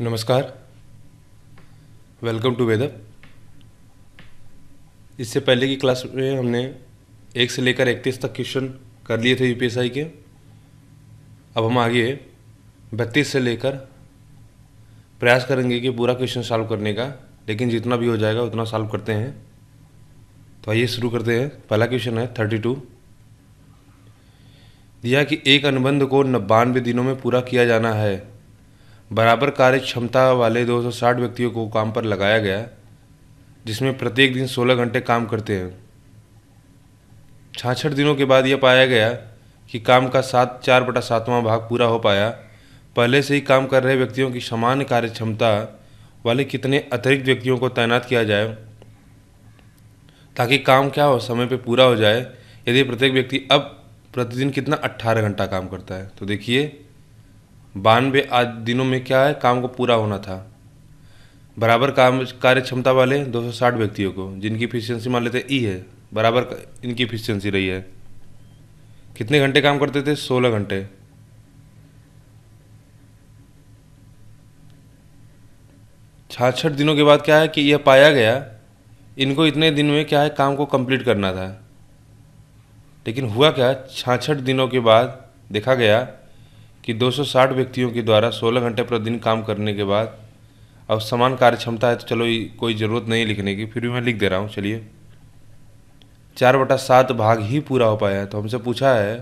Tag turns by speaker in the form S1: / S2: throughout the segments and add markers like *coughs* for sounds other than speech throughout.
S1: नमस्कार welcome to weather इससे पहले की क्लास में हमने एक से लेकर इकतीस तक क्वेश्चन कर लिए थे यूपीएसआई के अब हम आगे बत्तीस से लेकर प्रयास करेंगे कि पूरा क्वेश्चन सॉल्व करने का लेकिन जितना भी हो जाएगा उतना सॉल्व करते हैं तो आइए शुरू करते हैं पहला क्वेश्चन है थर्टी टू दिया कि एक अनुबंध को नब्बानवे दिनों में पूरा किया जाना है बराबर कार्य क्षमता वाले 260 व्यक्तियों को काम पर लगाया गया जिसमें प्रत्येक दिन 16 घंटे काम करते हैं छाछठ दिनों के बाद यह पाया गया कि काम का सात चार बटा सातवां भाग पूरा हो पाया पहले से ही काम कर रहे व्यक्तियों की सामान्य कार्य क्षमता वाले कितने अतिरिक्त व्यक्तियों को तैनात किया जाए ताकि काम क्या हो समय पे पूरा हो जाए यदि प्रत्येक व्यक्ति अब प्रतिदिन कितना 18 घंटा काम करता है तो देखिए बानवे आज दिनों में क्या है काम को पूरा होना था बराबर काम कार्य क्षमता वाले 260 व्यक्तियों को जिनकी इफिशियंसी मान लेते ई e है बराबर इनकी इफिशियंसी रही है कितने घंटे काम करते थे 16 घंटे छाछठ दिनों के बाद क्या है कि यह पाया गया इनको इतने दिन में क्या है काम को कंप्लीट करना था लेकिन हुआ क्या छाछठ दिनों के बाद देखा गया कि 260 व्यक्तियों के द्वारा 16 घंटे प्रतिदिन काम करने के बाद अब समान कार्य क्षमता है तो चलो कोई ज़रूरत नहीं लिखने की फिर भी मैं लिख दे रहा हूँ चलिए चार बटा सात भाग ही पूरा हो पाया है तो हमसे पूछा है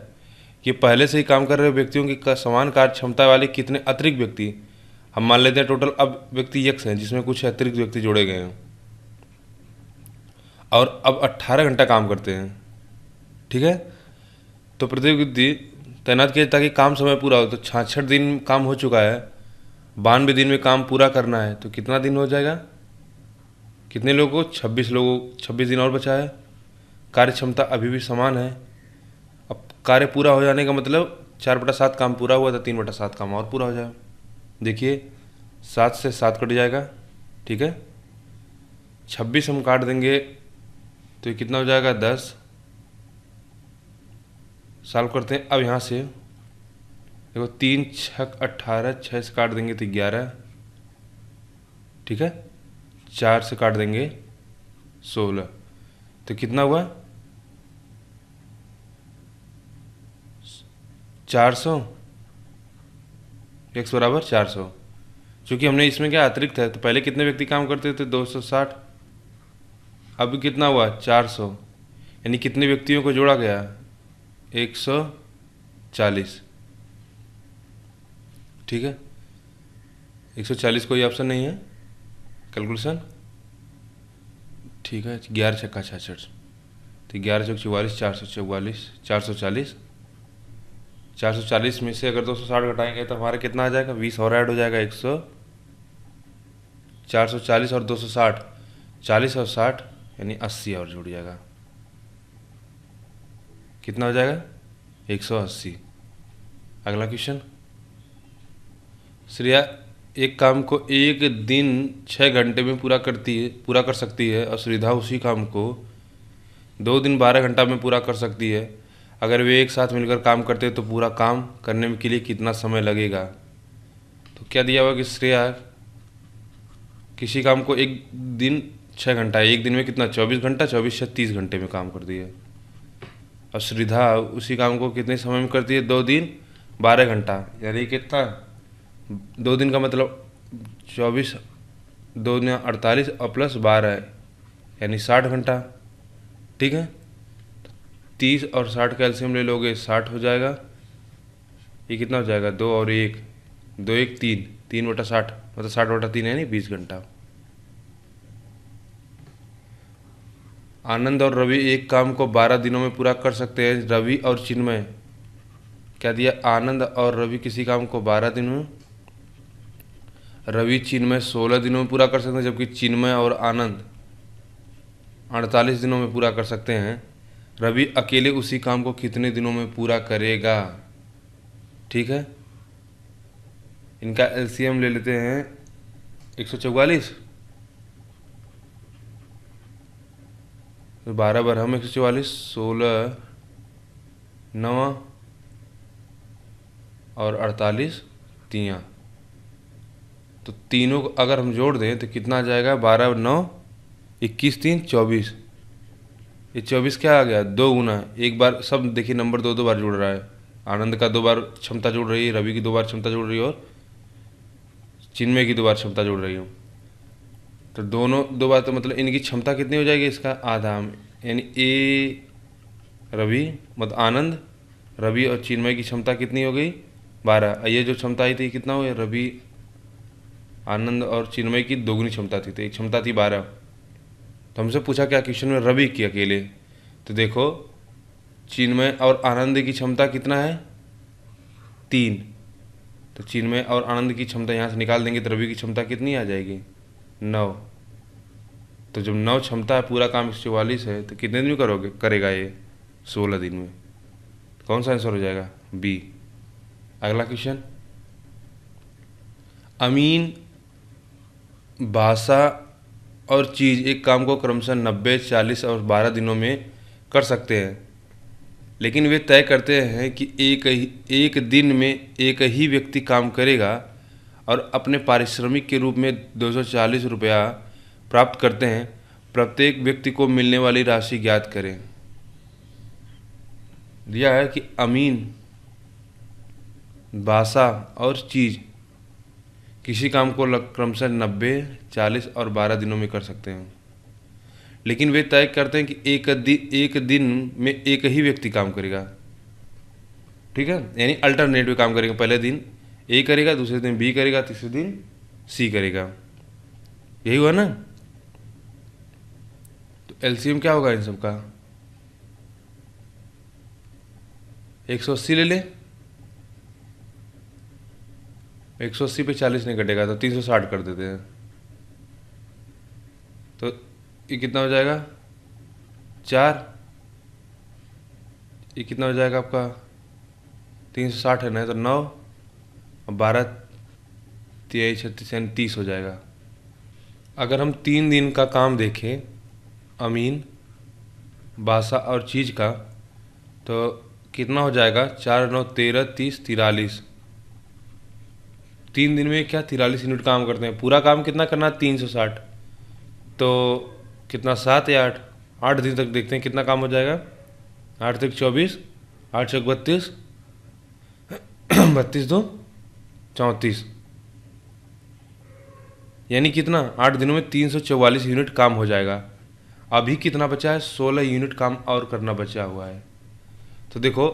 S1: कि पहले से ही काम कर रहे व्यक्तियों की समान कार्य क्षमता वाले कितने अतिरिक्त व्यक्ति हम मान लेते हैं टोटल अब व्यक्ति यक्स हैं जिसमें कुछ अतिरिक्त व्यक्ति जोड़े गए हैं और अब 18 घंटा काम करते हैं ठीक है तो प्रत्येक व्यक्ति तैनात किया ताकि काम समय पूरा हो तो छाछठ दिन काम हो चुका है बानवे दिन में काम पूरा करना है तो कितना दिन हो जाएगा कितने लोगों को छब्बीस लोगों छब्बीस दिन और बचा है कार्य क्षमता अभी भी समान है अब कार्य पूरा हो जाने का मतलब चार बटा सात काम पूरा हुआ था तो तीन बटा सात काम और पूरा हो जाए देखिए सात से सात कट जाएगा ठीक है छब्बीस हम काट देंगे तो ये कितना हो जाएगा दस सॉल्व करते हैं अब यहाँ से देखो तीन छक अट्ठारह छः से काट देंगे तो ग्यारह ठीक है चार से काट देंगे सोलह तो कितना हुआ चार सौ एक्स बराबर चार सौ चूँकि हमने इसमें क्या अतिरिक्त है तो पहले कितने व्यक्ति काम करते थे दो सौ साठ अब कितना हुआ चार सौ यानी कितने व्यक्तियों को जोड़ा गया एक सौ चालीस ठीक है एक सौ चालीस कोई ऑप्शन नहीं है कैलकुलेशन ठीक है ग्यारह छक्का छियासठ तो ग्यारह सौ चौवालीस चार सौ चौवालीस चार सौ चालीस चार सौ चालीस में से अगर दो सौ साठ घटाएंगे तो हमारा कितना आ जाएगा बीस और ऐड हो जाएगा एक सौ चार सौ चालीस और दो सौ साठ चालीस और साठ यानी अस्सी और जुड़ जाएगा कितना हो जाएगा 180 अगला क्वेश्चन श्रेया एक काम को एक दिन छः घंटे में पूरा करती है पूरा कर सकती है और श्रीधा उसी काम को दो दिन बारह घंटा में पूरा कर सकती है अगर वे एक साथ मिलकर काम करते तो पूरा काम करने के लिए कितना समय लगेगा तो क्या दिया हुआ कि श्रेया किसी काम को एक दिन छः घंटा एक दिन में कितना चौबीस घंटा चौबीस से तीस घंटे में काम करती है और श्रीधा उसी काम को कितने समय में करती है दो दिन बारह घंटा यानी कितना दो दिन का मतलब चौबीस दो दिन अड़तालीस और प्लस बारह यानी साठ घंटा ठीक है तीस और साठ कैल्शियम ले लोगे साठ हो जाएगा ये कितना हो जाएगा दो और एक दो एक तीन तीन बटा साठ मतलब साठ बटा तीन है नहीं बीस घंटा आनंद और रवि एक काम को बारह दिनों में पूरा कर सकते हैं रवि और चिन्मय क्या दिया आनंद और रवि किसी काम को बारह दिन में रवि चिन्मय सोलह दिनों में पूरा कर सकते हैं जबकि चिन्मय और आनंद अड़तालीस दिनों में पूरा कर सकते हैं रवि अकेले उसी काम को कितने दिनों में पूरा करेगा ठीक है इनका एलसीएम ले लेते हैं एक सौ चौवालीस तो बारह बारह में एक सौ चवालीस सोलह नौ और अड़तालीस तिया तो तीनों को अगर हम जोड़ दें तो कितना आ जाएगा बारह नौ इक्कीस तीन चौबीस ये चौबीस क्या आ गया दो गुना एक बार सब देखिए नंबर दो दो बार जुड़ रहा है आनंद का दो बार क्षमता जुड़ रही है रवि की दो बार क्षमता जुड़ रही है और चिन्मय की दो बार क्षमता जुड़ रही है तो दोनों दो बातों तो मतलब इनकी क्षमता कितनी हो जाएगी इसका आधा यानी ए रवि मतलब आनंद रवि और चिन्मय की क्षमता कितनी हो गई बारह ये जो क्षमता आई थी कितना हो गया रवि आनंद और चिन्मय की दोगुनी क्षमता थी तो एक क्षमता थी बारह तो हमसे पूछा क्या क्वेश्चन में रवि की अकेले तो देखो चिन्मय और आनंद की क्षमता कितना है तीन तो चिन्मय और आनंद की क्षमता यहाँ से निकाल देंगे तो रवि की क्षमता कितनी आ जाएगी नौ तो जब नौ क्षमता है पूरा काम एक चौवालीस है तो कितने दिन में करोगे करेगा ये सोलह दिन में कौन सा आंसर हो जाएगा बी अगला क्वेश्चन अमीन भाषा और चीज़ एक काम को क्रमशः नब्बे चालीस और बारह दिनों में कर सकते हैं लेकिन वे तय करते हैं कि एक ही एक दिन में एक ही व्यक्ति काम करेगा और अपने पारिश्रमिक के रूप में दो रुपया प्राप्त करते हैं प्रत्येक व्यक्ति को मिलने वाली राशि ज्ञात करें दिया है कि अमीन बासा और चीज किसी काम को क्रमशः नब्बे चालीस और बारह दिनों में कर सकते हैं लेकिन वे तय करते हैं कि एक दिन एक दिन में एक ही व्यक्ति काम करेगा ठीक है यानी अल्टरनेट भी काम करेगा पहले दिन ए करेगा दूसरे दिन बी करेगा तीसरे दिन सी करेगा यही हुआ ना तो एलसीएम क्या होगा इन सब का एक सौ अस्सी ले लें एक सौ अस्सी पे चालीस नहीं कटेगा तो तीन सौ साठ कर देते हैं तो ये कितना हो जाएगा चार ये कितना हो जाएगा आपका तीन सौ साठ है ना तो नौ और बारह तेईस छत्तीस यानी तीस हो जाएगा अगर हम तीन दिन का काम देखें अमीन बासा और चीज का तो कितना हो जाएगा चार नौ तेरह तीस तिरालीस तीन दिन में क्या तिरालीस यूनिट काम करते हैं पूरा काम कितना करना तीन सौ साठ तो कितना सात या आठ आठ दिन तक देखते हैं कितना काम हो जाएगा आठ तक चौबीस आठ सौ बत्तीस *coughs* बत्तीस दो चौंतीस यानी कितना आठ दिनों में तीन सौ चौवालीस यूनिट काम हो जाएगा अभी कितना बचा है सोलह यूनिट काम और करना बचा हुआ है तो देखो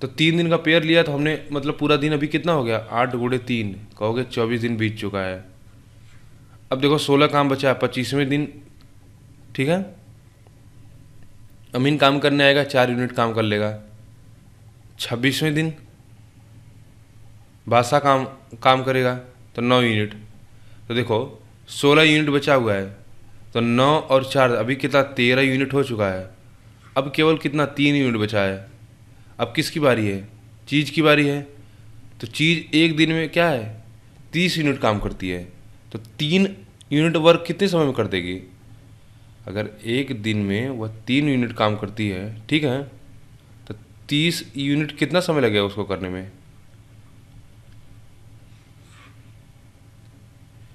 S1: तो तीन दिन का पेयर लिया तो हमने मतलब पूरा दिन अभी कितना हो गया आठ गुड़े तीन कहोगे चौबीस दिन बीत चुका है अब देखो सोलह काम बचा है पच्चीसवें दिन ठीक है अमीन काम करने आएगा चार यूनिट काम कर लेगा छब्बीसवें दिन भाषा काम काम करेगा तो नौ यूनिट तो देखो सोलह यूनिट बचा हुआ है तो नौ और चार अभी कितना तेरह यूनिट हो चुका है अब केवल कितना तीन यूनिट बचा है अब किसकी बारी है चीज़ की बारी है तो चीज़ एक दिन में क्या है तीस यूनिट काम करती है तो तीन यूनिट वर्क कितने समय में कर देगी अगर एक दिन में वह तीन यूनिट काम करती है ठीक है तो तीस यूनिट कितना समय लगेगा उसको करने में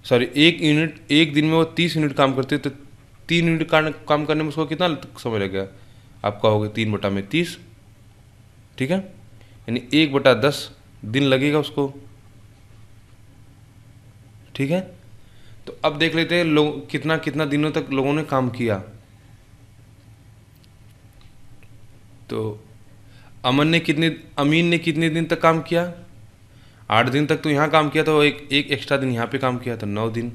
S1: सॉरी एक यूनिट एक दिन में वो तीस यूनिट काम करते तो तीन यूनिट काम करने में उसको कितना समय लगेगा आप कहोगे तीन बटा में तीस ठीक है यानी एक बटा दस दिन लगेगा उसको ठीक है तो अब देख लेते हैं लोग कितना कितना दिनों तक लोगों ने काम किया तो अमन ने कितने अमीन ने कितने दिन तक काम किया आठ दिन तक तो यहाँ काम किया था तो एक एक एक्स्ट्रा दिन यहाँ पे काम किया था तो नौ दिन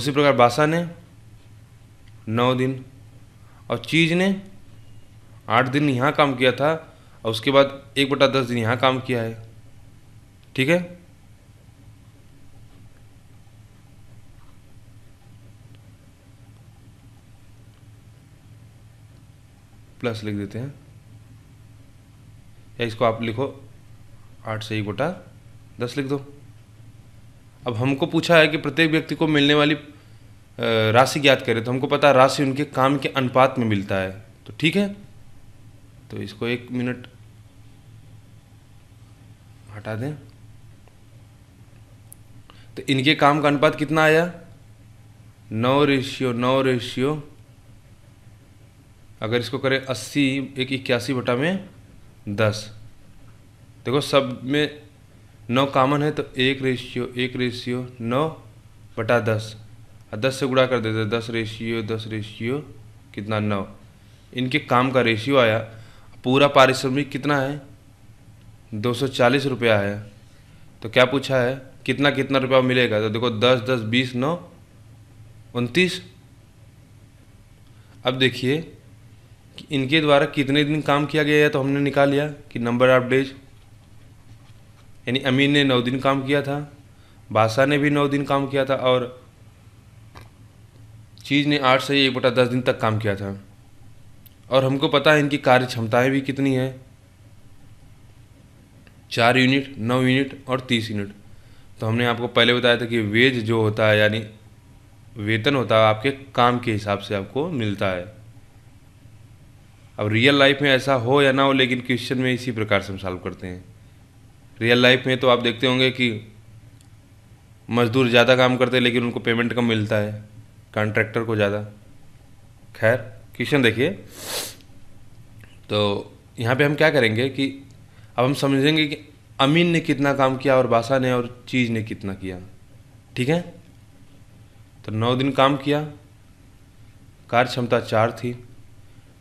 S1: उसी प्रकार बासा ने नौ दिन और चीज़ ने आठ दिन यहाँ काम किया था और उसके बाद एक बटा दस दिन यहाँ काम किया है ठीक है प्लस लिख देते हैं या इसको आप लिखो आठ से एक बटा दस लिख दो अब हमको पूछा है कि प्रत्येक व्यक्ति को मिलने वाली राशि ज्ञात करें तो हमको पता राशि उनके काम के अनुपात में मिलता है तो ठीक है तो इसको एक मिनट हटा दें तो इनके काम का अनुपात कितना आया नौ रेशियो नौ रेशियो अगर इसको करें अस्सी एक इक्यासी बटा में दस देखो सब में नौ कॉमन है तो एक रेशियो एक रेशियो नौ बटा दस दस से गुड़ा कर देते दस रेशियो दस रेशियो कितना नौ इनके काम का रेशियो आया पूरा पारिश्रमिक कितना है दो सौ चालीस रुपया है तो क्या पूछा है कितना कितना रुपया मिलेगा तो देखो दस दस बीस नौ उनतीस अब देखिए इनके द्वारा कितने दिन काम किया गया है तो हमने निकाल लिया कि नंबर ऑफ डेज यानी अमीन ने नौ दिन काम किया था बादशाह ने भी नौ दिन काम किया था और चीज़ ने आठ से एक बटा दस दिन तक काम किया था और हमको पता है इनकी कार्य क्षमताएँ भी कितनी हैं चार यूनिट नौ यूनिट और तीस यूनिट तो हमने आपको पहले बताया था कि वेज जो होता है यानी वेतन होता है आपके काम के हिसाब से आपको मिलता है अब रियल लाइफ में ऐसा हो या ना हो लेकिन क्वेश्चन में इसी प्रकार से हम सॉल्व करते हैं रियल लाइफ में तो आप देखते होंगे कि मज़दूर ज़्यादा काम करते हैं लेकिन उनको पेमेंट कम मिलता है कॉन्ट्रैक्टर को ज़्यादा खैर क्वेश्चन देखिए तो यहाँ पे हम क्या करेंगे कि अब हम समझेंगे कि अमीन ने कितना काम किया और बासा ने और चीज़ ने कितना किया ठीक है तो नौ दिन काम किया कार्य क्षमता चार थी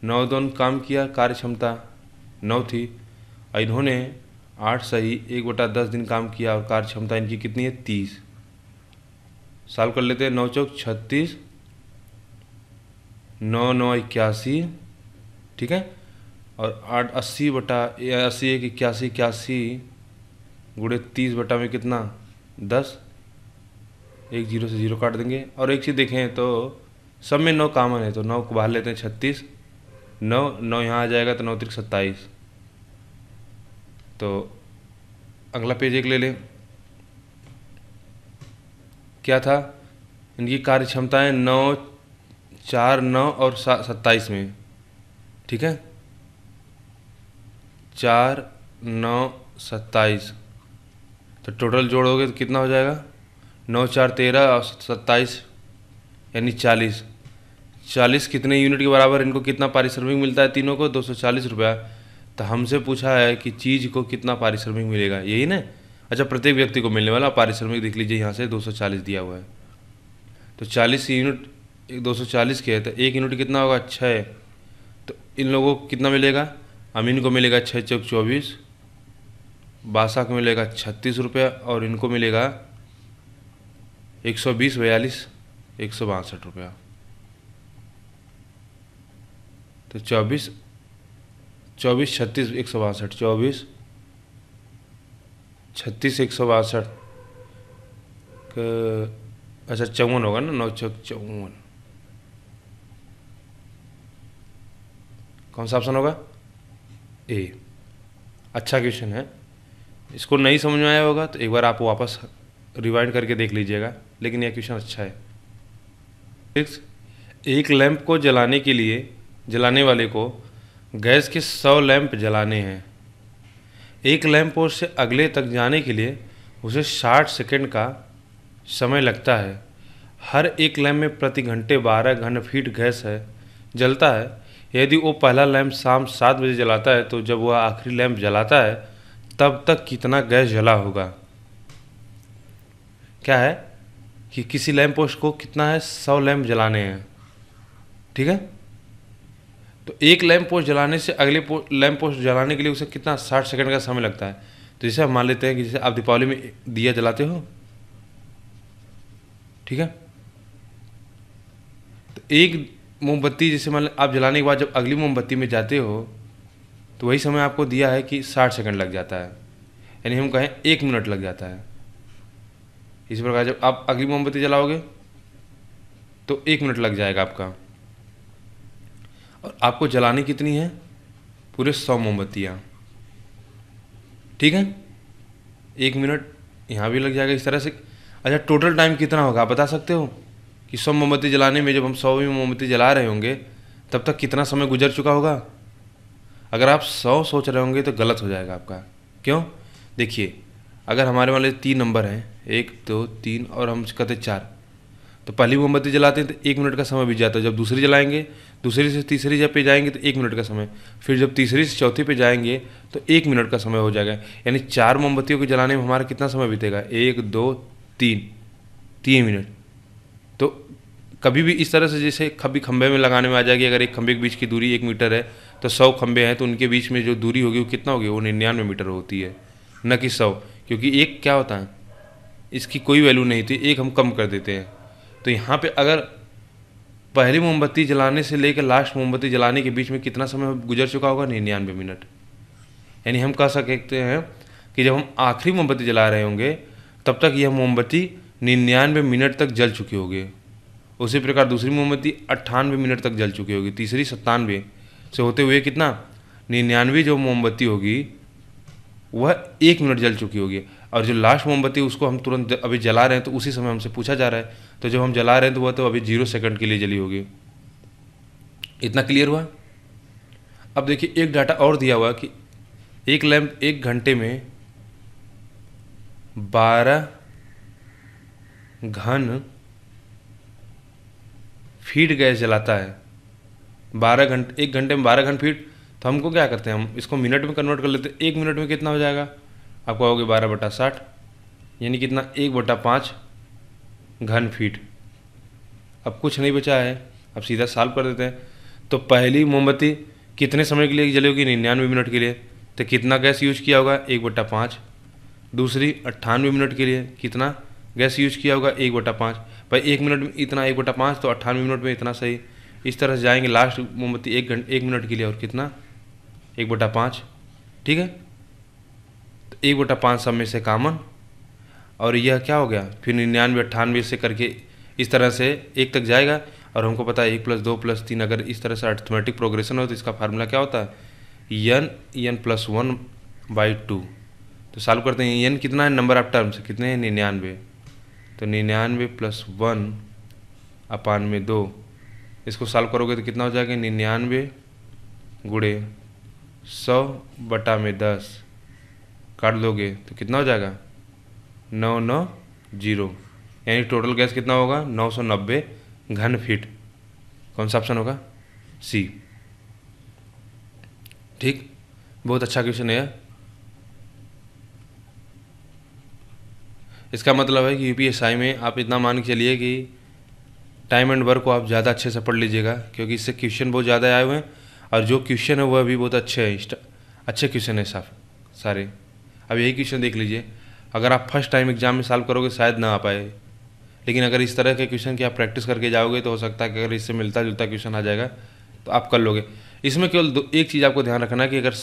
S1: नौ दिन काम किया कार्य क्षमता नौ थी और इन्होंने आठ सही एक बटा दस दिन काम किया और कार्य क्षमता इनकी कितनी है तीस साल कर लेते हैं नौ चौक छत्तीस नौ नौ इक्यासी ठीक है और आठ अस्सी बटा अस्सी एक इक्यासी इक्यासी गुड़े तीस बटा में कितना दस एक जीरो से जीरो काट देंगे और एक चीज़ देखें तो सब में नौ कामन है तो नौ को बाहर लेते हैं छत्तीस नौ नौ यहाँ आ जाएगा तो नौ तिरक सत्ताईस तो अगला पेज एक ले लें क्या था इनकी कार्य क्षमताएँ नौ चार नौ और सत्ताईस में ठीक है चार नौ सत्ताईस तो टोटल जोड़ोगे तो कितना हो जाएगा नौ चार तेरह और सत्ताईस यानी चालीस चालीस कितने यूनिट के बराबर इनको कितना पारिश्रमिक मिलता है तीनों को दो सौ चालीस रुपया तो हमसे पूछा है कि चीज़ को कितना पारिश्रमिक मिलेगा यही ना अच्छा प्रत्येक व्यक्ति को मिलने वाला पारिश्रमिक देख लीजिए यहाँ से 240 दिया हुआ है तो 40 यूनिट 240 के है तो एक यूनिट कितना होगा छः तो इन लोगों को कितना मिलेगा अमीन को मिलेगा छः चौक चौबीस बासा को मिलेगा छत्तीस रुपये और इनको मिलेगा एक सौ बीस बयालीस एक सौ बासठ रुपया तो चौबीस चौबीस छत्तीस एक सौ बासठ चौबीस छत्तीस एक सौ बासठ अच्छा चौवन होगा ना नौ चौक चौवन कौन सा ऑप्शन होगा ए अच्छा क्वेश्चन है इसको नहीं समझ में आया होगा तो एक बार आप वापस रिवाइंड करके देख लीजिएगा लेकिन यह क्वेश्चन अच्छा है एक लैंप को जलाने के लिए जलाने वाले को गैस के सौ लैंप जलाने हैं एक लैंप पोस्ट से अगले तक जाने के लिए उसे साठ सेकेंड का समय लगता है हर एक लैंप में प्रति घंटे बारह घन फीट गैस है जलता है यदि वो पहला लैंप शाम सात बजे जलाता है तो जब वह आखिरी लैंप जलाता है तब तक कितना गैस जला होगा क्या है कि किसी लैंप पोस्ट को कितना है सौ लैंप जलाने हैं ठीक है तो एक लैम्प पोस्ट जलाने से अगले पो, लैम्प पोस्ट जलाने के लिए उसे कितना साठ सेकंड का समय लगता है तो जैसे हम मान लेते हैं कि जैसे आप दीपावली में दिया जलाते हो ठीक है तो एक मोमबत्ती जैसे मान आप जलाने के बाद जब अगली मोमबत्ती में जाते हो तो वही समय आपको दिया है कि साठ सेकंड लग जाता है यानी हम कहें एक मिनट लग जाता है इसी प्रकार जब आप अगली मोमबत्ती जलाओगे तो एक मिनट लग जाएगा आपका और आपको जलानी कितनी है पूरे सौ मोमबत्तियाँ ठीक है एक मिनट यहाँ भी लग जाएगा इस तरह से अच्छा टोटल टाइम कितना होगा आप बता सकते हो कि सौ मोमबत्ती जलाने में जब हम सौ भी मोमबत्ती जला रहे होंगे तब तक कितना समय गुजर चुका होगा अगर आप सौ सोच रहे होंगे तो गलत हो जाएगा आपका क्यों देखिए अगर हमारे वाले तीन नंबर हैं एक दो तीन और हम कहते चार तो पहली मोमबत्ती जलाते हैं तो एक मिनट का समय बीत जाता है जब दूसरी जलाएंगे दूसरी से तीसरी जब पे जाएंगे तो एक मिनट का समय फिर जब तीसरी से चौथी पे जाएंगे तो एक मिनट का समय हो जाएगा यानी चार मोमबत्तियों को जलाने में हमारा कितना समय बीतेगा एक दो तीन तीन मिनट तो कभी भी इस तरह से जैसे कभी खंभे में लगाने में आ जाएगी अगर एक खंभे के बीच की दूरी एक मीटर है तो सौ खंभे हैं तो उनके बीच में जो दूरी होगी वो कितना होगी वो निन्यानवे मीटर होती है न कि सौ क्योंकि एक क्या होता है इसकी कोई वैल्यू नहीं थी एक हम कम कर देते हैं तो यहाँ पे अगर पहली मोमबत्ती जलाने से लेकर लास्ट मोमबत्ती जलाने के बीच में कितना समय गुजर चुका होगा निन्यानवे मिनट यानी हम कह सकते हैं कि जब हम आखिरी मोमबत्ती जला रहे होंगे तब तक यह मोमबत्ती निन्यानवे मिनट तक जल चुकी होगी उसी प्रकार दूसरी मोमबत्ती अट्ठानवे मिनट तक जल चुकी होगी तीसरी सत्तानवे से होते हुए कितना निन्यानवे जो मोमबत्ती होगी वह एक मिनट जल चुकी होगी और जो लास्ट मोमबत्ती उसको हम तुरंत अभी जला रहे हैं तो उसी समय हमसे पूछा जा रहा है तो जब हम जला रहे हैं तो वह तो अभी जीरो सेकंड के लिए जली होगी इतना क्लियर हुआ अब देखिए एक डाटा और दिया हुआ कि एक लैम्प एक घंटे में बारह घन फीट गैस जलाता है बारह घंटे एक घंटे में बारह घन फीट तो हमको क्या करते हैं हम इसको मिनट में कन्वर्ट कर लेते हैं एक मिनट में कितना हो जाएगा आपका हो गया बारह बटा साठ यानी कितना एक बटा पाँच घन फीट अब कुछ नहीं बचा है अब सीधा साल कर देते हैं तो पहली मोमबत्ती कितने समय के लिए जलेगी निन्यानवे मिनट के लिए तो कितना गैस यूज किया होगा एक बटा पाँच दूसरी अट्ठानवे मिनट के लिए कितना गैस यूज किया होगा एक बटा पाँच भाई एक मिनट में इतना एक बटा पाँच तो अट्ठानवे मिनट में इतना सही इस तरह से जाएंगे लास्ट मोमबत्ती एक घंटे एक मिनट के लिए और कितना एक बटा पाँच ठीक है एक बटा पाँच सब में से कामन और यह क्या हो गया फिर निन्यानवे अट्ठानवे से करके इस तरह से एक तक जाएगा और हमको पता है एक प्लस दो प्लस तीन अगर इस तरह से अर्थमेटिक प्रोग्रेशन हो तो इसका फार्मूला क्या होता है n n plus one by two तो सॉल्व करते हैं यन कितना है नंबर ऑफ टर्म्स कितने हैं निन्यानवे तो निन्यानवे प्लस वन अपान में दो इसको सॉल्व करोगे तो कितना हो जाएगा निन्यानवे गुड़े सौ बटा में दस काट लोगे तो कितना हो जाएगा नौ नौ जीरो यानी टोटल गैस कितना होगा नौ सौ नब्बे घन फीट कौन सा ऑप्शन होगा सी ठीक बहुत अच्छा क्वेश्चन है इसका मतलब है कि यूपीएसआई में आप इतना मान के चलिए कि टाइम एंड वर्क को आप ज़्यादा अच्छे से पढ़ लीजिएगा क्योंकि इससे क्वेश्चन बहुत ज़्यादा आए हुए हैं और जो क्वेश्चन है वह भी बहुत अच्छे हैं अच्छे क्वेश्चन है साफ सारे अब यही क्वेश्चन देख लीजिए अगर आप फर्स्ट टाइम एग्जाम में सॉल्व करोगे शायद ना आ पाए लेकिन अगर इस तरह के क्वेश्चन की आप प्रैक्टिस करके जाओगे तो हो सकता है कि अगर इससे मिलता जुलता क्वेश्चन आ जाएगा तो आप कर लोगे इसमें केवल एक चीज़ आपको ध्यान रखना है कि अगर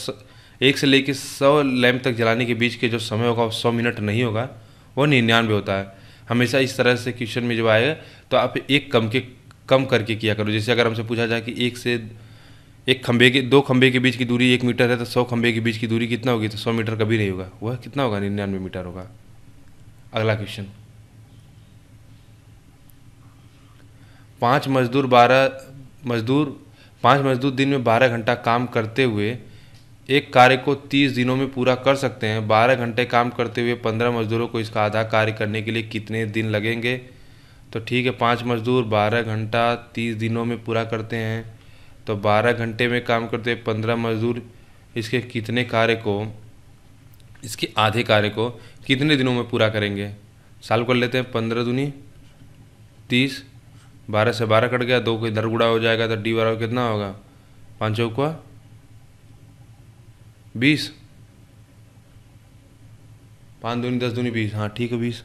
S1: एक से लेकर सौ लैम्प तक जलाने के बीच के जो समय होगा वो सौ मिनट नहीं होगा वो निन्यानवे होता है हमेशा इस तरह से क्वेश्चन में जब आएगा तो आप एक कम के कम करके किया करो जैसे अगर हमसे पूछा जाए कि एक से एक खंबे के दो खंबे के बीच की दूरी एक मीटर है तो सौ खंबे के बीच की दूरी कितना होगी तो सौ मीटर कभी नहीं होगा वह कितना होगा निन्यानवे मीटर होगा अगला क्वेश्चन पांच मजदूर बारह मजदूर पांच मजदूर दिन में बारह घंटा काम करते हुए एक कार्य को तीस दिनों में पूरा कर सकते हैं बारह घंटे काम करते हुए पंद्रह मजदूरों को इसका आधा कार्य करने के लिए कितने दिन लगेंगे तो ठीक है पाँच मजदूर बारह घंटा तीस दिनों में पूरा करते हैं तो 12 घंटे में काम करते पंद्रह मजदूर इसके कितने कार्य को इसके आधे कार्य को कितने दिनों में पूरा करेंगे साल कर लेते हैं पंद्रह दूनी तीस बारह से बारह कट गया दो को इधर गुड़ा हो जाएगा तो डी बारह कितना होगा पाँच चौका बीस पाँच दूनी दस दूनी बीस हाँ ठीक है बीस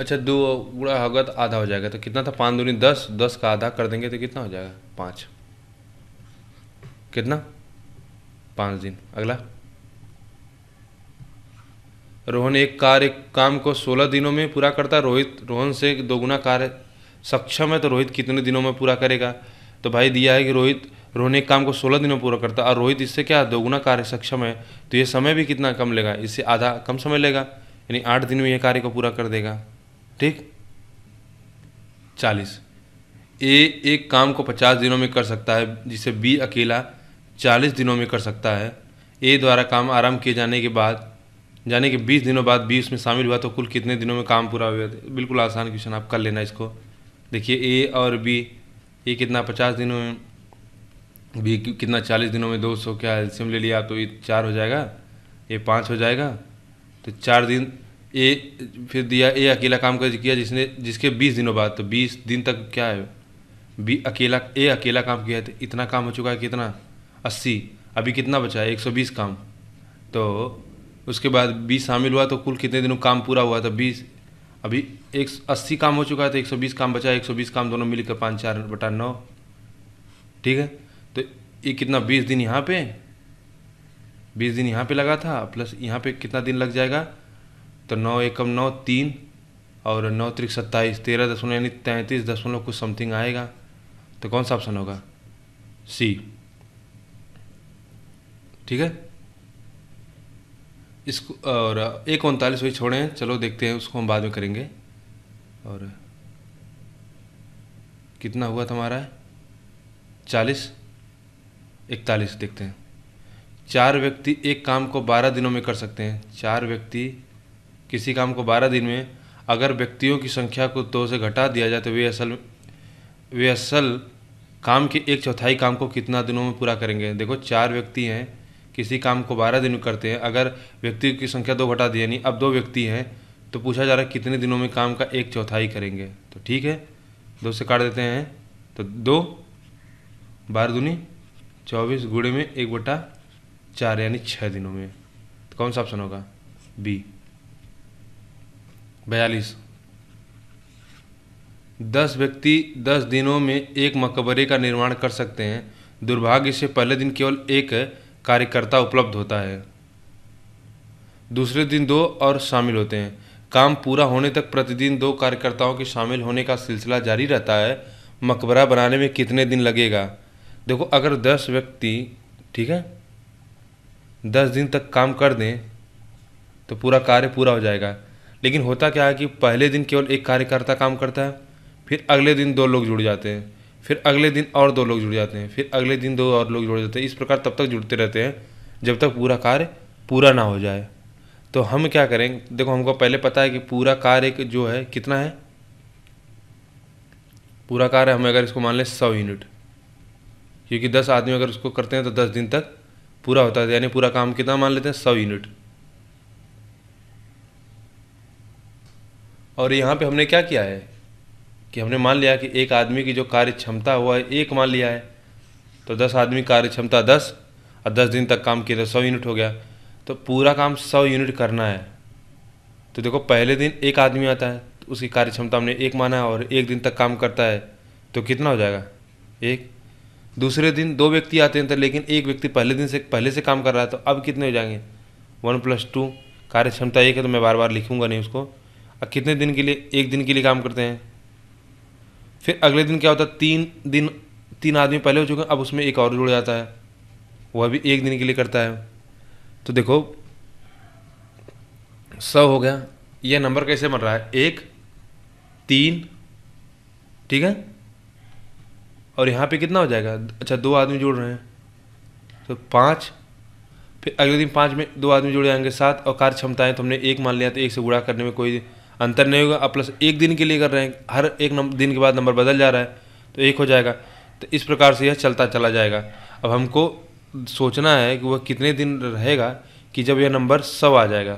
S1: अच्छा दो बुरा होगा तो आधा हो जाएगा तो कितना था पाँच दूनी दस दस का आधा कर देंगे तो कितना हो जाएगा पाँच कितना पाँच दिन अगला रोहन एक कार्य काम को सोलह दिनों में पूरा करता है रोहित रोहन से दोगुना कार्य सक्षम है तो रोहित कितने दिनों में पूरा करेगा तो भाई दिया है कि रोहित रोहन एक काम को सोलह दिनों में पूरा करता और रोहित इससे क्या दोगुना कार्य सक्षम है तो ये समय भी कितना कम लेगा इससे आधा कम समय लेगा यानी आठ दिन में यह कार्य को पूरा कर देगा ठीक चालीस ए एक काम को पचास दिनों में कर सकता है जिसे बी अकेला चालीस दिनों में कर सकता है ए द्वारा काम आराम किए जाने के बाद जाने के बीस दिनों बाद बी उसमें शामिल हुआ तो कुल कितने दिनों में काम पूरा हुआ बिल्कुल आसान क्वेश्चन आप कर लेना इसको देखिए ए और बी ए कितना पचास दिनों में बी कितना चालीस दिनों में दो सौ क्या एल्शियम ले लिया तो ये चार हो जाएगा ये पाँच हो जाएगा तो चार दिन ए फिर दिया ए अकेला काम कर किया जिसने जिसके बीस दिनों बाद तो बीस दिन तक क्या है बी अकेला ए अकेला काम किया तो इतना काम हो चुका है कितना अस्सी अभी कितना बचा है एक सौ बीस काम तो उसके बाद बीस शामिल हुआ तो कुल कितने दिनों काम पूरा हुआ था बीस अभी एक अस्सी काम हो चुका है तो एक सौ बीस काम बचा एक सौ बीस काम दोनों मिलकर पाँच चार बटा नौ ठीक है तो ये कितना बीस दिन यहाँ पे बीस दिन यहाँ पे लगा था प्लस यहाँ पे कितना दिन लग जाएगा तो नौ एकम नौ तीन और नौ त्रिक सत्ताईस तेरह दशमलव यानी तैंतीस दशमलव कुछ समथिंग आएगा तो कौन सा ऑप्शन होगा सी ठीक है इसको और एक उनतालीस वही छोड़ें चलो देखते हैं उसको हम बाद में करेंगे और कितना हुआ तुम्हारा चालीस इकतालीस देखते हैं चार व्यक्ति एक काम को बारह दिनों में कर सकते हैं चार व्यक्ति किसी काम को बारह दिन में अगर व्यक्तियों की संख्या को दो से घटा दिया जाए तो वे असल वे असल काम के एक चौथाई काम को कितना दिनों में पूरा करेंगे देखो चार व्यक्ति हैं किसी काम को बारह दिन में करते हैं अगर व्यक्ति की संख्या दो घटा दी यानी अब दो व्यक्ति हैं तो पूछा जा रहा है कितने दिनों में काम का एक चौथाई करेंगे तो ठीक है दो से काट देते हैं तो दो बारह दुनी चौबीस गुड़े में एक बटा चार यानी छः दिनों में तो कौन सा ऑप्शन होगा बी बयालीस दस व्यक्ति दस दिनों में एक मकबरे का निर्माण कर सकते हैं दुर्भाग्य से पहले दिन केवल एक कार्यकर्ता उपलब्ध होता है दूसरे दिन दो और शामिल होते हैं काम पूरा होने तक प्रतिदिन दो कार्यकर्ताओं के शामिल होने का सिलसिला जारी रहता है मकबरा बनाने में कितने दिन लगेगा देखो अगर दस व्यक्ति ठीक है दस दिन तक काम कर दें तो पूरा कार्य पूरा हो जाएगा लेकिन होता क्या है कि पहले दिन केवल एक कार्यकर्ता काम करता है फिर अगले दिन दो लोग जुड़ जाते हैं फिर अगले दिन और दो लोग जुड़ जाते हैं फिर अगले दिन दो और लोग जुड़ जाते हैं इस प्रकार तब तक जुड़ते रहते हैं जब तक पूरा कार्य पूरा ना हो जाए तो हम क्या करें देखो हमको पहले पता है कि पूरा कार्य जो है कितना है पूरा कार्य हमें अगर इसको मान लें सौ यूनिट क्योंकि दस आदमी अगर उसको करते हैं तो दस दिन तक पूरा होता है यानी पूरा काम कितना मान लेते हैं सौ यूनिट और यहाँ पे हमने क्या किया है कि हमने मान लिया कि एक आदमी की जो कार्य क्षमता हुआ है एक मान लिया है तो दस आदमी कार्य क्षमता दस और दस दिन तक काम किया तो सौ यूनिट हो गया तो पूरा काम सौ यूनिट करना है तो देखो पहले दिन एक आदमी आता है तो उसकी कार्य क्षमता हमने एक माना और एक दिन तक काम करता है तो कितना हो जाएगा एक दूसरे दिन दो व्यक्ति आते हैं तो लेकिन एक व्यक्ति पहले दिन से पहले से काम कर रहा है तो अब कितने हो जाएंगे वन प्लस टू कार्य क्षमता एक है तो मैं बार बार लिखूंगा नहीं उसको कितने दिन के लिए एक दिन के लिए काम करते हैं फिर अगले दिन क्या होता है तीन दिन तीन आदमी पहले हो चुके हैं अब उसमें एक और जुड़ जाता है वह भी एक दिन के लिए करता है तो देखो सौ हो गया यह नंबर कैसे बन रहा है एक तीन ठीक है और यहाँ पे कितना हो जाएगा अच्छा दो आदमी जुड़ रहे हैं तो पाँच फिर अगले दिन पाँच में दो आदमी जुड़ जाएंगे सात और कार्य क्षमताएँ तो हमने एक मान लिया तो एक से गुड़ा करने में कोई अंतर नहीं होगा अब प्लस एक दिन के लिए कर रहे हैं हर एक दिन के बाद नंबर बदल जा रहा है तो एक हो जाएगा तो इस प्रकार से यह चलता चला जाएगा अब हमको सोचना है कि वह कितने दिन रहेगा कि जब यह नंबर सौ आ जाएगा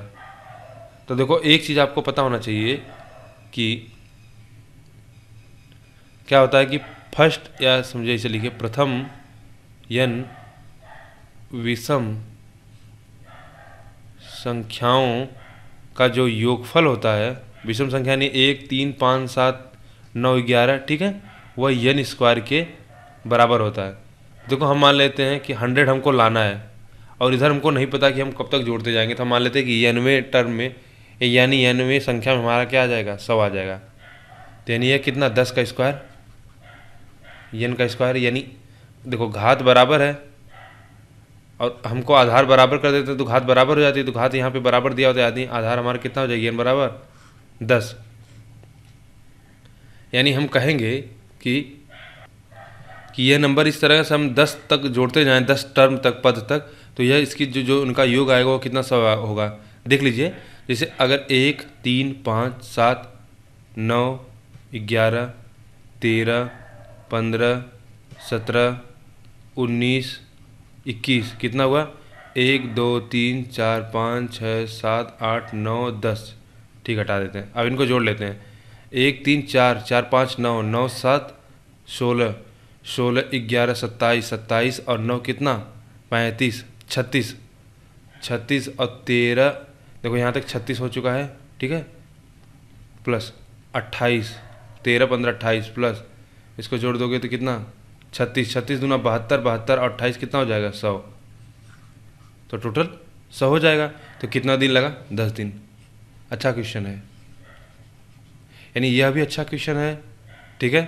S1: तो देखो एक चीज़ आपको पता होना चाहिए कि क्या होता है कि फर्स्ट या समझे इसे लिखिए प्रथम यन विषम संख्याओं का जो योगफल होता है विषम संख्या यानी एक तीन पाँच सात नौ ग्यारह ठीक है वह यन स्क्वायर के बराबर होता है देखो हम मान लेते हैं कि हंड्रेड हमको लाना है और इधर हमको नहीं पता कि हम कब तक जोड़ते जाएंगे तो हम मान लेते हैं कि यनवे टर्म में यानी यनवे संख्या में हमारा क्या आ जाएगा सौ आ जाएगा तो यानी यह कितना दस का स्क्वायर यन का स्क्वायर यानी देखो घात बराबर है और हमको आधार बराबर कर देते हैं तो घात बराबर हो जाती है तो घात यहाँ पे बराबर दिया होता है आधार हमारा कितना हो जाएगी एन बराबर दस यानी हम कहेंगे कि कि यह नंबर इस तरह से हम दस तक जोड़ते जाएं दस टर्म तक पद तक तो यह इसकी जो जो उनका योग आएगा वो कितना सब होगा देख लीजिए जैसे अगर एक तीन पाँच सात नौ ग्यारह तेरह पंद्रह सत्रह उन्नीस इक्कीस कितना हुआ एक दो तीन चार पाँच छः सात आठ नौ दस ठीक हटा देते हैं अब इनको जोड़ लेते हैं एक तीन चार चार पाँच नौ नौ सात सोलह सोलह ग्यारह सत्ताईस सत्ताईस और नौ कितना पैंतीस छत्तीस छत्तीस और तेरह देखो यहाँ तक छत्तीस हो चुका है ठीक है प्लस अट्ठाईस तेरह पंद्रह अट्ठाईस प्लस इसको जोड़ दोगे तो कितना छत्तीस छत्तीस दूना बहत्तर बहत्तर और अट्ठाईस कितना हो जाएगा सौ तो टोटल सौ हो जाएगा तो कितना दिन लगा दस दिन अच्छा क्वेश्चन है यानी यह भी अच्छा क्वेश्चन है ठीक है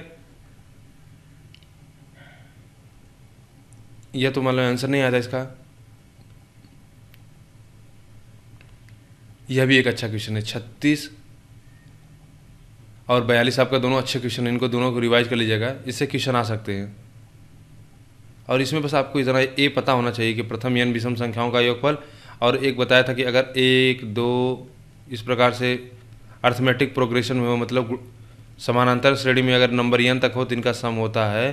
S1: यह तो मान लो आंसर नहीं आता इसका यह भी एक अच्छा क्वेश्चन है छत्तीस और बयालीस आपका दोनों अच्छे क्वेश्चन इनको दोनों को रिवाइज कर लीजिएगा इससे क्वेश्चन आ सकते हैं और इसमें बस आपको इतना ए पता होना चाहिए कि प्रथम यन विषम संख्याओं का योगफल और एक बताया था कि अगर एक दो इस प्रकार से अर्थमेटिक प्रोग्रेशन में हो मतलब समानांतर श्रेणी में अगर नंबर यन तक हो तो इनका सम होता है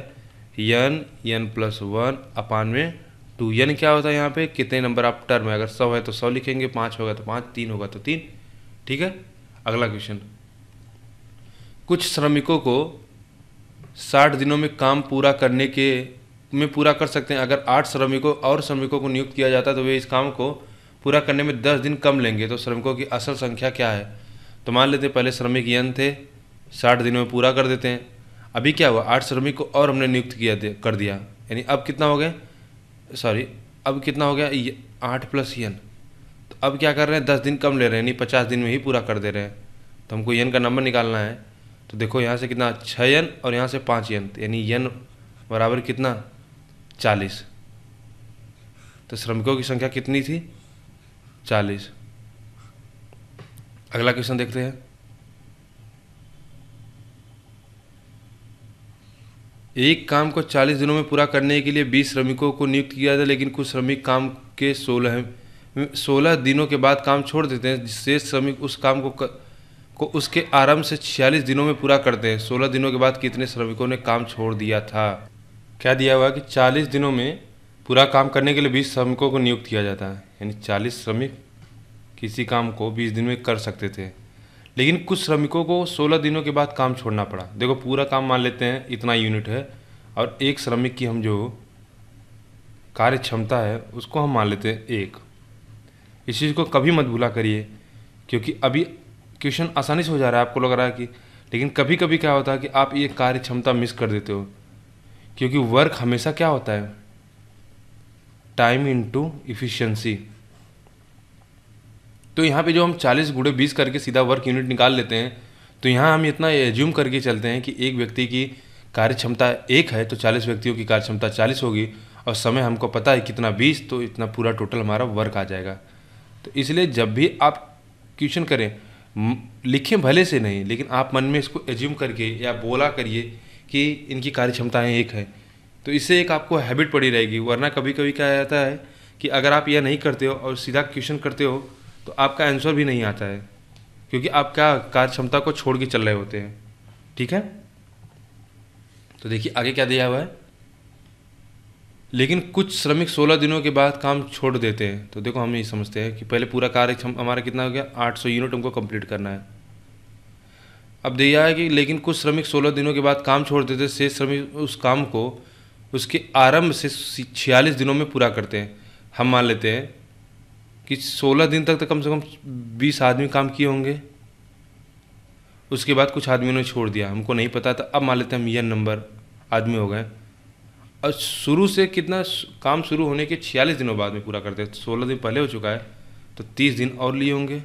S1: n n plus one upon में टू यन क्या होता है यहाँ पे कितने नंबर आप टर्म है अगर सौ है तो सौ लिखेंगे पाँच होगा तो पाँच तीन होगा तो तीन ठीक है अगला क्वेश्चन कुछ श्रमिकों को साठ दिनों में काम पूरा करने के में पूरा कर सकते हैं अगर आठ श्रमिकों और श्रमिकों को नियुक्त किया जाता है तो वे इस काम को पूरा करने में दस दिन कम लेंगे तो श्रमिकों की असल संख्या क्या है तो मान लेते हैं पहले श्रमिक यन थे साठ दिनों में पूरा कर देते हैं अभी क्या हुआ आठ श्रमिक को और हमने नियुक्त किया कर दिया यानी अब कितना हो गए सॉरी अब कितना हो गया आठ प्लस यन तो अब क्या कर रहे हैं दस दिन कम ले रहे हैं यानी पचास दिन में ही पूरा कर दे रहे हैं तो हमको यन का नंबर निकालना है तो देखो यहाँ से कितना छः यन और यहाँ से पाँच यन तो यानी यन बराबर कितना चालीस तो श्रमिकों की संख्या कितनी थी चालीस अगला क्वेश्चन देखते हैं एक काम को 40 दिनों में पूरा करने के लिए 20 श्रमिकों को नियुक्त किया था लेकिन कुछ श्रमिक काम के 16 सोलह दिनों के बाद काम छोड़ देते हैं जिससे श्रमिक उस काम को कर, को उसके आराम से 46 दिनों में पूरा करते हैं 16 दिनों के बाद कितने श्रमिकों ने काम छोड़ दिया था क्या दिया हुआ कि 40 दिनों में पूरा काम करने के लिए बीस श्रमिकों को नियुक्त किया जाता है यानी चालीस श्रमिक किसी काम को बीस दिन में कर सकते थे लेकिन कुछ श्रमिकों को सोलह दिनों के बाद काम छोड़ना पड़ा देखो पूरा काम मान लेते हैं इतना यूनिट है और एक श्रमिक की हम जो कार्य क्षमता है उसको हम मान लेते हैं एक इस चीज़ को कभी मत भूला करिए क्योंकि अभी क्वेश्चन आसानी से हो जा रहा है आपको लग रहा है कि लेकिन कभी कभी क्या होता है कि आप ये कार्य क्षमता मिस कर देते हो क्योंकि वर्क हमेशा क्या होता है टाइम इंटू इफिशियंसी तो यहाँ पे जो हम 40 गुड़े बीस करके सीधा वर्क यूनिट निकाल लेते हैं तो यहाँ हम इतना एज्यूम करके चलते हैं कि एक व्यक्ति की कार्य क्षमता एक है तो 40 व्यक्तियों की कार्य क्षमता 40 होगी और समय हमको पता है कितना 20 तो इतना पूरा टोटल हमारा वर्क आ जाएगा तो इसलिए जब भी आप क्वेश्चन करें लिखें भले से नहीं लेकिन आप मन में इसको एज्यूम करके या बोला करिए कि इनकी कार्य क्षमताएँ एक है तो इससे एक आपको हैबिट पड़ी रहेगी वरना कभी कभी क्या जाता है कि अगर आप यह नहीं करते हो और सीधा क्वेश्चन करते हो तो आपका आंसर भी नहीं आता है क्योंकि आप क्या कार्य क्षमता को छोड़ के चल रहे होते हैं ठीक है तो देखिए आगे क्या दिया हुआ है लेकिन कुछ श्रमिक 16 दिनों के बाद काम छोड़ देते हैं तो देखो हम ये समझते हैं कि पहले पूरा कार्य हमारा कितना हो गया आठ सौ यूनिट हमको कंप्लीट करना है अब दिया है कि लेकिन कुछ श्रमिक 16 दिनों के बाद काम छोड़ देते शेष श्रमिक उस काम को उसके आरंभ से छियालीस दिनों में पूरा करते हैं हम मान लेते हैं कि सोलह दिन तक तो कम से कम बीस आदमी काम किए होंगे उसके बाद कुछ आदमियों ने छोड़ दिया हमको नहीं पता था अब मान लेते हैं हम यह नंबर आदमी हो गए और शुरू से कितना काम शुरू होने के छियालीस दिनों बाद में पूरा करते हैं सोलह दिन पहले हो चुका है तो तीस दिन और लिए होंगे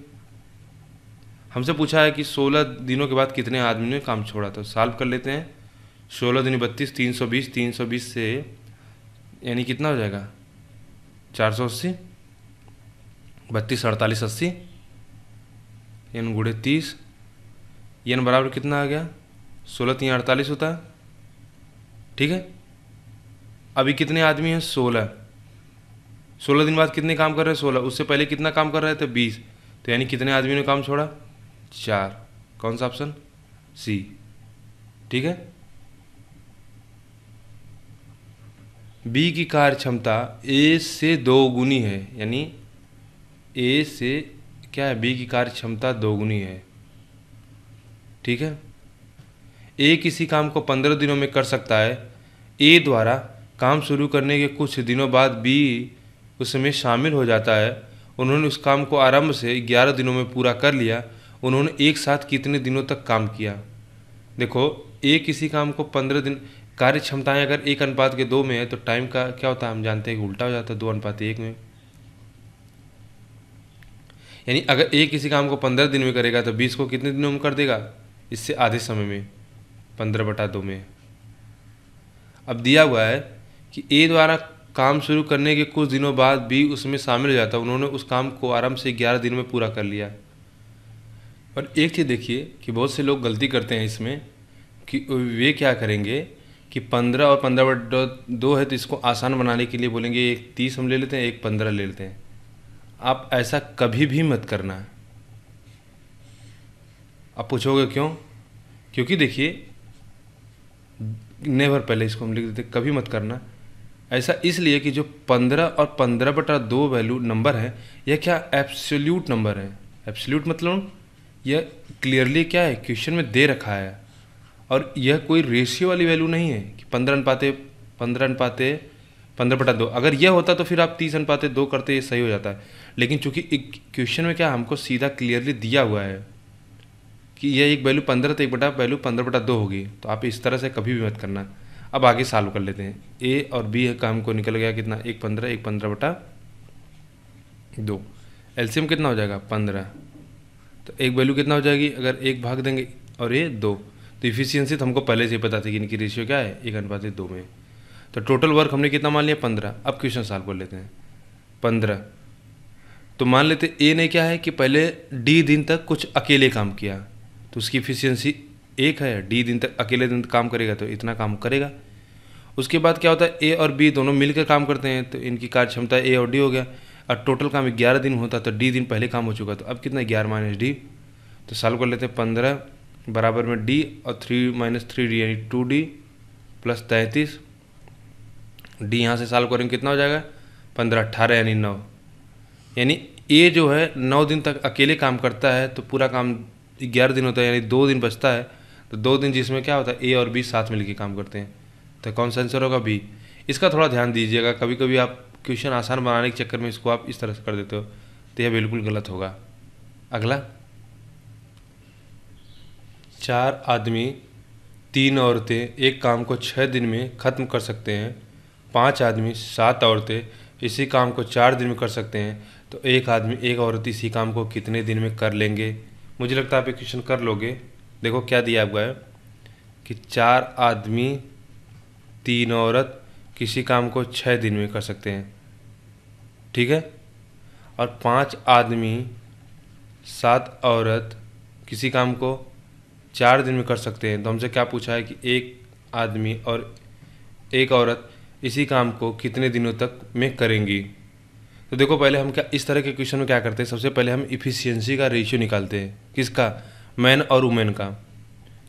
S1: हमसे पूछा है कि सोलह दिनों के बाद कितने आदमी ने काम छोड़ा था तो साल्व कर लेते हैं सोलह दिन बत्तीस तीन सौ बीस तीन सौ बीस से यानी कितना हो जाएगा चार सौ अस्सी बत्तीस अड़तालीस अस्सी एन गुड़े तीस एन बराबर कितना आ गया सोलह तीन अड़तालीस होता है ठीक है अभी कितने आदमी हैं सोलह सोलह दिन बाद कितने काम कर रहे हैं सोलह उससे पहले कितना काम कर रहे थे बीस तो यानी कितने आदमी ने काम छोड़ा चार कौन सा ऑप्शन सी ठीक है बी की कार्य क्षमता ए से दो गुनी है यानी ए से क्या है बी की कार्य क्षमता दोगुनी है ठीक है ए किसी काम को पंद्रह दिनों में कर सकता है ए द्वारा काम शुरू करने के कुछ दिनों बाद बी उसमें शामिल हो जाता है उन्होंने उस काम को आरंभ से ग्यारह दिनों में पूरा कर लिया उन्होंने एक साथ कितने दिनों तक काम किया देखो ए किसी काम को पंद्रह दिन कार्य क्षमताएँ अगर एक अनुपात के दो में है तो टाइम का क्या होता है हम जानते हैं कि उल्टा हो जाता है दो अनुपात एक में यानी अगर एक किसी काम को पंद्रह दिन में करेगा तो बीस को कितने दिनों में कर देगा इससे आधे समय में पंद्रह बटा दो में अब दिया हुआ है कि ए द्वारा काम शुरू करने के कुछ दिनों बाद भी उसमें शामिल हो जाता उन्होंने उस काम को आराम से ग्यारह दिन में पूरा कर लिया और एक चीज़ देखिए कि बहुत से लोग गलती करते हैं इसमें कि वे क्या करेंगे कि पंद्रह और पंद्रह बट दो है तो इसको आसान बनाने के लिए बोलेंगे एक तीस हम ले लेते हैं एक पंद्रह ले लेते हैं आप ऐसा कभी भी मत करना आप पूछोगे क्यों क्योंकि देखिए नेवर पहले इसको हम लिख देते कभी मत करना ऐसा इसलिए कि जो पंद्रह और पंद्रह बटा दो वैल्यू नंबर है यह क्या एब्सोल्यूट नंबर है एब्सोल्यूट मतलब यह क्लियरली क्या है क्वेश्चन में दे रखा है और यह कोई रेशियो वाली वैल्यू नहीं है कि पंद्रह अनुपाते पंद्रह अनुपाते पंद्रह बटा दो अगर यह होता तो फिर आप तीस अनुपाते दो करते ये सही हो जाता है लेकिन चूंकि एक क्वेश्चन में क्या हमको सीधा क्लियरली दिया हुआ है कि यह एक वैल्यू पंद्रह तो एक बटा वैल्यू पंद्रह बटा दो होगी तो आप इस तरह से कभी भी मत करना अब आगे सॉल्व कर लेते हैं ए और बी का हमको निकल गया कितना एक पंद्रह एक पंद्रह बटा दो एलसीएम कितना हो जाएगा पंद्रह तो एक वैल्यू कितना हो जाएगी अगर एक भाग देंगे और ये दो तो इफिशियंसी तो हमको पहले से ही पता थी कि इनकी रेशियो क्या है एक अनुपात दो में तो टोटल वर्क हमने कितना मान लिया पंद्रह अब क्वेश्चन साल कर लेते हैं पंद्रह तो मान लेते ए ने क्या है कि पहले डी दिन तक कुछ अकेले काम किया तो उसकी इफिशियंसी एक है डी दिन तक अकेले दिन तक काम करेगा तो इतना काम करेगा उसके बाद क्या होता है ए और बी दोनों मिलकर काम करते हैं तो इनकी कार्य क्षमता ए और डी हो गया और टोटल काम ग्यारह दिन होता तो डी दिन पहले काम हो चुका तो अब कितना ग्यारह माइनस डी तो साल को लेते हैं पंद्रह बराबर में डी और थ्री माइनस थ्री डी यानी टू डी प्लस तैंतीस डी यहाँ से सॉल्व करेंगे कितना हो जाएगा पंद्रह अट्ठारह यानी नौ यानी ए जो है नौ दिन तक अकेले काम करता है तो पूरा काम ग्यारह दिन होता है यानी दो दिन बचता है तो दो दिन जिसमें क्या होता है ए और बी साथ मिलकर काम करते हैं तो कौन सा आंसर होगा बी इसका थोड़ा ध्यान दीजिएगा कभी कभी आप क्वेश्चन आसान बनाने के चक्कर में इसको आप इस तरह से कर देते हो तो यह बिल्कुल गलत होगा अगला चार आदमी तीन औरतें एक काम को छः दिन में ख़त्म कर सकते हैं पाँच आदमी सात औरतें इसी काम को चार दिन में कर सकते हैं तो एक आदमी एक औरत इसी काम को कितने दिन में कर लेंगे मुझे लगता है आप एक क्वेश्चन कर लोगे देखो क्या दिया आपका है कि चार आदमी तीन औरत किसी काम को छः दिन में कर सकते हैं ठीक है और पांच आदमी सात औरत किसी काम को चार दिन में कर सकते हैं तो हमसे क्या पूछा है कि एक आदमी और एक औरत इसी काम को कितने दिनों तक में करेंगी तो देखो पहले हम क्या इस तरह के क्वेश्चन में क्या करते हैं सबसे पहले हम इफ़िशियंसी का रेशियो निकालते हैं किसका मैन और वुमेन का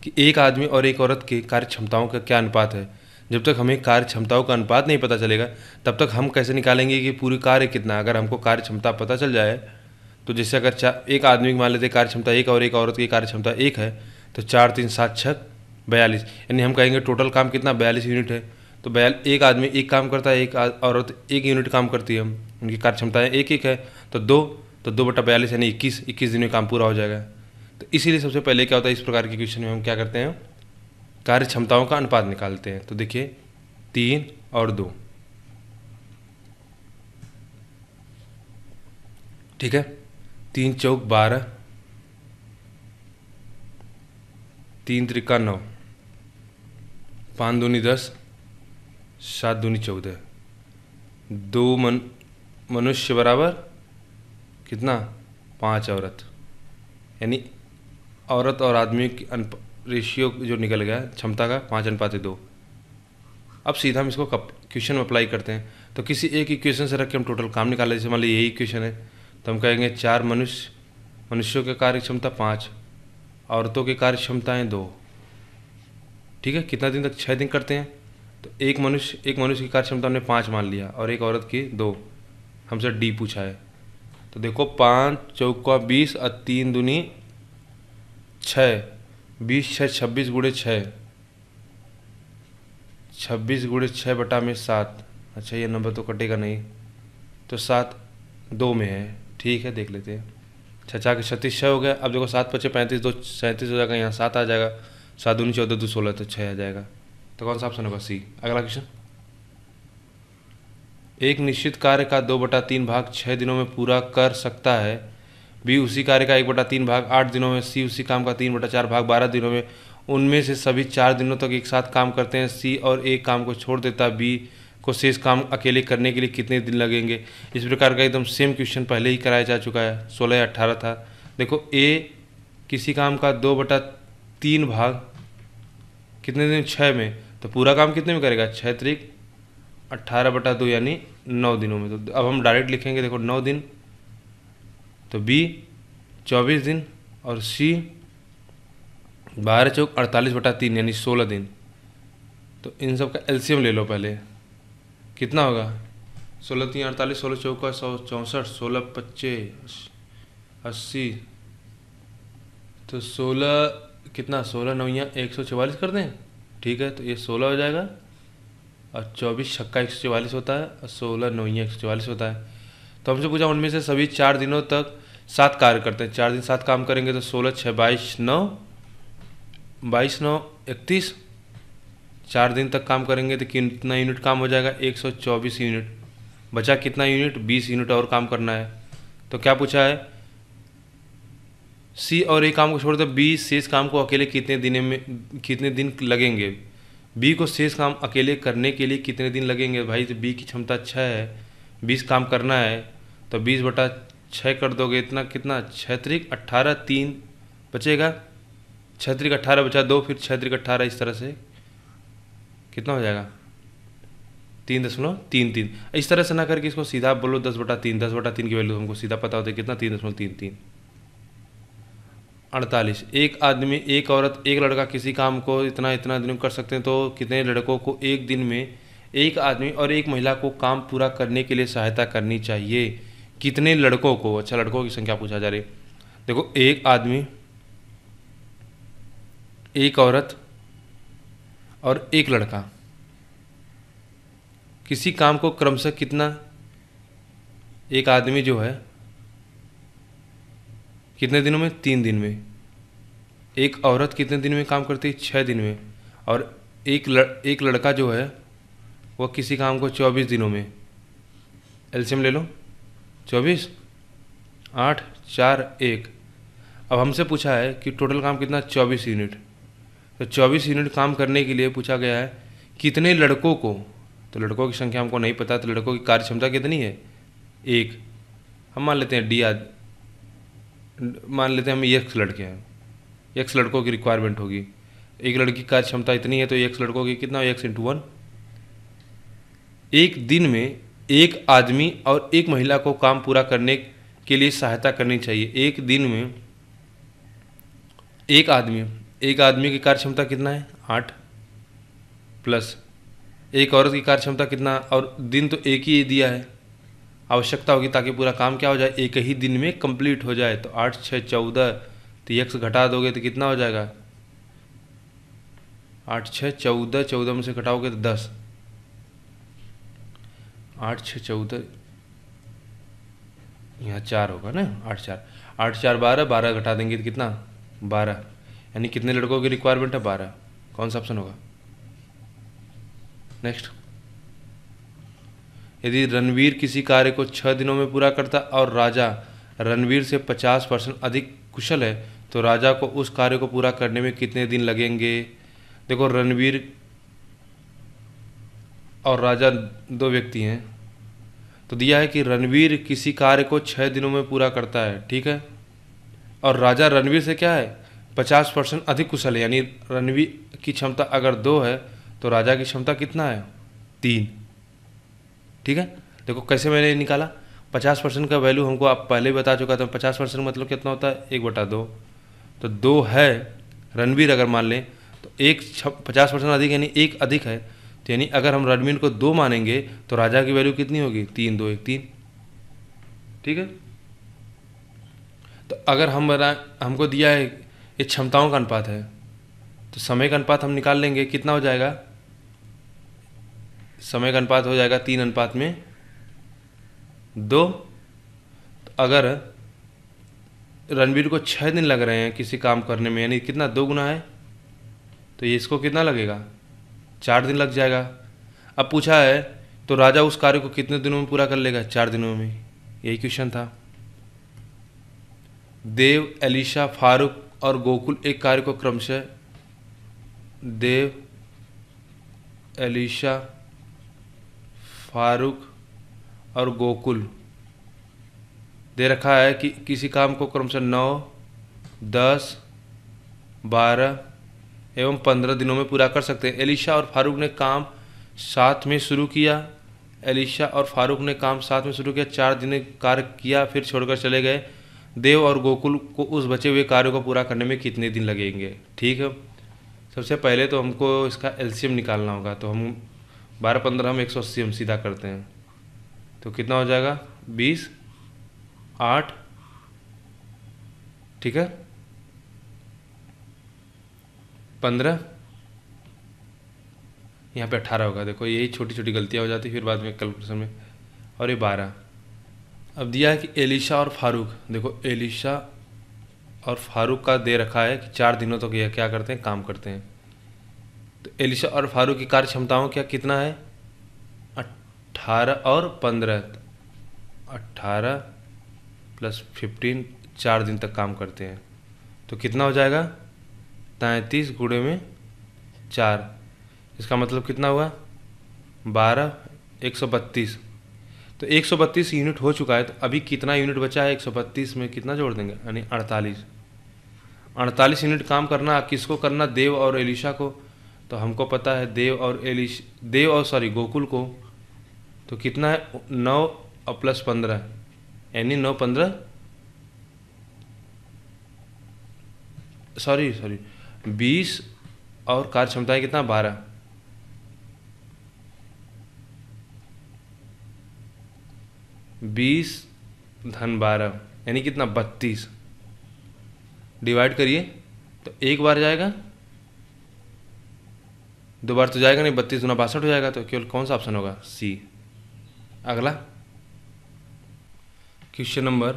S1: कि एक आदमी और एक औरत के कार्य क्षमताओं का क्या अनुपात है जब तक हमें कार्य क्षमताओं का अनुपात नहीं पता चलेगा तब तक हम कैसे निकालेंगे कि पूरी कार्य कितना अगर हमको कार्य क्षमता पता चल जाए तो जैसे अगर एक आदमी की मान लेते कार्य क्षमता एक और एक औरत की कार्य क्षमता एक है तो चार तीन सात छः बयालीस यानी हम कहेंगे टोटल काम कितना बयालीस यूनिट है तो बयाल एक आदमी एक काम करता है एक औरत एक यूनिट काम करती है हम उनकी कार्य क्षमताएँ एक एक है तो दो तो दो बटा बयालीस यानी इक्कीस इक्कीस दिन में काम पूरा हो जाएगा तो इसीलिए सबसे पहले क्या होता है इस प्रकार के क्वेश्चन में हम क्या करते हैं कार्य क्षमताओं का अनुपात निकालते हैं तो देखिए तीन और दो ठीक है तीन चौक बारह तीन त्रिका नौ पाँच दूनी दस सात दूनी चौदह दो मन मनुष्य बराबर कितना पांच औरत यानी औरत और आदमी की अनप रेशियो जो निकल गया क्षमता का पाँच अनुपात दो अब सीधा हम इसको कप क्वेश्चन में अप्लाई करते हैं तो किसी एक इक्वेशन से रख के हम टोटल काम निकाले जैसे मान ली यही इक्वेशन है तो हम कहेंगे चार मनुष्य मनुष्यों की कार्य क्षमता पाँच औरतों की कार्य क्षमताएँ दो ठीक है कितना दिन तक छः दिन करते हैं तो एक मनुष्य एक मनुष्य की कार्य क्षमता हमने पाँच मान लिया और एक औरत की दो हमसे डी पूछा है तो देखो पाँच चौका बीस और तीन दुनी छः बीस छः छब्बीस गुड़े छः छब्बीस गुड़े छः बटा में सात अच्छा ये नंबर तो कटेगा नहीं तो सात दो में है ठीक है देख लेते हैं छचा के छत्तीस छः हो गया अब देखो सात पच्चीस पैंतीस दो सैंतीस हो जाएगा यहाँ सात आ जाएगा सात दूनी चौदह दो सोलह तो छः आ जाएगा तो कौन सा ऑप्शन होगा सी अगला क्वेश्चन एक निश्चित कार्य का दो बटा तीन भाग छः दिनों में पूरा कर सकता है बी उसी कार्य का एक बटा तीन भाग आठ दिनों में सी उसी काम का तीन बटा चार भाग बारह दिनों में उनमें से सभी चार दिनों तक तो एक साथ काम करते हैं सी और एक काम को छोड़ देता बी को शेष काम अकेले करने के लिए कितने दिन लगेंगे इस प्रकार का एकदम सेम क्वेश्चन पहले ही कराया जा चुका है सोलह या अट्ठारह था देखो ए किसी काम का दो बटा तीन भाग कितने दिन छः में तो पूरा काम कितने में करेगा छः तरीक अट्ठारह बटा दो यानी नौ दिनों में तो अब हम डायरेक्ट लिखेंगे देखो नौ दिन तो बी चौबीस दिन और सी बारह चौक अड़तालीस बटा तीन यानी सोलह दिन तो इन सब का एल्शियम ले लो पहले कितना होगा सोलह तीन अड़तालीस सोलह चौका सौ चौंसठ सोलह पच्चे अस्सी तो सोलह कितना सोलह नवियाँ एक सौ चवालीस कर दें ठीक है तो ये सोलह हो जाएगा और चौबीस छक्का एक सौ चवालीस होता है और सोलह नौया एक सौ चवालीस होता है तो हमसे पूछा उनमें से सभी चार दिनों तक सात कार्य करते हैं चार दिन सात काम करेंगे तो सोलह छः बाईस नौ बाईस नौ इकतीस चार दिन तक काम करेंगे तो कितना यूनिट काम हो जाएगा 124 यूनिट बचा कितना यूनिट 20 यूनिट और काम करना है तो क्या पूछा है सी और ए काम को छोड़ दो बी शेष काम को अकेले कितने दिन में कितने दिन लगेंगे बी को शेष काम अकेले करने के लिए कितने दिन लगेंगे भाई तो बी की क्षमता छः है बीस काम करना है तो बीस बटा छः कर दोगे इतना कितना छैत्रिक अट्ठारह तीन बचेगा छत्रिक अट्ठारह बचा दो फिर छैत्रिक अट्ठारह इस तरह से कितना हो जाएगा तीन दशमलव तीन तीन इस तरह से ना करके इसको सीधा आप बोलो दस बटा तीन दस बटा तीन की वैल्यू हमको सीधा पता होता है कितना तीन दशमलव तीन तीन अड़तालीस एक आदमी एक औरत एक लड़का किसी काम को इतना इतना दिन कर सकते हैं तो कितने लड़कों को एक दिन में एक आदमी और एक महिला को काम पूरा करने के लिए सहायता करनी चाहिए कितने लड़कों को अच्छा लड़कों की संख्या पूछा जा रही देखो एक आदमी एक औरत और एक लड़का किसी काम को क्रमशः कितना एक आदमी जो है कितने दिनों में तीन दिन में एक औरत कितने दिन में काम करती है छः दिन में और एक लड़ एक लड़का जो है वह किसी काम को चौबीस दिनों में एल्शियम ले लो चौबीस आठ चार एक अब हमसे पूछा है कि टोटल काम कितना चौबीस यूनिट तो 24 यूनिट काम करने के लिए पूछा गया है कितने लड़कों को तो लड़कों की संख्या हमको नहीं पता तो लड़कों की कार्य क्षमता कितनी है एक हम मान लेते हैं डी आद मान लेते हैं हम एक लड़के हैं एक लड़कों की रिक्वायरमेंट होगी एक लड़की कार्य क्षमता इतनी है तो एक लड़कों की कितना एक इंटू वन एक दिन में एक आदमी और एक महिला को काम पूरा करने के लिए सहायता करनी चाहिए एक दिन में एक आदमी एक आदमी की कार्य क्षमता कितना है आठ प्लस एक औरत की कार्य क्षमता कितना और दिन तो एक ही दिया है आवश्यकता होगी ताकि पूरा काम क्या हो जाए एक ही दिन में कंप्लीट हो जाए तो आठ छः चौदह तो यक्स घटा दोगे तो कितना हो जाएगा आठ छः चौदह चौदह में से घटाओगे तो दस आठ छः चौदह यहाँ चार होगा ना आठ चार आठ चार बारह बारह घटा देंगे तो कितना बारह यानी कितने लड़कों की रिक्वायरमेंट है बारह कौन सा ऑप्शन होगा नेक्स्ट यदि रणवीर किसी कार्य को छः दिनों में पूरा करता और राजा रणवीर से पचास परसेंट अधिक कुशल है तो राजा को उस कार्य को पूरा करने में कितने दिन लगेंगे देखो रणवीर और राजा दो व्यक्ति हैं तो दिया है कि रणवीर किसी कार्य को छः दिनों में पूरा करता है ठीक है और राजा रणवीर से क्या है पचास परसेंट अधिक कुशल है यानी रणवीर की क्षमता अगर दो है तो राजा की क्षमता कितना है तीन ठीक है देखो कैसे मैंने निकाला पचास परसेंट का वैल्यू हमको आप पहले बता चुका था पचास परसेंट मतलब कितना होता है एक बटा दो तो दो है रणवीर अगर मान लें तो एक पचास परसेंट अधिक यानी एक अधिक है तो यानी अगर हम रणवीर को दो मानेंगे तो राजा की वैल्यू कितनी होगी तीन दो एक तीन ठीक है तो अगर हम हमको दिया है ये क्षमताओं का अनुपात है तो समय का अनुपात हम निकाल लेंगे कितना हो जाएगा समय का अनुपात हो जाएगा तीन अनुपात में दो तो अगर रणबीर को छः दिन लग रहे हैं किसी काम करने में यानी कितना दो गुना है तो ये इसको कितना लगेगा चार दिन लग जाएगा अब पूछा है तो राजा उस कार्य को कितने दिनों में पूरा कर लेगा चार दिनों में यही क्वेश्चन था देव एलिशा फारूक और गोकुल एक कार्य को क्रमशः देव एलिशा फारूक और गोकुल दे रखा है कि किसी काम को क्रमशः नौ दस बारह एवं पंद्रह दिनों में पूरा कर सकते हैं एलिशा और फारूक ने काम साथ में शुरू किया एलिशा और फारूक ने काम साथ में शुरू किया चार दिन कार्य किया फिर छोड़कर चले गए देव और गोकुल को उस बचे हुए कार्य को पूरा करने में कितने दिन लगेंगे ठीक है सबसे पहले तो हमको इसका एलसीएम निकालना होगा तो हम बारह पंद्रह हम एक सौ अस्सी हम सीधा करते हैं तो कितना हो जाएगा बीस आठ ठीक है पंद्रह यहाँ पे अट्ठारह होगा देखो यही छोटी छोटी गलतियाँ हो जाती फिर बाद में कैलकुलेशन में और ये बारह अब दिया है कि एलिशा और फारूक देखो एलिशा और फारूक का दे रखा है कि चार दिनों तक तो यह क्या करते हैं काम करते हैं तो एलिशा और फारूक की कार्य क्षमताओं क्या कितना है अट्ठारह और पंद्रह अट्ठारह प्लस फिफ्टीन चार दिन तक काम करते हैं तो कितना हो जाएगा तैंतीस गुड़े में चार इसका मतलब कितना हुआ बारह एक सौ बत्तीस तो 132 यूनिट हो चुका है तो अभी कितना यूनिट बचा है 132 में कितना जोड़ देंगे यानी 48 48 यूनिट काम करना किसको करना देव और एलिशा को तो हमको पता है देव और एलिश देव और सॉरी गोकुल को तो कितना है नौ और प्लस पंद्रह यानी नौ पंद्रह सॉरी सॉरी बीस और कार्य क्षमता है कितना बारह बीस धन बारह यानी कितना बत्तीस डिवाइड करिए तो एक बार जाएगा दो बार तो जाएगा नहीं बत्तीस दुना बासठ हो जाएगा तो केवल कौन सा ऑप्शन होगा सी अगला क्वेश्चन नंबर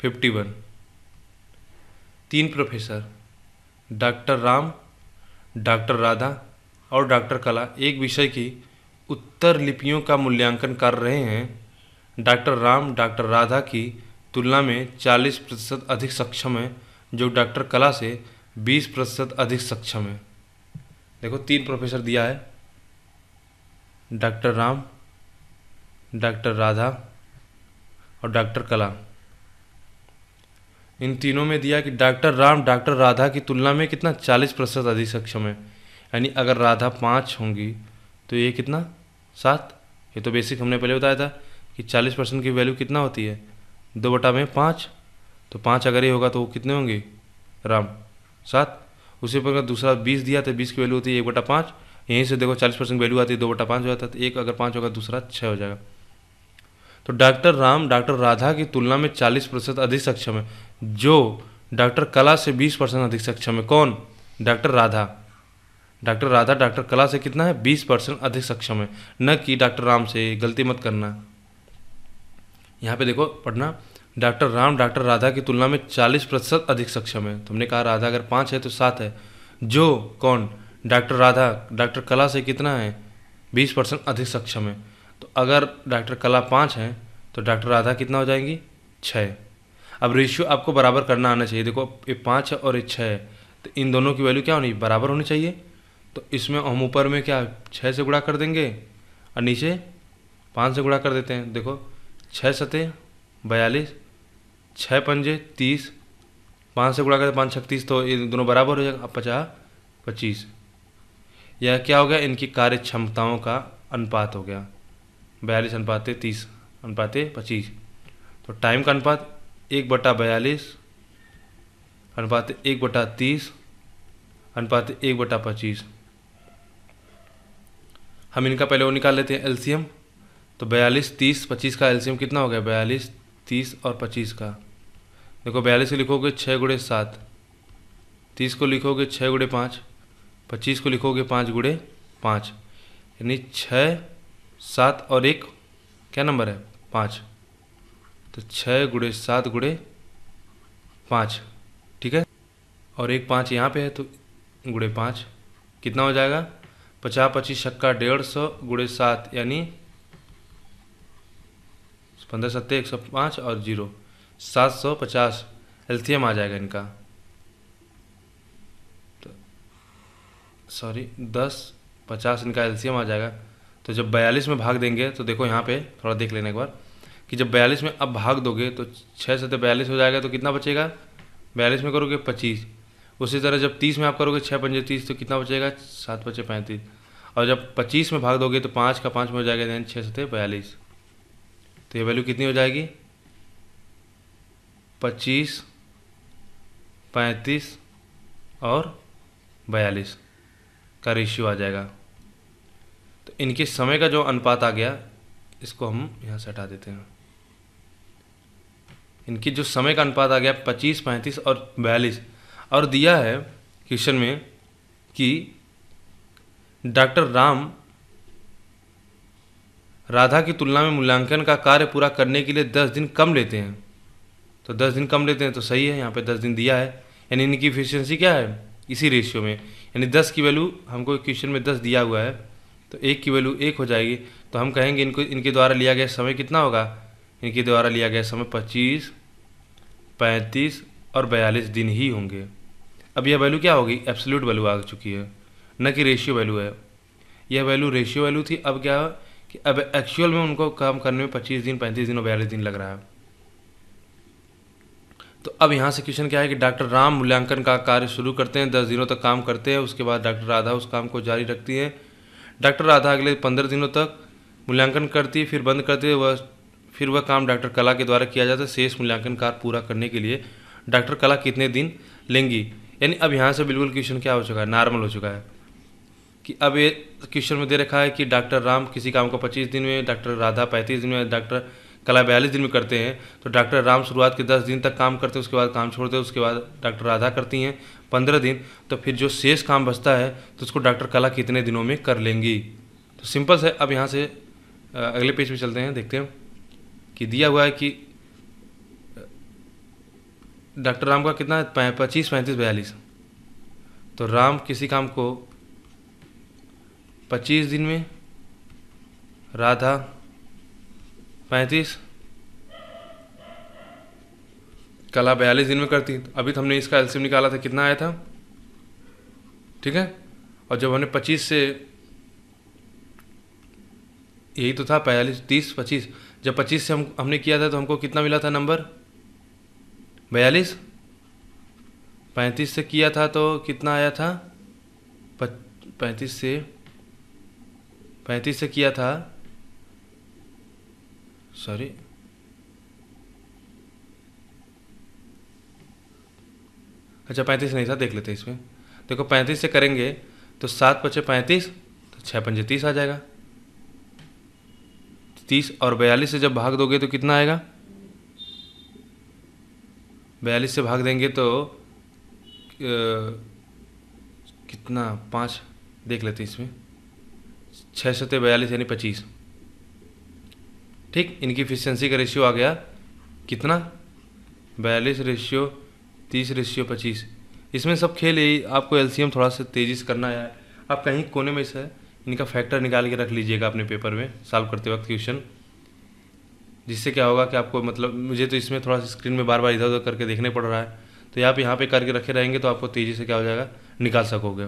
S1: फिफ्टी वन तीन professor doctor Ram doctor Radha और डॉक्टर कला एक विषय की उत्तर लिपियों का मूल्यांकन कर रहे हैं डॉक्टर राम डॉक्टर राधा की तुलना में 40 प्रतिशत अधिक सक्षम है जो डॉक्टर कला से 20 प्रतिशत अधिक सक्षम है देखो तीन प्रोफेसर दिया है डॉक्टर राम डॉक्टर राधा और डॉक्टर कला इन तीनों में दिया कि डॉक्टर राम डॉक्टर राधा की तुलना में कितना 40 प्रतिशत अधिक सक्षम है यानी अगर राधा पाँच होंगी तो ये कितना सात ये तो बेसिक हमने पहले बताया था कि चालीस परसेंट की वैल्यू कितना होती है दो बटा में पाँच तो पाँच अगर ये होगा तो वो कितने होंगे राम सात उसी अगर दूसरा बीस दिया तो बीस की वैल्यू होती है एक बटा पाँच यहीं से देखो चालीस परसेंट वैल्यू आती है दो बटा पाँच हो जाता है तो एक अगर पाँच होगा दूसरा छः हो जाएगा तो डॉक्टर राम डॉक्टर राधा की तुलना में चालीस प्रतिशत अधिक सक्षम है जो डॉक्टर कला से बीस परसेंट अधिक सक्षम है कौन doctor Radha doctor Radha doctor Kala से कितना है बीस परसेंट अधिक सक्षम है न कि डॉक्टर राम से गलती मत करना है यहाँ पे देखो पढ़ना डॉक्टर राम डॉक्टर राधा की तुलना में चालीस प्रतिशत अधिक सक्षम है तुमने कहा राधा अगर पाँच है तो सात है जो कौन डॉक्टर राधा डॉक्टर कला से कितना है बीस परसेंट अधिक सक्षम है तो अगर डॉक्टर कला पाँच है तो डॉक्टर राधा कितना हो जाएंगी छः अब रेशियो आपको बराबर करना आना चाहिए देखो ये पाँच है और ये छः है तो इन दोनों की वैल्यू क्या होनी बराबर होनी चाहिए तो इसमें हम ऊपर में क्या छः से गुड़ा कर देंगे और नीचे पाँच से गुड़ा कर देते हैं देखो छः सते बयालीस छः पंजे तीस पाँच से गुड़ा करते तो पाँच छत्तीस तो ये दोनों बराबर हो जाएगा पचास पच्चीस यह क्या हो गया इनकी कार्य क्षमताओं का अनुपात हो गया बयालीस अनुपात तीस अनुपात पच्चीस तो टाइम का अनुपात एक बटा बयालीस अनुपात एक बटा तीस अनुपात एक बटा पच्चीस हम इनका पहले वो निकाल लेते हैं एलसीएम तो बयालीस तीस पच्चीस का एलसीएम कितना हो गया बयालीस तीस और पच्चीस का देखो बयालीस को लिखोगे छः गुड़े सात तीस को लिखोगे छः गुड़े पाँच पच्चीस को लिखोगे पाँच गुड़े पाँच यानी छः सात और एक क्या नंबर है पाँच तो छः गुड़े सात गुड़े पाँच ठीक है और एक पाँच यहाँ पे है तो गुड़े पाँच कितना हो जाएगा पचास पच्चीस छक्का डेढ़ सौ गुड़े सात यानी पंद्रह सत्ते एक सौ पाँच और जीरो सात सौ पचास एल्थियम आ जाएगा इनका तो सॉरी दस पचास इनका एल्थियम आ जाएगा तो जब बयालीस में भाग देंगे तो देखो यहाँ पे थोड़ा देख लेने के बाद कि जब बयालीस में अब भाग दोगे तो छः से बयालीस हो जाएगा तो कितना बचेगा बयालीस में करोगे पच्चीस उसी तरह जब तीस में आप करोगे छः पंजे तीस तो कितना बचेगा सात पचे पैंतीस और जब पच्चीस में भाग दोगे तो पाँच का पाँच में हो जाएगा दैन छः सत्ते बयालीस तो ये वैल्यू कितनी हो जाएगी पच्चीस पैंतीस और बयालीस का रेशियो आ जाएगा तो इनके समय का जो अनुपात आ गया इसको हम यहाँ से हटा देते हैं इनकी जो समय का अनुपात आ गया पच्चीस पैंतीस और बयालीस और दिया है क्वेश्चन में कि डॉक्टर राम राधा की तुलना में मूल्यांकन का कार्य पूरा करने के लिए दस दिन कम लेते हैं तो दस दिन कम लेते हैं तो सही है यहाँ पे दस दिन दिया है यानी इनकी इफिशियंसी क्या है इसी रेशियो में यानी दस की वैल्यू हमको क्वेश्चन में दस दिया हुआ है तो एक की वैल्यू एक हो जाएगी तो हम कहेंगे इनको इनके द्वारा लिया गया समय कितना होगा इनके द्वारा लिया गया समय पच्चीस पैंतीस और बयालीस दिन ही होंगे अब यह वैल्यू क्या होगी एब्सोल्यूट वैल्यू आ चुकी है न कि रेशियो वैल्यू है यह वैल्यू रेशियो वैल्यू थी अब क्या कि अब एक्चुअल में उनको काम करने में पच्चीस दिन पैंतीस दिन और बयालीस दिन लग रहा है तो अब यहाँ से क्वेश्चन क्या है कि डॉक्टर राम मूल्यांकन का कार्य शुरू करते हैं दस दिनों तक काम करते हैं उसके बाद डॉक्टर राधा उस काम को जारी रखती है डॉक्टर राधा अगले पंद्रह दिनों तक मूल्यांकन करती है फिर बंद करती है वह फिर वह काम डॉक्टर कला के द्वारा किया जाता है शेष मूल्यांकन कार्य पूरा करने के लिए डॉक्टर कला कितने दिन लेंगी यानी अब यहाँ से बिल्कुल क्वेश्चन क्या हो चुका है नॉर्मल हो चुका है कि अब ये क्वेश्चन में दे रखा है कि डॉक्टर राम किसी काम को पच्चीस दिन में डॉक्टर राधा पैंतीस दिन में डॉक्टर कला बयालीस दिन में करते हैं तो डॉक्टर राम शुरुआत के दस दिन तक काम करते हैं उसके बाद काम छोड़ते हैं उसके बाद डॉक्टर राधा करती हैं पंद्रह दिन तो फिर जो शेष काम बचता है तो उसको डॉक्टर कला कितने दिनों में कर लेंगी तो सिंपल है अब यहाँ से अगले पेज में चलते हैं देखते हैं कि दिया हुआ है कि डॉक्टर राम का कितना है पच्चीस पैंतीस बयालीस तो राम किसी काम को पच्चीस दिन में राधा पैंतीस कला बयालीस दिन में करती तो अभी तो हमने इसका एल्सियम निकाला था कितना आया था ठीक है और जब हमने पच्चीस से यही तो था बयालीस तीस पच्चीस जब पच्चीस से हम हमने किया था तो हमको कितना मिला था नंबर बयालीस पैंतीस से किया था तो कितना आया था पैंतीस से पैंतीस से किया था सॉरी अच्छा पैंतीस नहीं था देख लेते इसमें देखो पैंतीस से करेंगे तो सात पचे पैंतीस तो छः पंजे तीस आ जाएगा तीस और बयालीस से जब भाग दोगे तो कितना आएगा बयालीस से भाग देंगे तो कितना पाँच देख लेते इसमें छः सत्य बयालीस यानी पच्चीस ठीक इनकी इफिशियंसी का रेशियो आ गया कितना बयालीस रेशियो तीस रेशियो पच्चीस इसमें सब खेल यही आपको एलसीएम थोड़ा सा तेज़ी से करना है आप कहीं कोने में से इनका फैक्टर निकाल के रख लीजिएगा अपने पेपर में सॉल्व करते वक्त क्वेश्चन जिससे क्या होगा कि आपको मतलब मुझे तो इसमें थोड़ा सा स्क्रीन में बार बार इधर उधर करके देखने पड़ रहा है तो आप यहाँ पे करके रखे रहेंगे तो आपको तेज़ी से क्या हो जाएगा निकाल सकोगे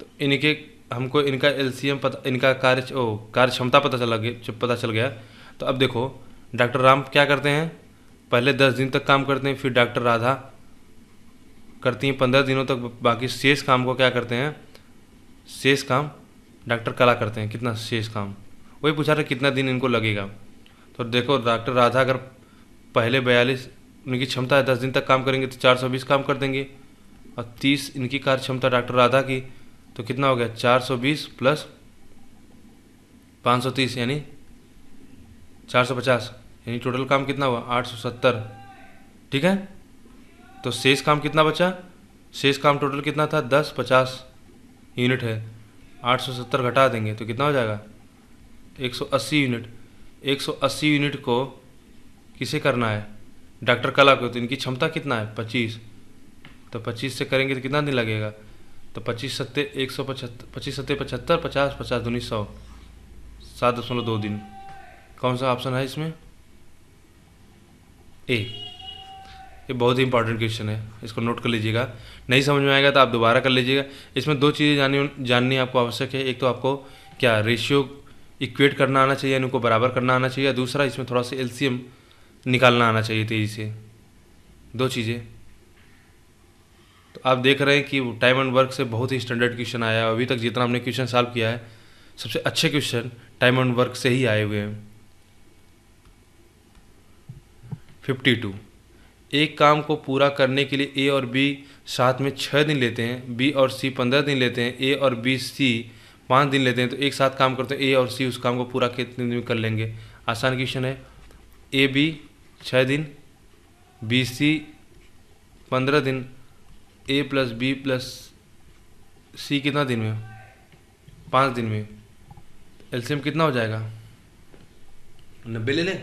S1: तो इनके हमको इनका एम पता इनका कार्य ओ कार्य क्षमता पता चला गया पता चल गया तो अब देखो डॉक्टर राम क्या करते हैं पहले दस दिन तक काम करते हैं फिर डॉक्टर राधा करती हैं पंद्रह दिनों तक बाकी शेष काम को क्या करते हैं शेष काम डॉक्टर कला करते हैं कितना शेष काम वही पूछा था कितना दिन इनको लगेगा तो देखो डॉक्टर राधा अगर पहले बयालीस उनकी क्षमता है दस दिन तक काम करेंगे तो चार सौ बीस काम कर देंगे और तीस इनकी कार्य क्षमता डॉक्टर राधा की तो कितना हो गया 420 प्लस 530 यानी 450 यानी टोटल काम कितना हुआ 870 ठीक है तो शेष काम कितना बचा शेष काम टोटल कितना था 10 50 यूनिट है 870 घटा देंगे तो कितना हो जाएगा 180 यूनिट 180 यूनिट को किसे करना है डॉक्टर कला को तो इनकी क्षमता कितना है 25 तो 25 से करेंगे तो कितना दिन लगेगा तो पच्चीस सत्ते एक सौ पचहत्तर पच्चीस सत्ते पचहत्तर पचास पचास दूनी सौ सात दशमलव दो दिन कौन सा ऑप्शन है इसमें ए ये बहुत ही इंपॉर्टेंट क्वेश्चन है इसको नोट कर लीजिएगा नहीं समझ में आएगा तो आप दोबारा कर लीजिएगा इसमें दो चीज़ें जाननी जाननी आपको आवश्यक है एक तो आपको क्या रेशियो इक्वेट करना आना चाहिए यानी उनको बराबर करना आना चाहिए दूसरा इसमें थोड़ा सा एलसीएम निकालना आना चाहिए तेज़ी से दो चीज़ें आप देख रहे हैं कि टाइम एंड वर्क से बहुत ही स्टैंडर्ड क्वेश्चन आया अभी तक जितना हमने क्वेश्चन सॉल्व किया है सबसे अच्छे क्वेश्चन टाइम एंड वर्क से ही आए हुए हैं फिफ्टी टू एक काम को पूरा करने के लिए ए और बी साथ में छः दिन लेते हैं बी और सी पंद्रह दिन लेते हैं ए और बी सी पाँच दिन लेते हैं तो एक साथ काम करते हैं ए और सी उस काम को पूरा कितने दिन में कर लेंगे आसान क्वेश्चन है ए बी छः दिन बी सी पंद्रह दिन A plus B plus C कितना दिन में पाँच दिन में एलसीएम कितना हो जाएगा नब्बे ले लें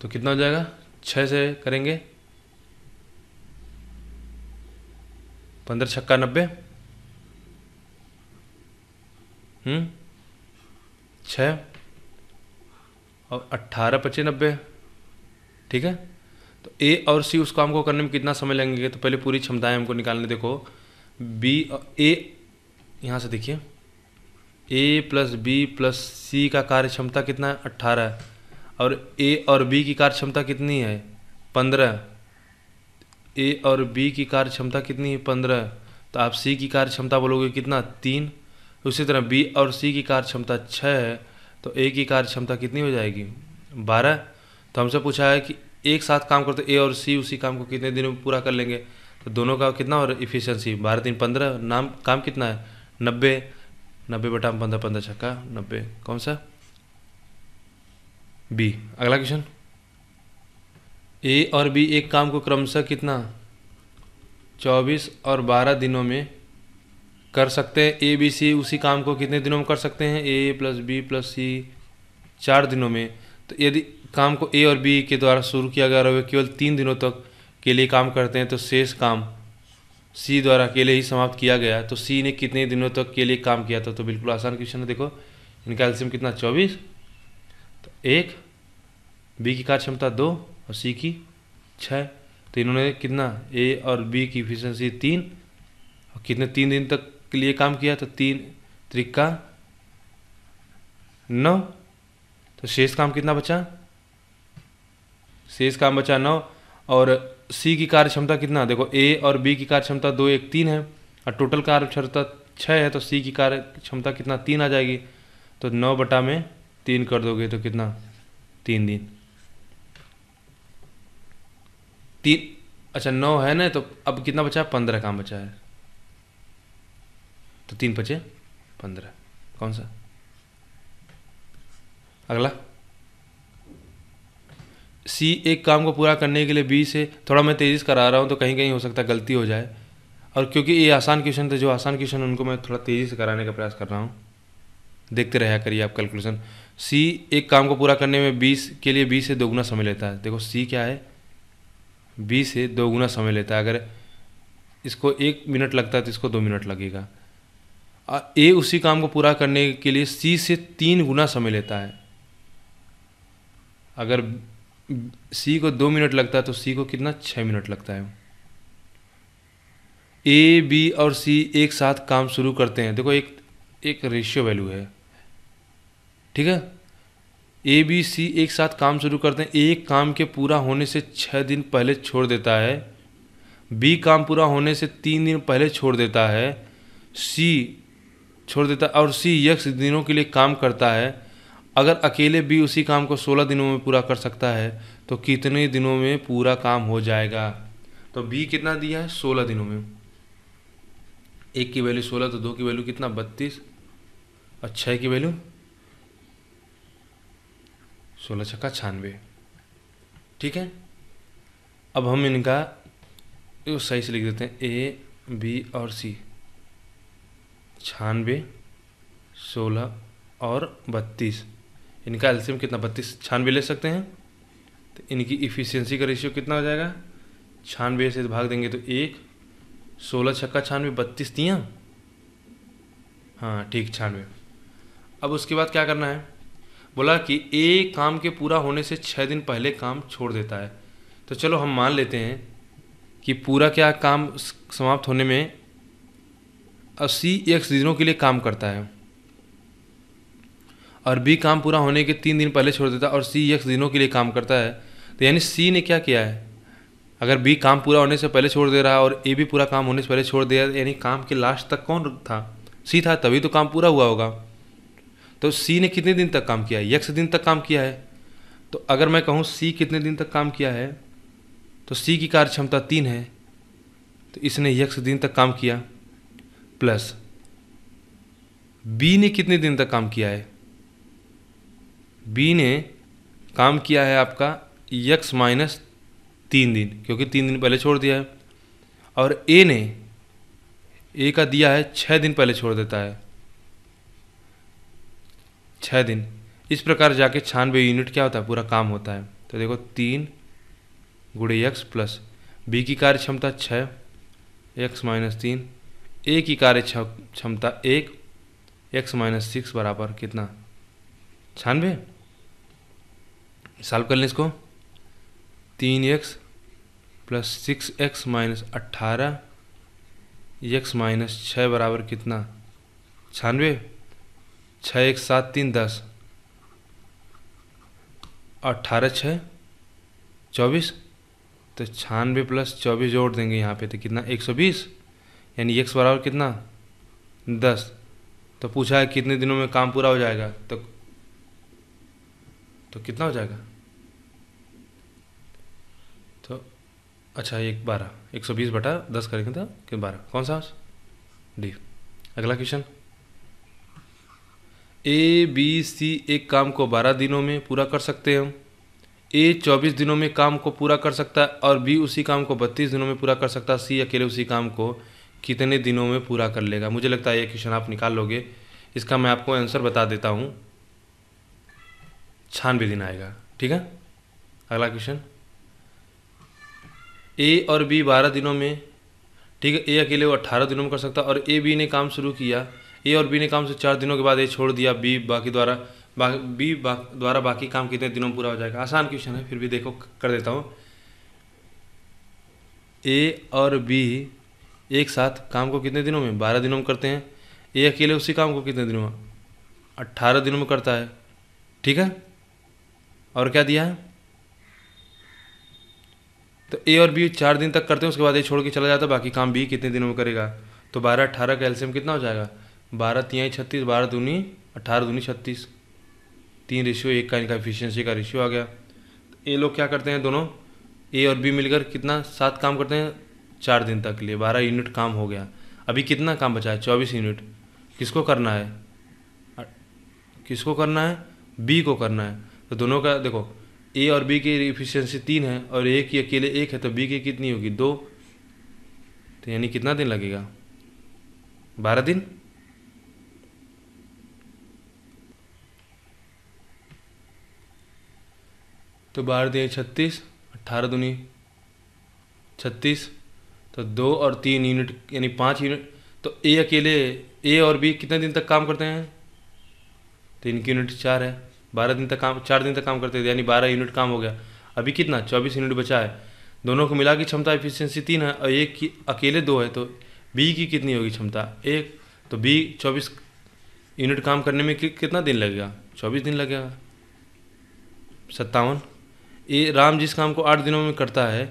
S1: तो कितना हो जाएगा छः से करेंगे पंद्रह छक्का नब्बे हम्म। छः और अट्ठारह पच्चीस नब्बे ठीक है ए और सी उस काम को करने में कितना समय लगेंगे तो पहले पूरी क्षमताएं हमको निकालने देखो बी ए यहाँ से देखिए A plus B plus C का कार्य क्षमता कितना है अट्ठारह है और ए और बी की कार्य क्षमता कितनी है पंद्रह ए और बी की कार्य क्षमता कितनी है पंद्रह तो आप सी की कार्य क्षमता बोलोगे कितना तीन उसी तरह बी और सी की कार्य क्षमता छः है तो ए की कार्य क्षमता कितनी हो जाएगी बारह तो हमसे पूछा है कि एक साथ काम करते ए और सी उसी काम को कितने दिनों में पूरा कर लेंगे तो दोनों का कितना और इफिशियंसी बारह दिन पंद्रह नाम काम कितना है नब्बे नब्बे बटा पंद्रह पंद्रह छक्का नब्बे कौन सा बी अगला क्वेश्चन ए और बी एक काम को क्रमशः कितना चौबीस और बारह दिनों में कर सकते हैं ए बी सी उसी काम को कितने दिनों में कर सकते हैं A plus B plus C चार दिनों में तो यदि काम को ए और बी के द्वारा शुरू किया गया और वे केवल तीन दिनों तक के लिए काम करते हैं तो शेष काम सी द्वारा अकेले ही समाप्त किया गया तो सी ने कितने दिनों तक के लिए काम किया था तो बिल्कुल आसान क्वेश्चन है देखो इनका एल्सियम कितना चौबीस तो एक बी की कार्य क्षमता दो और सी की छः तो इन्होंने कितना ए और बी की इफिशेंसी तीन और कितने तीन दिन तक के लिए काम किया तो तीन त्रिक्का नौ तो शेष काम कितना बचा शेष काम बचा नौ और सी की कार्य क्षमता कितना देखो ए और बी की कार्य क्षमता दो एक तीन है और टोटल कार्य क्षमता छः है तो सी की कार्य क्षमता कितना तीन आ जाएगी तो नौ बटा में तीन कर दोगे तो कितना तीन दिन तीन अच्छा नौ है ना तो अब कितना बचा है पंद्रह काम बचा है तो तीन बचे पंद्रह कौन सा अगला सी एक काम को पूरा करने के लिए बी से थोड़ा मैं तेज़ी से करा रहा हूँ तो कहीं कहीं हो सकता है गलती हो जाए और क्योंकि ये आसान क्वेश्चन थे जो आसान क्वेश्चन उनको मैं थोड़ा तेज़ी से कराने का प्रयास कर रहा हूँ देखते रहा करिए आप कैलकुलेशन सी एक काम को पूरा करने में बीस के लिए बीस से दोगुना समय लेता है देखो सी क्या है बी से दोगुना समय लेता है अगर इसको एक मिनट लगता है तो इसको दो मिनट लगेगा और ए उसी काम को पूरा करने के लिए सी से तीन गुना समय लेता है अगर सी को दो मिनट लगता है तो सी को कितना छः मिनट लगता है ए बी और सी एक साथ काम शुरू करते हैं देखो एक एक रेशियो वैल्यू है ठीक है ए बी सी एक साथ काम शुरू करते हैं एक काम के पूरा होने से छः दिन पहले छोड़ देता है बी काम पूरा होने से तीन दिन पहले छोड़ देता है सी छोड़ देता है और सी यक्स दिनों के लिए काम करता है अगर अकेले भी उसी काम को सोलह दिनों में पूरा कर सकता है तो कितने दिनों में पूरा काम हो जाएगा तो बी कितना दिया है सोलह दिनों में एक की वैल्यू सोलह तो दो की वैल्यू कितना बत्तीस और छः की वैल्यू सोलह छक्का छानवे ठीक है अब हम इनका सही से लिख देते हैं ए बी और सी छानवे सोलह और बत्तीस इनका एल्सियम कितना बत्तीस छानवे ले सकते हैं तो इनकी इफ़िशियंसी का रेशियो कितना हो जाएगा छानवे से भाग देंगे तो एक सोलह छक्का छानवे बत्तीस दिया हाँ ठीक छानवे अब उसके बाद क्या करना है बोला कि एक काम के पूरा होने से छः दिन पहले काम छोड़ देता है तो चलो हम मान लेते हैं कि पूरा क्या काम समाप्त होने में अस्सी एक दिनों के लिए काम करता है और बी काम पूरा होने के तीन दिन पहले छोड़ देता है और सी एक दिनों के लिए काम करता है तो यानी सी ने क्या किया है अगर बी काम पूरा होने से पहले छोड़ दे रहा है और ए भी पूरा काम होने से पहले छोड़ दिया यानी काम के लास्ट तक कौन था सी था तभी तो काम पूरा हुआ होगा तो सी ने कितने दिन तक काम किया है यक्स दिन तक काम किया है तो अगर मैं कहूँ सी कितने दिन तक काम किया है तो सी की कार्य क्षमता तीन है तो इसने यक्स दिन तक काम किया प्लस बी ने कितने दिन तक काम किया है बी ने काम किया है आपका यक्स माइनस तीन दिन क्योंकि तीन दिन पहले छोड़ दिया है और ए ने ए का दिया है छः दिन पहले छोड़ देता है छः दिन इस प्रकार जाके छानबे यूनिट क्या होता है पूरा काम होता है तो देखो तीन गुड़े यक्स प्लस बी की कार्य क्षमता छः एक्स माइनस तीन ए की कार्य क्षमता एक एक्स माइनस सिक्स बराबर कितना छानबे सॉल्व कर लें इसको तीन x plus six x minus अट्ठारह एक्स माइनस छः बराबर कितना छानवे छः एक सात तीन दस अट्ठारह छः चौबीस तो छानवे प्लस चौबीस जोड़ देंगे यहाँ पे तो कितना एक सौ बीस यानी एक्स बराबर कितना दस तो पूछा है कितने दिनों में काम पूरा हो जाएगा तो तो कितना हो जाएगा अच्छा एक बारह एक सौ बीस बटा दस करेंगे था तो कि बारह कौन सा डी अगला क्वेश्चन ए बी सी एक काम को बारह दिनों में पूरा कर सकते हैं ए चौबीस दिनों में काम को पूरा कर सकता है और बी उसी काम को बत्तीस दिनों में पूरा कर सकता है सी अकेले उसी काम को कितने दिनों में पूरा कर लेगा मुझे लगता है ये क्वेश्चन आप निकाल लोगे इसका मैं आपको आंसर बता देता हूँ छानवे दिन आएगा ठीक है अगला क्वेश्चन ए और बी बारह दिनों में ठीक है ए अकेले वो अट्ठारह दिनों में कर सकता और ए बी ने काम शुरू किया ए और बी ने काम से चार दिनों के बाद ए छोड़ दिया बी बाकी द्वारा बा, बी बा, द्वारा बाकी काम कितने दिनों में पूरा हो जाएगा आसान क्वेश्चन है फिर भी देखो कर देता हूँ ए और बी एक साथ काम को कितने दिनों में बारह दिनों में करते हैं ए अकेले उसी काम को कितने दिनों में अट्ठारह दिनों में करता है ठीक है और क्या दिया है तो ए और बी चार दिन तक करते हैं उसके बाद ए छोड़ के चला जाता है बाकी काम बी कितने दिनों में करेगा तो बारह अट्ठारह का एल्सियम कितना हो जाएगा बारह तिहाई छत्तीस बारह दूनी अठारह दूनी छत्तीस तीन रेशियो एक का इनका एफिशियंसी का रेशियो आ गया तो ए लोग क्या करते हैं दोनों ए और बी मिलकर कितना सात काम करते हैं चार दिन तक के लिए बारह यूनिट काम हो गया अभी कितना काम बचा है चौबीस यूनिट किसको करना है किसको करना है बी को करना है तो दोनों का देखो ए और बी की इफिशियंसी तीन है और ए की अकेले एक है तो बी की कितनी होगी दो तो यानी कितना दिन लगेगा बारह दिन तो बारह दिन छत्तीस अट्ठारह दुनी छत्तीस तो दो और तीन यूनिट यानी पाँच यूनिट तो ए अकेले ए और बी कितने दिन तक काम करते हैं तीन तो की यूनिट चार है बारह दिन तक काम चार दिन तक काम करते थे यानी बारह यूनिट काम हो गया अभी कितना चौबीस यूनिट बचा है दोनों को मिला के क्षमता एफिशियंसी तीन है और एक की अकेले दो है तो बी की कितनी होगी क्षमता एक तो बी चौबीस यूनिट काम करने में कितना दिन लगेगा चौबीस दिन लगेगा सत्तावन ये राम जिस काम को आठ दिनों में करता है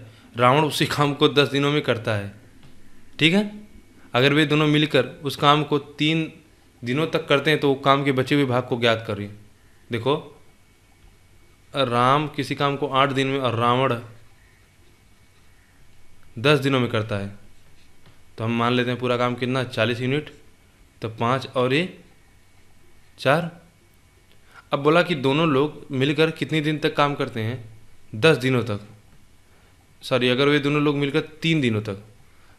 S1: रावण उसी काम को दस दिनों में करता है ठीक है अगर वे दोनों मिलकर उस काम को तीन दिनों तक करते हैं तो वो काम के बचे हुए भाग को ज्ञात करें देखो राम किसी काम को आठ दिन में और रावण दस दिनों में करता है तो हम मान लेते हैं पूरा काम कितना चालीस यूनिट तो पाँच और ये चार अब बोला कि दोनों लोग मिलकर कितने दिन तक काम करते हैं दस दिनों तक सॉरी अगर वे दोनों लोग मिलकर तीन दिनों तक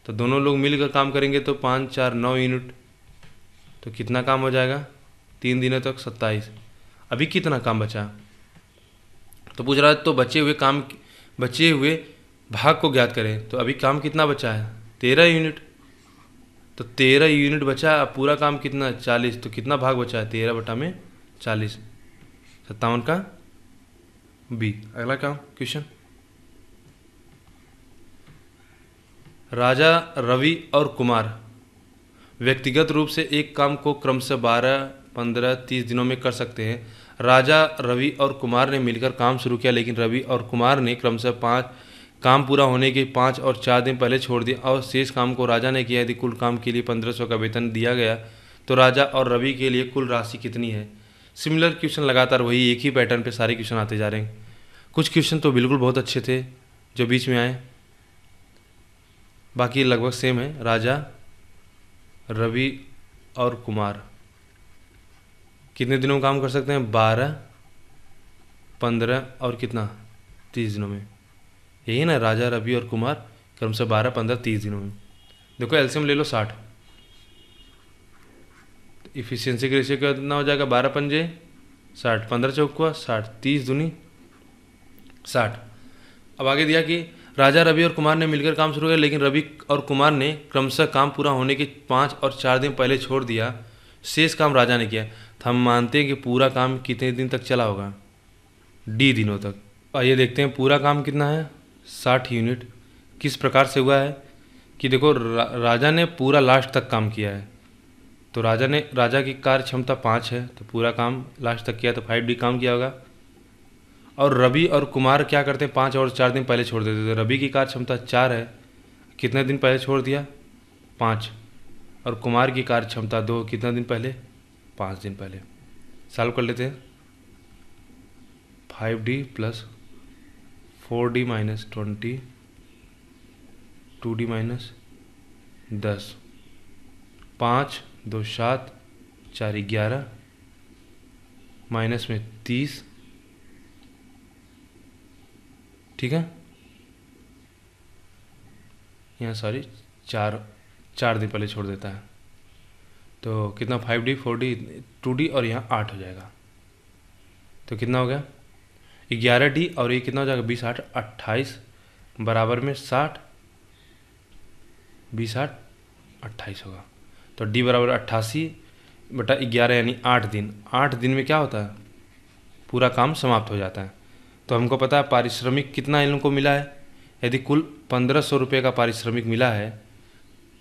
S1: तो दोनों लोग मिलकर काम करेंगे तो पाँच चार नौ यूनिट तो कितना काम हो जाएगा तीन दिनों तक सत्ताईस अभी कितना काम बचा तो पूछ रहा है तो बचे हुए काम बचे हुए भाग को ज्ञात करें तो अभी काम कितना बचा है तेरह यूनिट तो तेरह यूनिट बचा अब पूरा काम कितना चालीस तो कितना भाग बचा है तेरह बटा में चालीस सत्तावन का बी अगला काम क्वेश्चन राजा रवि और कुमार व्यक्तिगत रूप से एक काम को क्रमशः बारह पंद्रह तीस दिनों में कर सकते हैं राजा रवि और कुमार ने मिलकर काम शुरू किया लेकिन रवि और कुमार ने क्रमशः पाँच काम पूरा होने के पाँच और चार दिन पहले छोड़ दिया और शेष काम को राजा ने किया यदि कुल काम के लिए पंद्रह सौ का वेतन दिया गया तो राजा और रवि के लिए कुल राशि कितनी है सिमिलर क्वेश्चन लगातार वही एक ही पैटर्न पे सारे क्वेश्चन आते जा रहे हैं कुछ क्वेश्चन तो बिल्कुल बहुत अच्छे थे जो बीच में आए बाकी लगभग सेम है राजा रवि और कुमार कितने दिनों में काम कर सकते हैं बारह पंद्रह और कितना तीस दिनों में यही ना राजा रवि और कुमार क्रम से बारह पंद्रह तीस दिनों में देखो एल्सियम ले लो साठ इफिशियंसी के रेशियो कितना हो जाएगा बारह पंजे साठ पंद्रह चौक हुआ साठ तीस दुनी साठ अब आगे दिया कि राजा रवि और कुमार ने मिलकर काम शुरू किया लेकिन रवि और कुमार ने क्रमशः काम पूरा होने के पाँच और चार दिन पहले छोड़ दिया शेष काम राजा ने किया तो हम मानते हैं कि पूरा काम कितने दिन तक चला होगा डी दिनों तक आइए देखते हैं पूरा काम कितना है साठ यूनिट किस प्रकार से हुआ है कि देखो रा, राजा ने पूरा लास्ट तक काम किया है तो राजा ने राजा की कार्य क्षमता पाँच है तो पूरा काम लास्ट तक किया तो फाइव डी काम किया होगा और रवि और कुमार क्या करते हैं पाँच और चार दिन पहले छोड़ देते थे तो रवि की कार्य क्षमता चार है कितने दिन पहले छोड़ दिया पाँच और कुमार की कार्य क्षमता दो कितने दिन पहले पाँच दिन पहले सॉल्व कर लेते हैं five D plus four D minus twenty two D minus दस पाँच दो सात चार ग्यारह माइनस में तीस ठीक है यहाँ सॉरी चार चार दिन पहले छोड़ देता है तो कितना five D four D two D और यहाँ आठ हो जाएगा तो कितना हो गया ग्यारह डी और ये कितना हो जाएगा बीस आठ अट्ठाईस बराबर में साठ बीस आठ अट्ठाईस होगा तो डी बराबर अट्ठासी बटा ग्यारह यानी आठ दिन आठ दिन में क्या होता है पूरा काम समाप्त हो जाता है तो हमको पता है पारिश्रमिक कितना इन लोगों को मिला है यदि कुल पंद्रह सौ रुपये का पारिश्रमिक मिला है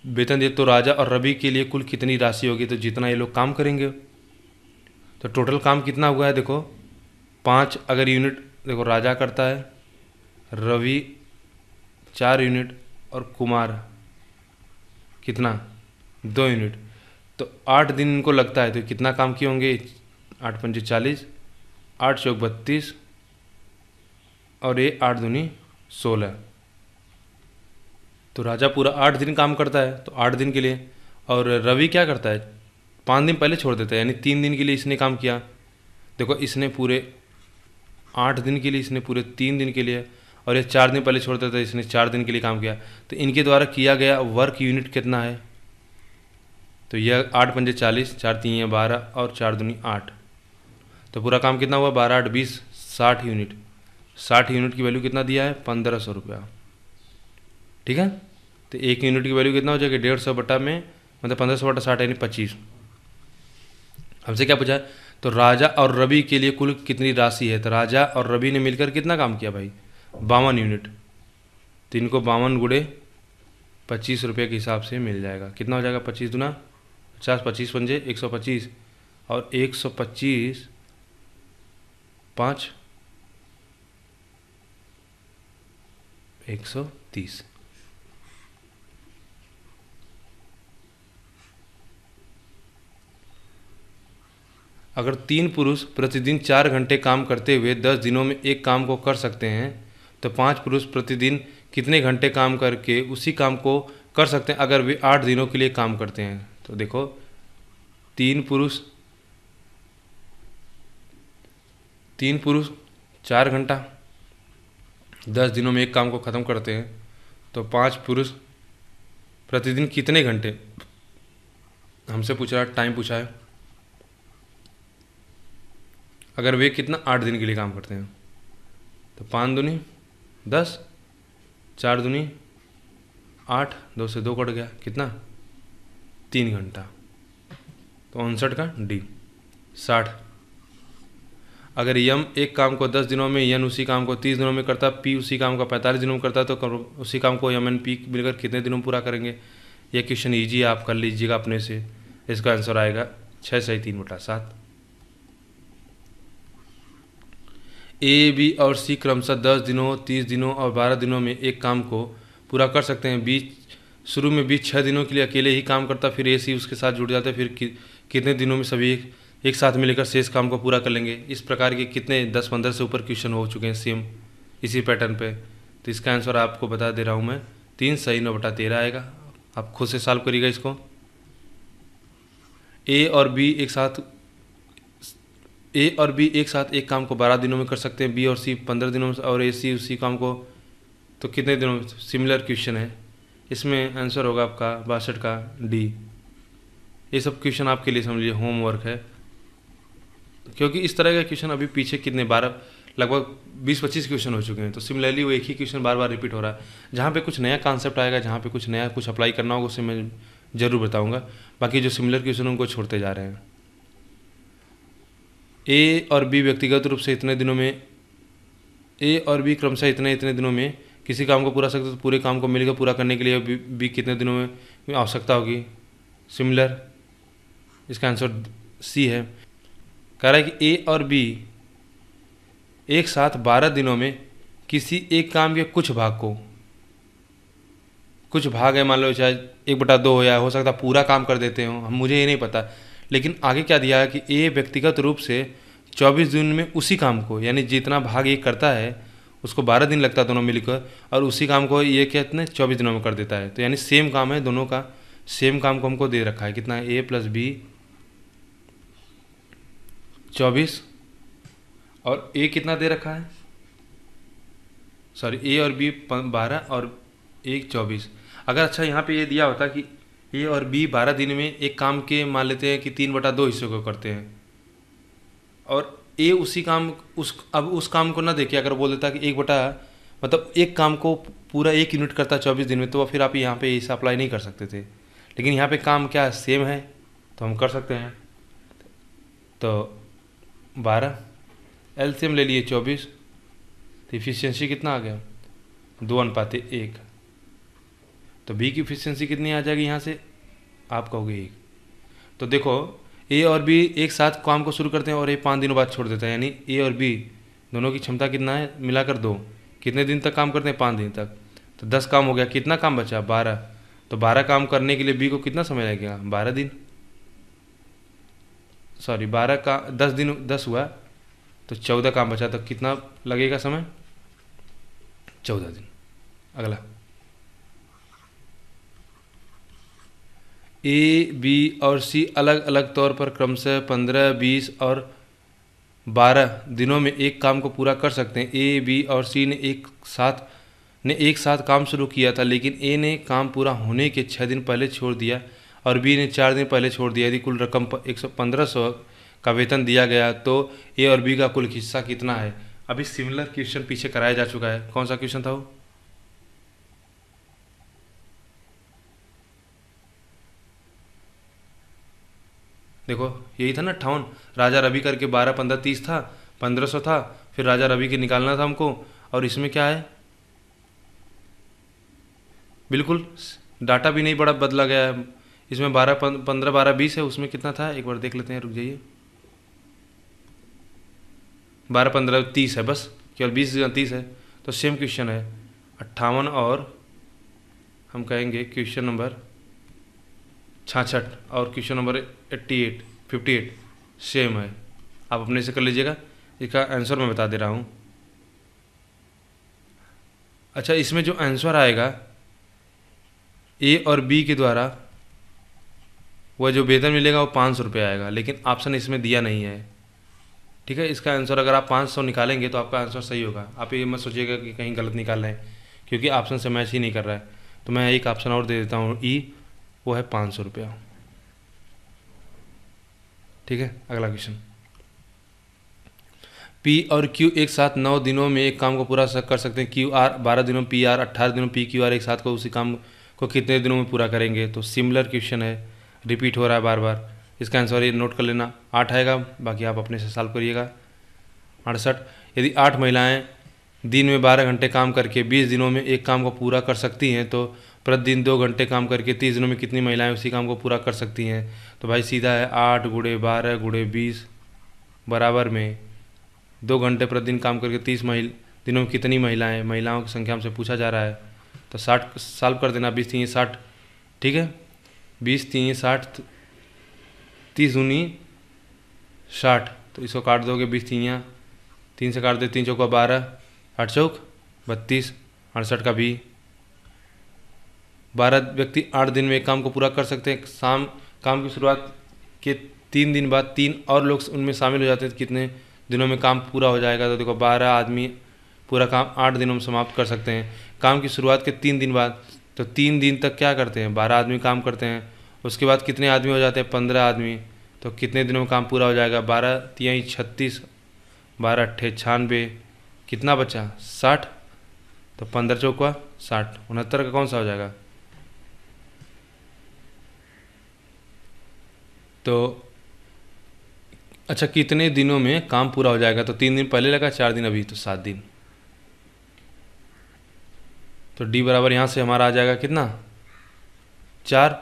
S1: वेतन दे तो राजा और रवि के लिए कुल कितनी राशि होगी तो जितना ये लोग काम करेंगे तो टोटल काम कितना हुआ है देखो पाँच अगर यूनिट देखो राजा करता है रवि चार यूनिट और कुमार कितना दो यूनिट तो आठ दिन इनको लगता है तो कितना काम किए होंगे आठ पंजे चालीस आठ चौक बत्तीस और ये आठ दूनी सोलह तो राजा पूरा आठ दिन काम करता है तो आठ दिन के लिए और रवि क्या करता है पाँच दिन पहले छोड़ देता है यानी तीन दिन के लिए इसने काम किया देखो इसने पूरे आठ दिन के लिए इसने पूरे तीन दिन के लिए और ये चार दिन पहले छोड़ देता है इसने चार दिन के लिए काम किया तो इनके द्वारा किया गया वर्क यूनिट कितना है तो यह आठ पंजे चालीस चार तीन बारह और चार दुनी आठ तो पूरा काम कितना हुआ बारह आठ बीस साठ यूनिट साठ यूनिट की वैल्यू कितना दिया है पंद्रह सौ रुपया ठीक है तो एक यूनिट की वैल्यू कितना हो जाएगी डेढ़ सौ बटा में मतलब पंद्रह सौ बटा साठ यानी पच्चीस हमसे क्या पूछा तो राजा और रवि के लिए कुल कितनी राशि है तो राजा और रवि ने मिलकर कितना काम किया भाई बावन यूनिट तो इनको बावन गुड़े पच्चीस रुपये के हिसाब से मिल जाएगा कितना हो जाएगा पच्चीस दुना पचास पच्चीस पंजे एक सौ पच्चीस और एक सौ पच्चीस पाँच एक सौ तीस अगर तीन पुरुष प्रतिदिन चार घंटे काम करते हुए दस दिनों में एक काम को कर सकते हैं तो पांच पुरुष प्रतिदिन कितने घंटे काम करके उसी काम को कर सकते हैं अगर वे आठ दिनों के लिए काम करते हैं तो देखो तीन पुरुष तीन पुरुष चार घंटा दस दिनों में एक काम को ख़त्म करते हैं तो पांच पुरुष प्रतिदिन कितने घंटे हमसे पूछा टाइम पूछा है अगर वे कितना आठ दिन के लिए काम करते हैं तो पाँच दुनी दस चार दुनी आठ दो से दो कट गया कितना तीन घंटा तो उनसठ का डी साठ अगर यम एक काम को दस दिनों में यन उसी काम को तीस दिनों में करता पी उसी काम का पैंतालीस दिनों में करता तो उसी काम को यम एन पी मिलकर कितने दिनों में पूरा करेंगे यह क्वेश्चन ईजी है आप कर लीजिएगा अपने से इसका आंसर आएगा छः सही तीन बटा सात ए बी और सी क्रमशः दस दिनों तीस दिनों और बारह दिनों में एक काम को पूरा कर सकते हैं बीच शुरू में बीच छः दिनों के लिए अकेले ही काम करता फिर ए सी उसके साथ जुड़ जाता फिर कि, कितने दिनों में सभी एक, एक साथ मिलकर शेष काम को पूरा कर लेंगे इस प्रकार के कितने दस पंद्रह से ऊपर क्वेश्चन हो चुके हैं सेम इसी पैटर्न पर तो इसका आंसर आपको बता दे रहा हूँ मैं तीन सही नौ बटा तेरह आएगा आप खुद से सॉल्व करिएगा इसको ए और बी एक साथ ए और बी एक साथ एक काम को बारह दिनों में कर सकते हैं बी और सी पंद्रह दिनों में और ए सी उसी काम को तो कितने दिनों में सिमिलर क्वेश्चन है इसमें आंसर होगा आपका बासठ का डी ये सब क्वेश्चन आपके लिए समझिए होमवर्क है क्योंकि इस तरह का क्वेश्चन अभी पीछे कितने बारह लगभग बीस पच्चीस क्वेश्चन हो चुके हैं तो सिमिलरली वो एक ही क्वेश्चन बार बार रिपीट हो रहा है जहाँ पे कुछ नया कॉन्सेप्ट आएगा जहाँ पे कुछ नया कुछ अप्लाई करना होगा उसे मैं ज़रूर बताऊँगा बाकी जो सिमिलर क्वेश्चन उनको छोड़ते जा रहे हैं ए और बी व्यक्तिगत रूप से इतने दिनों में ए और बी क्रमशः इतने इतने दिनों में किसी काम को पूरा सकते तो पूरे काम को मिलकर पूरा करने के लिए बी, बी कितने दिनों में आवश्यकता होगी सिमिलर इसका आंसर सी है कह रहा है कि ए और बी एक साथ बारह दिनों में किसी एक काम के कुछ भाग को कुछ भाग है मान लो चाहे एक बटा दो हो या हो सकता पूरा काम कर देते हो हम मुझे ये नहीं पता लेकिन आगे क्या दिया है कि ए व्यक्तिगत रूप से 24 दिन में उसी काम को यानी जितना भाग ये करता है उसको 12 दिन लगता है दोनों मिलकर और उसी काम को ये कहते हैं चौबीस दिनों में कर देता है तो यानी सेम काम है दोनों का सेम काम को हमको दे रखा है कितना है ए प्लस बी चौबीस और ए कितना दे रखा है सॉरी ए और बी बारह और एक चौबीस अगर अच्छा यहाँ पे ये यह दिया होता कि ए और बी बारह दिन में एक काम के मान लेते हैं कि तीन बटा दो हिस्सों को करते हैं और ए उसी काम उस अब उस काम को ना देखे अगर बोल देता कि एक बटा मतलब एक काम को पूरा एक यूनिट करता चौबीस दिन में तो फिर आप यहाँ पे इसे अप्लाई नहीं कर सकते थे लेकिन यहाँ पे काम क्या सेम है तो हम कर सकते हैं तो बारह एल ले लिए चौबीस तो इफिशियंसी कितना आ गया दो अनुपात एक तो बी की इफिशियंसी कितनी आ जाएगी यहाँ से आप कहोगे एक तो देखो ए और बी एक साथ काम को शुरू करते हैं और ए पाँच दिनों बाद छोड़ देता है यानी ए और बी दोनों की क्षमता कितना है मिलाकर दो कितने दिन तक काम करते हैं पाँच दिन तक तो दस काम हो गया कितना काम बचा बारह तो बारह काम करने के लिए बी को कितना समय लगेगा बारह दिन सॉरी बारह का दस दिन दस हुआ तो चौदह काम बचा तो कितना लगेगा समय चौदह दिन अगला ए बी और सी अलग अलग तौर पर क्रमशः पंद्रह बीस और बारह दिनों में एक काम को पूरा कर सकते हैं ए बी और सी ने एक साथ ने एक साथ काम शुरू किया था लेकिन ए ने काम पूरा होने के छः दिन पहले छोड़ दिया और बी ने चार दिन पहले छोड़ दिया यदि कुल रकम एक सौ पंद्रह सौ का वेतन दिया गया तो ए और बी का कुल हिस्सा कितना है अभी सिमिलर क्वेश्चन पीछे कराया जा चुका है कौन सा क्वेश्चन था वो देखो यही था ना अट्ठावन राजा रवि करके बारह पंद्रह तीस था पंद्रह सौ था फिर राजा रवि के निकालना था हमको और इसमें क्या है बिल्कुल डाटा भी नहीं बड़ा बदला गया है इसमें बारह पंद्रह बारह बीस है उसमें कितना था एक बार देख लेते हैं रुक जाइए बारह पंद्रह तीस है बस केवल बीस तीस है तो सेम क्वेश्चन है अट्ठावन और हम कहेंगे क्वेश्चन नंबर छाछठ और question number eighty eight fifty eight same है आप अपने से कर लीजिएगा इसका आंसर मैं बता दे रहा हूँ अच्छा इसमें जो आंसर आएगा ए और बी के द्वारा वह जो वेतन मिलेगा वो पाँच सौ रुपये आएगा लेकिन ऑप्शन इसमें दिया नहीं है ठीक है इसका आंसर अगर आप पाँच सौ निकालेंगे तो आपका आंसर सही होगा आप ये मत सोचिएगा कि कहीं गलत निकाल रहे हैं क्योंकि ऑप्शन से मैच ही नहीं कर रहा है तो मैं एक ऑप्शन और दे देता हूँ ई e, वो है पाँच सौ रुपया ठीक है अगला क्वेश्चन पी और क्यू एक साथ नौ दिनों में एक काम को पूरा कर सकते हैं क्यू आर बारह दिनों पी आर अट्ठारह दिनों पी क्यू आर एक साथ को उसी काम को कितने दिनों में पूरा करेंगे तो सिमिलर क्वेश्चन है रिपीट हो रहा है बार बार इसका आंसर ये नोट कर लेना आठ आएगा बाकी आप अपने से सॉल्व करिएगा अड़सठ यदि आठ महिलाएं दिन में बारह घंटे काम करके बीस दिनों में एक काम को पूरा कर सकती हैं तो प्रतिदिन दो घंटे काम करके तीस दिनों में कितनी महिलाएं उसी काम को पूरा कर सकती हैं तो भाई सीधा है आठ गुड़े बारह गुड़े बीस बराबर में दो घंटे प्रतिदिन काम करके तीस महिल दिनों में कितनी महिलाएं महिलाओं की संख्या हमसे पूछा जा रहा है तो साठ साल कर देना बीस तीन साठ ठीक है बीस तीन साठ तीस उन्नी साठ तो इसको काट दोगे बीस तीनियाँ तीन से काट दो तीन चौका बारह आठ चौक बत्तीस अड़सठ का भी बारह व्यक्ति आठ दिन में काम को पूरा कर सकते हैं शाम काम की शुरुआत के तीन दिन बाद तीन और लोग उनमें शामिल हो जाते हैं कितने दिनों में काम पूरा हो जाएगा तो देखो बारह आदमी पूरा काम आठ दिनों में समाप्त कर सकते हैं काम की शुरुआत के तीन दिन बाद तो तीन दिन तक क्या करते हैं बारह आदमी काम करते हैं उसके बाद कितने आदमी हो जाते हैं पंद्रह आदमी तो कितने दिनों में काम पूरा हो जाएगा बारह तीन छत्तीस बारह अट्ठे छानबे कितना बचा साठ तो पंद्रह चौकवा साठ उनहत्तर का कौन सा हो जाएगा तो अच्छा कितने दिनों में काम पूरा हो जाएगा तो तीन दिन पहले लगा चार दिन अभी तो सात दिन तो डी बराबर यहाँ से हमारा आ जाएगा कितना चार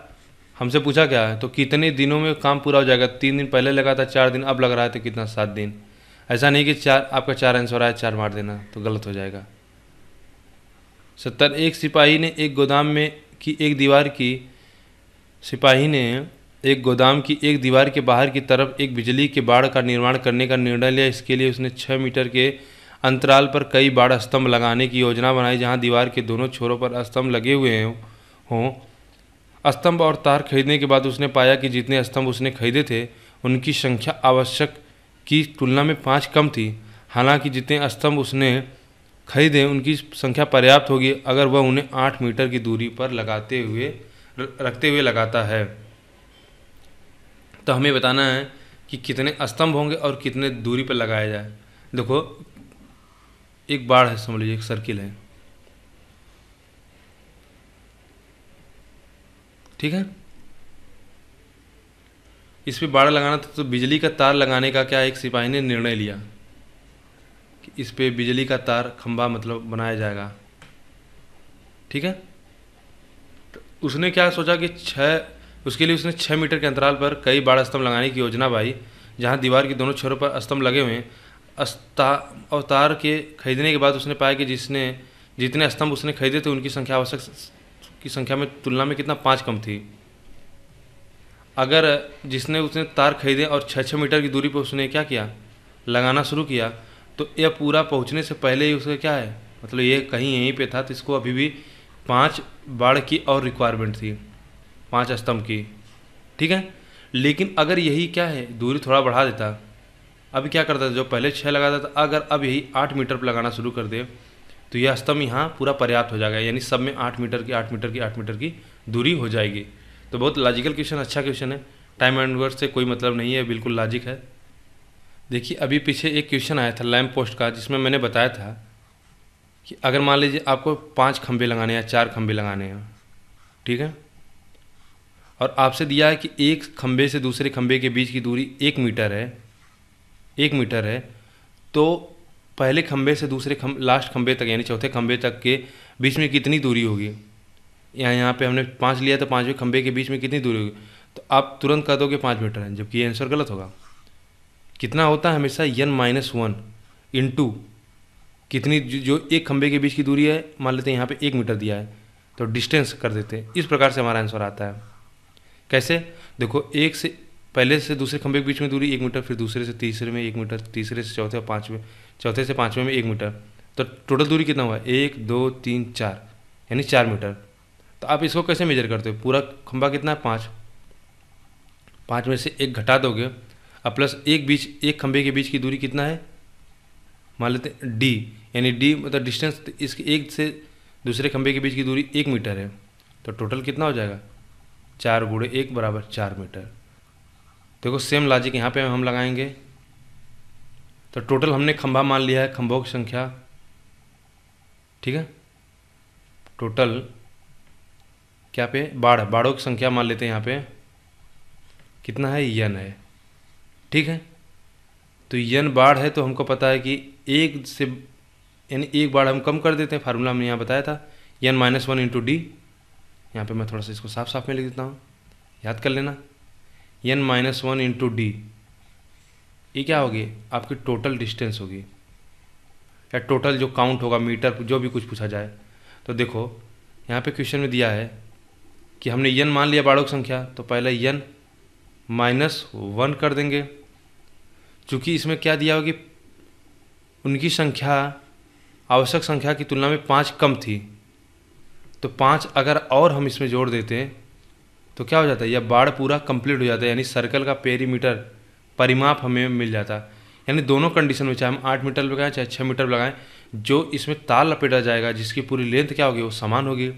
S1: हमसे पूछा क्या है तो कितने दिनों में काम पूरा हो जाएगा तीन दिन पहले लगा था चार दिन अब लग रहा है तो कितना सात दिन ऐसा नहीं कि चार आपका चार आंसर आया चार मार देना तो गलत हो जाएगा सत्तर एक सिपाही ने एक गोदाम में की एक दीवार की सिपाही ने एक गोदाम की एक दीवार के बाहर की तरफ एक बिजली के बाड़ का निर्माण करने का निर्णय लिया इसके लिए उसने छः मीटर के अंतराल पर कई बाड़ स्तंभ लगाने की योजना बनाई जहां दीवार के दोनों छोरों पर स्तंभ लगे हुए हों स्तंभ और तार खरीदने के बाद उसने पाया कि जितने स्तंभ उसने खरीदे थे उनकी संख्या आवश्यक की तुलना में पाँच कम थी हालांकि जितने स्तंभ उसने खरीदे उनकी संख्या पर्याप्त होगी अगर वह उन्हें आठ मीटर की दूरी पर लगाते हुए रखते हुए लगाता है तो हमें बताना है कि कितने स्तंभ होंगे और कितने दूरी पर लगाया जाए देखो एक बाढ़ है समझ लीजिए एक सर्किल है ठीक है इस पर बाढ़ लगाना था तो बिजली का तार लगाने का क्या एक सिपाही ने निर्णय लिया कि इस पर बिजली का तार खंभा मतलब बनाया जाएगा ठीक है तो उसने क्या सोचा कि छः उसके लिए उसने छः मीटर के अंतराल पर कई बाढ़ स्तंभ लगाने की योजना बाई जहाँ दीवार के दोनों छोरों पर स्तंभ लगे हुए हैं अवतार के खरीदने के बाद उसने पाया कि जिसने जितने स्तंभ उसने खरीदे थे उनकी संख्या आवश्यक की संख्या में तुलना में कितना पाँच कम थी अगर जिसने उसने तार खरीदे और छः छः मीटर की दूरी पर उसने क्या किया लगाना शुरू किया तो यह पूरा पहुंचने से पहले ही उसका क्या है मतलब ये कहीं यहीं पे था तो इसको अभी भी पांच बाढ़ की और रिक्वायरमेंट थी पाँच स्तंभ की ठीक है लेकिन अगर यही क्या है दूरी थोड़ा बढ़ा देता अब क्या करता था जो पहले छः लगाता था अगर अब यही आठ मीटर पर लगाना शुरू कर दे तो यह स्तंभ यहाँ पूरा पर्याप्त हो जाएगा यानी सब में आठ मीटर की आठ मीटर की आठ मीटर की दूरी हो जाएगी तो बहुत लॉजिकल क्वेश्चन अच्छा क्वेश्चन है टाइम एंड वर्ड से कोई मतलब नहीं है बिल्कुल लॉजिक है देखिए अभी पीछे एक क्वेश्चन आया था लैम्प पोस्ट का जिसमें मैंने बताया था कि अगर मान लीजिए आपको पाँच खंभे लगाने हैं चार खंभे लगाने हैं ठीक है और आपसे दिया है कि एक खंबे से दूसरे खंबे के बीच की दूरी एक मीटर है एक मीटर है तो पहले खंबे से दूसरे खम लास्ट खंबे तक यानी चौथे खंबे तक के बीच में कितनी दूरी होगी यहाँ यहाँ पे हमने पाँच लिया तो पाँचवें खंबे के बीच में कितनी दूरी होगी तो आप तुरंत कह दोगे पाँच मीटर है जबकि ये आंसर गलत होगा कितना होता है हमेशा n minus one into कितनी जो एक खंबे के बीच की दूरी है मान लेते हैं यहाँ पे एक मीटर दिया है तो डिस्टेंस कर देते हैं इस प्रकार से हमारा आंसर आता है कैसे देखो एक से पहले से दूसरे खंभे के बीच में दूरी एक मीटर फिर दूसरे से तीसरे में एक मीटर तीसरे से चौथे और पाँचवें चौथे से पाँचवें में एक मीटर तो टोटल दूरी कितना हुआ एक दो तीन चार यानी चार मीटर तो आप इसको कैसे मेजर करते हो पूरा खंभा कितना है पाँच पाँच में से एक घटा दोगे और प्लस एक बीच एक खंभे के बीच की दूरी कितना है मान लेते हैं डी यानी डी मतलब डिस्टेंस इसके एक से दूसरे खंभे के बीच की दूरी एक मीटर है तो टोटल कितना हो जाएगा चार गुड़े एक बराबर चार मीटर देखो सेम लॉजिक यहाँ पे हम लगाएंगे तो टोटल हमने खंभा मान लिया है खंभों की संख्या ठीक है टोटल क्या पे बाढ़ बाढ़ों की संख्या मान लेते हैं यहाँ पे कितना है यन है ठीक है तो यन बाढ़ है तो हमको पता है कि एक से यानी एक बाढ़ हम कम कर देते हैं फार्मूला हमने यहाँ बताया था n minus one into D यहाँ पे मैं थोड़ा सा इसको साफ साफ में लिख देता हूँ याद कर लेना n minus one into D ये क्या होगी आपकी टोटल डिस्टेंस होगी या टोटल जो काउंट होगा मीटर जो भी कुछ पूछा जाए तो देखो यहाँ पे क्वेश्चन में दिया है कि हमने यन मान लिया बाड़ों की संख्या तो पहले यन माइनस वन कर देंगे चूँकि इसमें क्या दिया होगी उनकी संख्या आवश्यक संख्या की तुलना में पाँच कम थी तो पाँच अगर और हम इसमें जोड़ देते हैं तो क्या हो जाता है यह बाढ़ पूरा कंप्लीट हो जाता है यानी सर्कल का पेरीमीटर परिमाप हमें मिल जाता है यानी दोनों कंडीशन में चाहे हम आठ मीटर लगाएं चाहे छः मीटर लगाएं जो इसमें तार लपेटा जाएगा जिसकी पूरी लेंथ क्या होगी वो समान होगी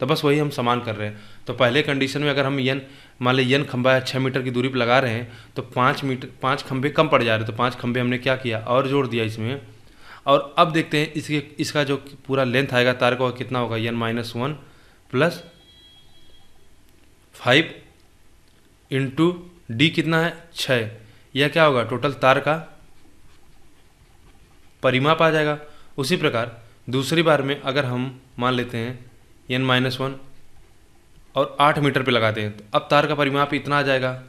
S1: तो बस वही हम समान कर रहे हैं तो पहले कंडीशन में अगर हम यन मान लें यन खंबा या छः मीटर की दूरी पर लगा रहे हैं तो पाँच मीटर पाँच खंभे कम पड़ जा रहे हैं तो पाँच खंभे हमने क्या किया और जोड़ दिया इसमें और अब देखते हैं इसके इसका जो पूरा लेंथ आएगा तार का कितना होगा n minus one plus five into D कितना है छः यह क्या होगा टोटल तार का परिमाप आ जाएगा उसी प्रकार दूसरी बार में अगर हम मान लेते हैं एन माइनस वन और आठ मीटर पे लगाते हैं तो अब तार का परिमाप इतना आ जाएगा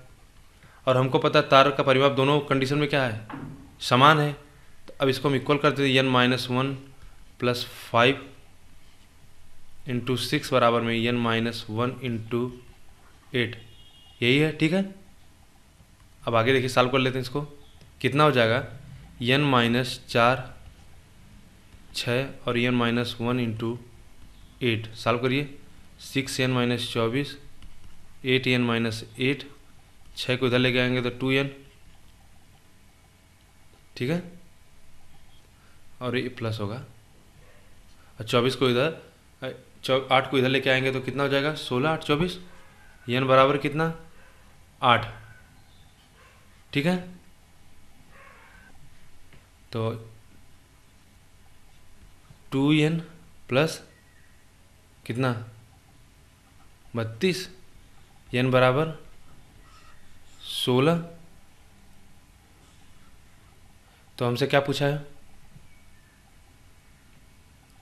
S1: और हमको पता तार का परिमाप दोनों कंडीशन में क्या है समान है अब इसको हम इक्वल करते थे n minus one plus five into six बराबर में n minus one into eight यही है ठीक है अब आगे देखिए सॉल्व कर लेते हैं इसको कितना हो जाएगा एन माइनस चार छ और n minus one into eight solve करिए सिक्स एन माइनस चौबीस एट एन माइनस एट छः को इधर लेके आएंगे तो टू एन ठीक है और ये प्लस होगा और चौबीस को इधर आठ को इधर लेके आएंगे तो कितना हो जाएगा सोलह आठ चौबीस एन बराबर कितना आठ ठीक है तो टू एन प्लस कितना बत्तीस एन बराबर सोलह तो हमसे क्या पूछा है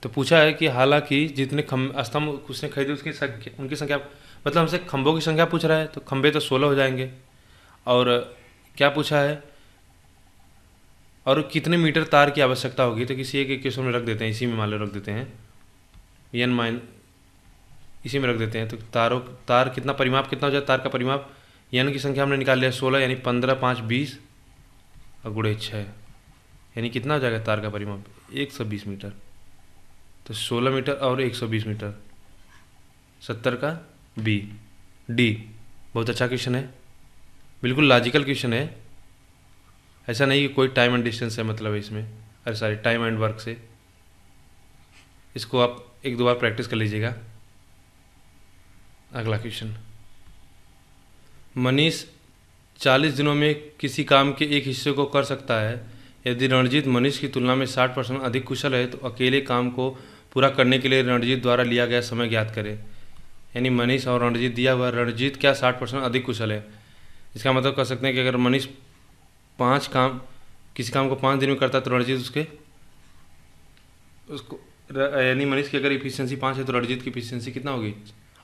S1: तो पूछा है कि हालांकि जितने खम्भ स्तंभ उसने खरीदे उसकी संख्या उनकी संख्या मतलब हमसे खम्भों की संख्या पूछ रहा है तो खंभे तो सोलह हो जाएंगे और क्या पूछा है और कितने मीटर तार की आवश्यकता होगी तो किसी एक क्वेश्चन में रख देते हैं इसी में मान लो रख देते हैं यन माइन इसी में रख देते हैं तो तारों तार कितना परिमाप कितना हो जाए तार का परिमाप यन की संख्या हमने निकाल लिया सोलह यानी पंद्रह पाँच बीस और गुड़े छः यानी कितना हो जाएगा तार का परिमाप एक सौ बीस मीटर तो 16 मीटर और 120 मीटर 70 का बी डी बहुत अच्छा क्वेश्चन है बिल्कुल लॉजिकल क्वेश्चन है ऐसा नहीं कि कोई टाइम एंड डिस्टेंस है मतलब है इसमें अरे सॉरी टाइम एंड वर्क से इसको आप एक दो बार प्रैक्टिस कर लीजिएगा अगला क्वेश्चन मनीष चालीस दिनों में किसी काम के एक हिस्से को कर सकता है यदि रणजीत मनीष की तुलना में साठ परसेंट अधिक कुशल है तो अकेले काम को पूरा करने के लिए रणजीत द्वारा लिया गया समय ज्ञात करें यानी मनीष और रणजीत दिया हुआ रणजीत क्या साठ परसेंट अधिक कुशल है इसका मतलब कह सकते हैं कि अगर मनीष पाँच काम किसी काम को पाँच दिन में करता तो रणजीत उसके उसको यानी मनीष की अगर इफिशियंसी पाँच है तो रणजीत की इफिशियंसी कितना होगी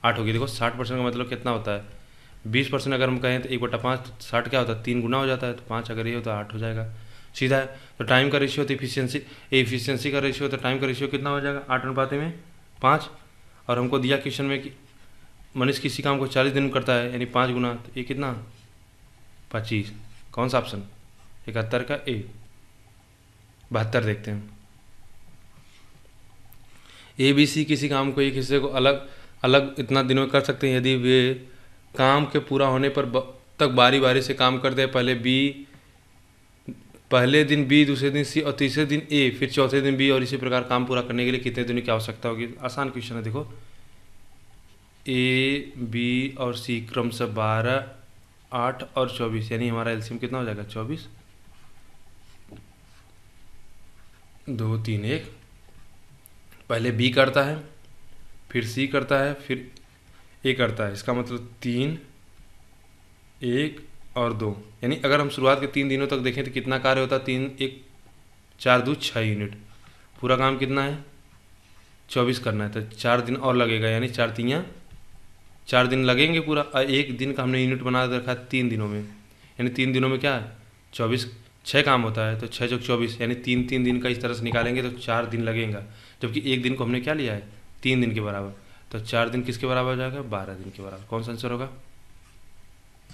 S1: आठ होगी देखो साठ परसेंट का मतलब कितना होता है बीस परसेंट अगर हम कहें तो एक बटा पाँच तो साठ क्या होता है तीन गुना हो जाता है तो पाँच अगर ये हो तो आठ हो जाएगा सीधा है तो टाइम का रेशियो तो इफिशियंसी इफिशियंसी का रेशियो तो टाइम का रेशियो कितना हो जाएगा आठ अनुपाते में पाँच और हमको दिया क्वेश्चन में कि मनुष्य किसी काम को चालीस दिन करता है यानी पाँच गुना तो ये कितना पच्चीस कौन सा ऑप्शन इकहत्तर का ए बहत्तर देखते हैं ए बी सी किसी काम को एक हिस्से को अलग अलग इतना दिनों में कर सकते हैं यदि वे काम के पूरा होने पर तक बारी बारी से काम करते हैं पहले बी पहले दिन बी दूसरे दिन सी और तीसरे दिन ए फिर चौथे दिन बी और इसी प्रकार काम पूरा करने के लिए कितने दिनों की आवश्यकता होगी आसान क्वेश्चन है देखो ए बी और सी क्रमशः बारह आठ और चौबीस यानी हमारा एलसीएम कितना हो जाएगा चौबीस दो तीन एक पहले बी करता है फिर सी करता है फिर ए करता है इसका मतलब तीन एक और दो यानी अगर हम शुरुआत के तीन दिनों तक देखें तो कितना कार्य होता है तीन एक चार दो छः यूनिट पूरा काम कितना है चौबीस करना है तो चार दिन और लगेगा यानी चार तीन चार दिन लगेंगे पूरा एक दिन का हमने यूनिट बना रखा है तीन दिनों में यानी तीन दिनों में क्या है चौबीस छः काम होता है तो छः चौक चौबीस यानी तीन तीन दिन का इस तरह से निकालेंगे तो चार दिन लगेगा जबकि एक दिन को हमने क्या लिया है तीन दिन के बराबर तो चार दिन किसके बराबर हो जाएगा बारह दिन के बराबर कौन सा आंसर होगा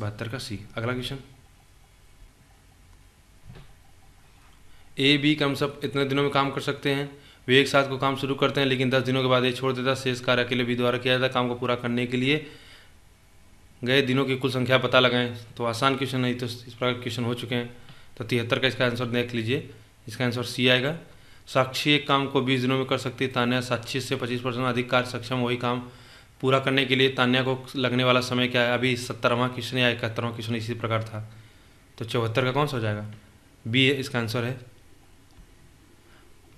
S1: बहत्तर का सी अगला क्वेश्चन ए बी कम सब इतने दिनों में काम कर सकते हैं वे एक साथ को काम शुरू करते हैं लेकिन दस दिनों के बाद ये छोड़ देता शेष कार्य अकेले बी द्वारा किया जाता काम को पूरा करने के लिए गए दिनों की कुल संख्या पता लगाएं तो आसान क्वेश्चन नहीं तो इस प्रकार क्वेश्चन हो चुके हैं तो तिहत्तर का इसका आंसर देख लीजिए इसका आंसर सी आएगा साक्षी एक काम को बीस दिनों में कर सकती है तान्या साक्षी से पच्चीस परसेंट अधिक कार्य सक्षम वही काम पूरा करने के लिए तान्या को लगने वाला समय क्या है अभी सत्तरवां क्वेश्चन या इकहत्तरवां क्वेश्चन इसी प्रकार था तो चौहत्तर का कौन सा हो जाएगा बी इसका आंसर है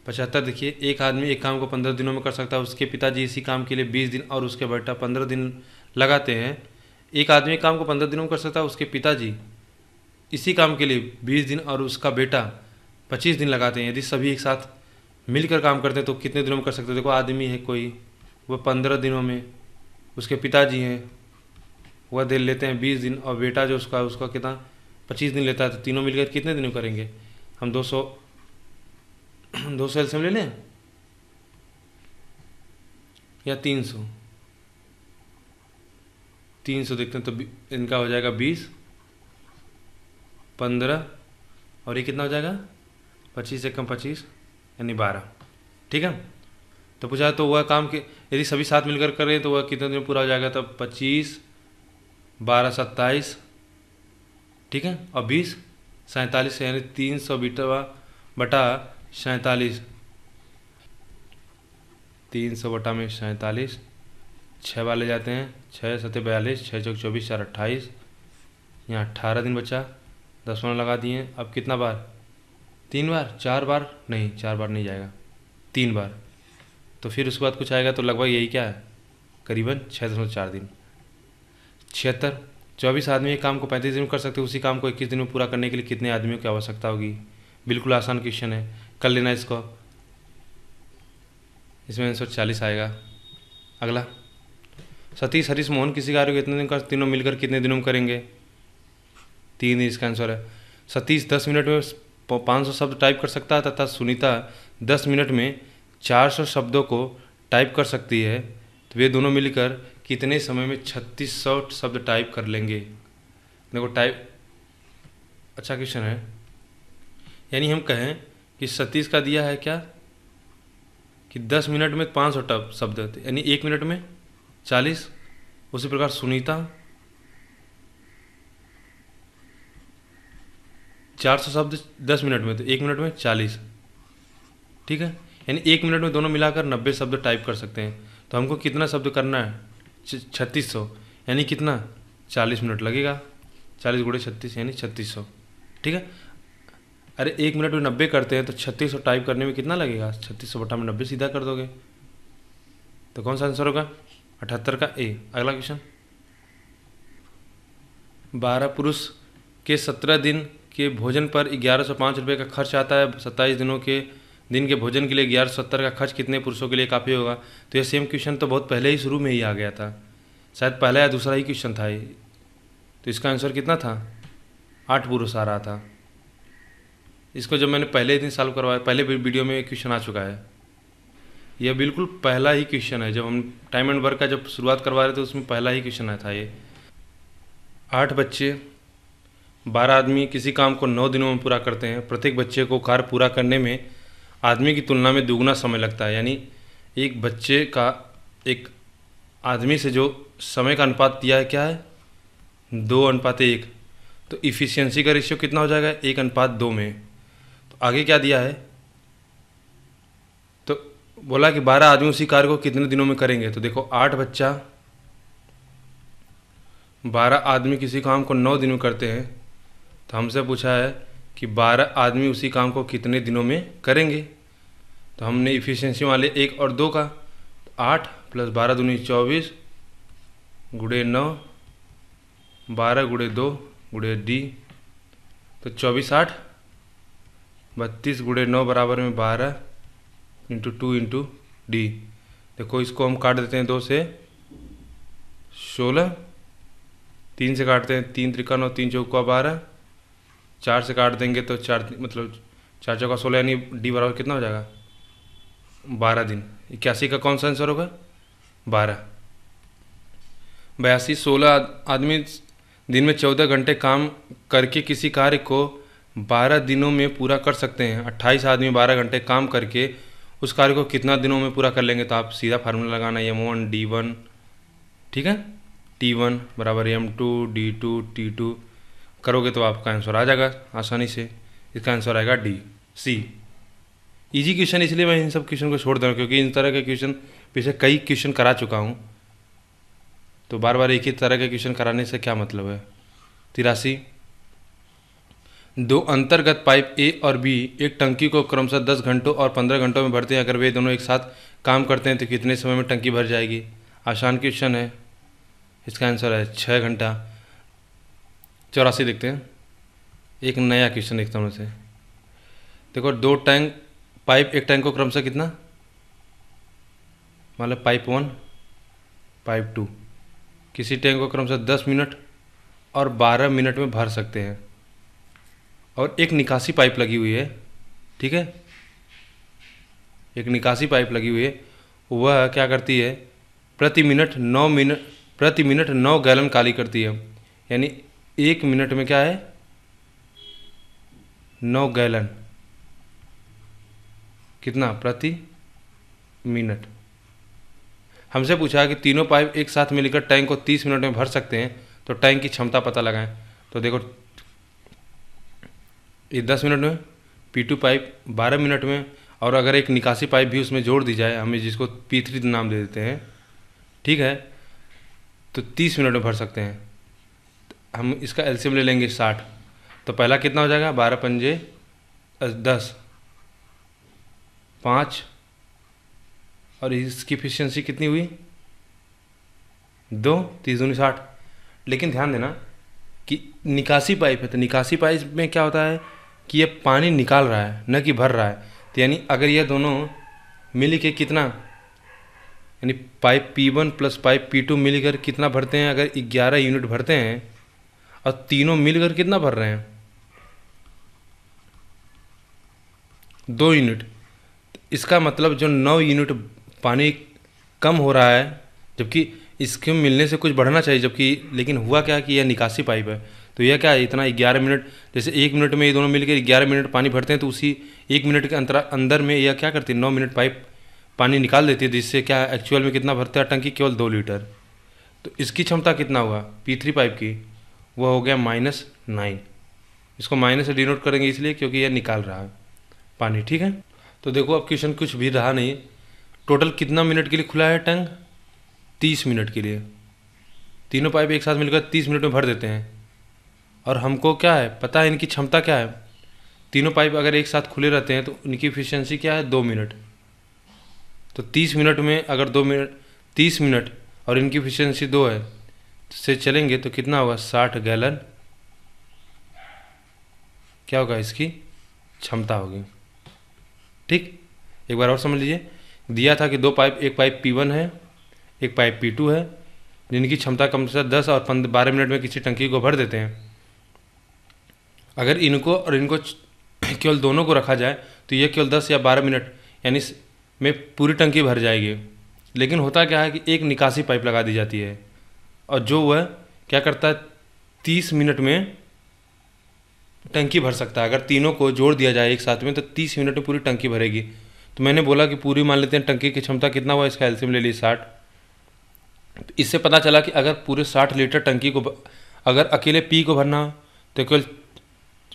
S1: पचहत्तर देखिए एक आदमी एक काम को पंद्रह दिनों में कर सकता है उसके पिताजी इसी काम के लिए बीस दिन और उसके बेटा पंद्रह दिन लगाते हैं एक आदमी काम को पंद्रह दिनों में कर सकता है उसके पिताजी इसी काम के लिए बीस दिन और उसका बेटा पच्चीस दिन लगाते हैं यदि सभी एक साथ मिलकर काम करते हैं तो कितने दिनों में कर सकते हैं देखो आदमी है कोई वह पंद्रह दिनों में उसके पिताजी हैं वह दे लेते हैं बीस दिन और बेटा जो उसका उसका कितना पच्चीस दिन लेता है तो तीनों मिलकर कितने दिन करेंगे हम दो सौ दो सौ एल्सियम ले लें या तीन सौ तीन सौ देखते हैं तो इनका हो जाएगा बीस पंद्रह और ये कितना हो जाएगा पच्चीस से कम पच्चीस यानी बारह ठीक है तो पूछा तो वह काम के यदि सभी साथ मिलकर करें तो वह कितने दिन पूरा हो जाएगा तब पच्चीस बारह सत्ताईस ठीक है और बीस सैंतालीस यानी तीन सौ बीटवा बटा सैंतालीस तीन सौ बटा में सैंतालीस छः वाले जाते हैं छः सत्य बयालीस छः चौक चौबीस चार अट्ठाईस यहाँ अट्ठारह दिन बचा दस वन लगा दिए अब कितना बार तीन बार चार बार नहीं चार बार नहीं जाएगा तीन बार तो फिर उसके बाद कुछ आएगा तो लगभग यही क्या है करीबन छः दशमलव चार दिन छिहत्तर चौबीस आदमी एक काम को पैंतीस दिन में कर सकते उसी काम को इक्कीस दिन में पूरा करने के लिए कितने आदमियों की आवश्यकता होगी बिल्कुल आसान क्वेश्चन है कर लेना इसको इसमें आंसर चालीस आएगा अगला सतीश हरीश मोहन किसी कार्य को इतने दिन कर तीनों मिलकर कितने दिनों में करेंगे तीन दिन इसका आंसर है सतीश दस मिनट में पाँच सौ शब्द टाइप कर सकता है तथा सुनीता दस मिनट में 400 शब्दों को टाइप कर सकती है तो वे दोनों मिलकर कितने समय में 3600 शब्द टाइप कर लेंगे देखो टाइप अच्छा क्वेश्चन है यानी हम कहें कि सतीश का दिया है क्या कि 10 मिनट में 500 टप शब्द यानी एक मिनट में 40 उसी प्रकार सुनीता 400 शब्द 10 मिनट में तो एक मिनट में 40 ठीक है यानी एक मिनट में दोनों मिलाकर नब्बे शब्द टाइप कर सकते हैं तो हमको कितना शब्द करना है छत्तीस सौ यानी कितना चालीस मिनट लगेगा चालीस गुड़े छत्तीस यानी छत्तीस सौ ठीक है अरे एक मिनट में नब्बे करते हैं तो छत्तीस सौ टाइप करने में कितना लगेगा छत्तीस सौ बटा में नब्बे सीधा कर दोगे तो कौन सा आंसर होगा अठहत्तर का ए अगला क्वेश्चन बारह पुरुष के सत्रह दिन के भोजन पर ग्यारह सौ पाँच रुपये का खर्च आता है सत्ताईस दिनों के दिन के भोजन के लिए ग्यारह सत्तर का खर्च कितने पुरुषों के लिए काफ़ी होगा तो ये सेम क्वेश्चन तो बहुत पहले ही शुरू में ही आ गया था शायद पहला या दूसरा ही क्वेश्चन था ये तो इसका आंसर कितना था आठ पुरुष आ रहा था इसको जब मैंने पहले दिन सॉल्व करवाया पहले वीडियो में क्वेश्चन आ चुका है यह बिल्कुल पहला ही क्वेश्चन है जब हम टाइम एंड वर्क का जब शुरुआत करवा रहे थे उसमें पहला ही क्वेश्चन आया था ये आठ बच्चे बारह आदमी किसी काम को नौ दिनों में पूरा करते हैं प्रत्येक बच्चे को कार्य पूरा करने में आदमी की तुलना में दुगुना समय लगता है यानी एक बच्चे का एक आदमी से जो समय का अनुपात दिया है क्या है दो अनुपात एक तो इफ़िशियंसी का रेशियो कितना हो जाएगा एक अनुपात दो में तो आगे क्या दिया है तो बोला कि बारह आदमी उसी कार्य को कितने दिनों में करेंगे तो देखो आठ बच्चा बारह आदमी किसी काम को नौ दिन में करते हैं तो हमसे पूछा है कि बारह आदमी उसी काम को कितने दिनों में करेंगे तो हमने इफ़िशेंसी वाले एक और दो का तो आठ प्लस बारह दूनी चौबीस गुड़े नौ बारह गुड़े दो गुड़े डी तो चौबीस आठ बत्तीस गुड़े नौ बराबर में बारह इंटू टू इंटू डी देखो इसको हम काट देते हैं दो से सोलह तीन से काटते हैं तीन त्रिका नौ तीन चौका बारह चार से काट देंगे तो चार मतलब चार चौका सोलह यानी डी बराबर कितना हो जाएगा बारह दिन इक्यासी का कौन सा आंसर होगा बारह बयासी सोलह आदमी दिन में चौदह घंटे काम करके किसी कार्य को बारह दिनों में पूरा कर सकते हैं अट्ठाईस आदमी बारह घंटे काम करके उस कार्य को कितना दिनों में पूरा कर लेंगे तो आप सीधा फार्मूला लगाना एम वन डी वन ठीक है टी वन बराबर M two D two T two करोगे तो आपका आंसर आ जाएगा आसानी से इसका आंसर आएगा डी सी इजी क्वेश्चन इसलिए मैं इन सब क्वेश्चन को छोड़ दे रहा हूँ क्योंकि इन तरह के क्वेश्चन पीछे कई क्वेश्चन करा चुका हूँ तो बार बार एक ही तरह के क्वेश्चन कराने से क्या मतलब है तिरासी दो अंतर्गत पाइप ए और बी एक टंकी को क्रमशः दस घंटों और पंद्रह घंटों में भरते हैं अगर वे दोनों एक साथ काम करते हैं तो कितने समय में टंकी भर जाएगी आसान क्वेश्चन है इसका आंसर है छः घंटा चौरासी देखते हैं एक नया क्वेश्चन देखता हूँ से देखो दो टैंक पाइप एक टैंक को क्रमशः कितना मान लो पाइप वन पाइप टू किसी टैंक को क्रमशः दस मिनट और बारह मिनट में भर सकते हैं और एक निकासी पाइप लगी हुई है ठीक है एक निकासी पाइप लगी हुई है वह क्या करती है प्रति मिनट नौ मिनट प्रति मिनट नौ गैलन काली करती है यानी एक मिनट में क्या है नौ गैलन कितना प्रति मिनट हमसे पूछा कि तीनों पाइप एक साथ मिलकर टैंक को 30 मिनट में भर सकते हैं तो टैंक की क्षमता पता लगाएं तो देखो ये 10 मिनट में पी टू पाइप बारह मिनट में और अगर एक निकासी पाइप भी उसमें जोड़ दी जाए हमें जिसको पी थ्री नाम दे देते हैं ठीक है तो तीस मिनट में भर सकते हैं हम इसका एलसीएम ले लेंगे साठ तो पहला कितना हो जाएगा बारह पंजे दस पाँच और इसकी एफिशिएंसी कितनी हुई दो तीस दूनी साठ लेकिन ध्यान देना कि निकासी पाइप है तो निकासी पाइप में क्या होता है कि ये पानी निकाल रहा है न कि भर रहा है तो यानी अगर ये दोनों मिल के कितना यानी pipe P1 plus pipe P2 मिलकर कितना भरते हैं अगर 11 यूनिट भरते हैं और तीनों मिलकर कितना भर रहे हैं दो यूनिट इसका मतलब जो नौ यूनिट पानी कम हो रहा है जबकि इसके मिलने से कुछ बढ़ना चाहिए जबकि लेकिन हुआ क्या कि यह निकासी पाइप है तो यह क्या है इतना ग्यारह मिनट जैसे एक मिनट में ये दोनों मिलकर ग्यारह मिनट पानी भरते हैं तो उसी एक मिनट के अंतरा अंदर में यह क्या करती है नौ मिनट पाइप पानी निकाल देती है जिससे क्या एक्चुअल में कितना भरता है टंकी केवल दो लीटर तो इसकी क्षमता कितना हुआ पी थ्री पाइप की वह हो गया माइनस नाइन इसको माइनस से डिनोट करेंगे इसलिए क्योंकि यह निकाल रहा है पानी ठीक है तो देखो अब क्वेश्चन कुछ भी रहा नहीं टोटल कितना मिनट के लिए खुला है टैंक तीस मिनट के लिए तीनों पाइप एक साथ मिलकर तीस मिनट में भर देते हैं और हमको क्या है पता है इनकी क्षमता क्या है तीनों पाइप अगर एक साथ खुले रहते हैं तो उनकी इफिशियंसी क्या है दो मिनट तो तीस मिनट में अगर दो मिनट तीस मिनट और इनकी इफिशियंसी दो है से चलेंगे तो कितना होगा साठ गैलन क्या होगा इसकी क्षमता होगी ठीक एक बार और समझ लीजिए दिया था कि दो पाइप एक पाइप P1 है एक पाइप P2 है जिनकी क्षमता कम से कम दस और पंद्रह बारह मिनट में किसी टंकी को भर देते हैं अगर इनको और इनको *coughs* केवल दोनों को रखा जाए तो ये केवल दस या बारह मिनट यानी में पूरी टंकी भर जाएगी लेकिन होता क्या है कि एक निकासी पाइप लगा दी जाती है और जो वह क्या करता है तीस मिनट में टंकी भर सकता है अगर तीनों को जोड़ दिया जाए एक साथ में तो तीस मिनट में पूरी टंकी भरेगी तो मैंने बोला कि पूरी मान लेते हैं टंकी की क्षमता कितना हुआ इसका एल्सियम ले ली साठ तो इससे पता चला कि अगर पूरे साठ लीटर टंकी को अगर अकेले पी को भरना तो केवल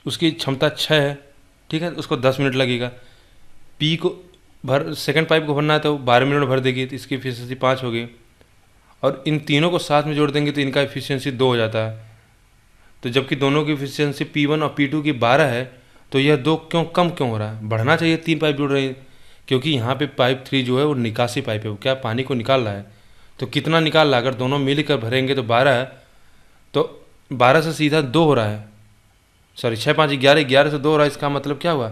S1: उसकी क्षमता छः है ठीक है उसको दस मिनट लगेगा पी को भर सेकेंड पाइप को भरना है तो बारह मिनट भर देगी तो इसकी फीसदी पाँच होगी और इन तीनों को साथ में जोड़ देंगे तो इनका एफिशिएंसी दो हो जाता है तो जबकि दोनों की एफिशिएंसी पी वन और पी टू की बारह है तो यह दो क्यों कम क्यों हो रहा है बढ़ना चाहिए तीन पाइप जुड़ रही है क्योंकि यहाँ पे पाइप थ्री जो है वो निकासी पाइप है वो क्या पानी को निकाल रहा है तो कितना निकाल रहा है अगर दोनों मिल कर भरेंगे तो बारह है तो बारह से सीधा दो हो रहा है सॉरी छः पाँच ग्यारह ग्यारह से दो हो रहा है इसका मतलब क्या हुआ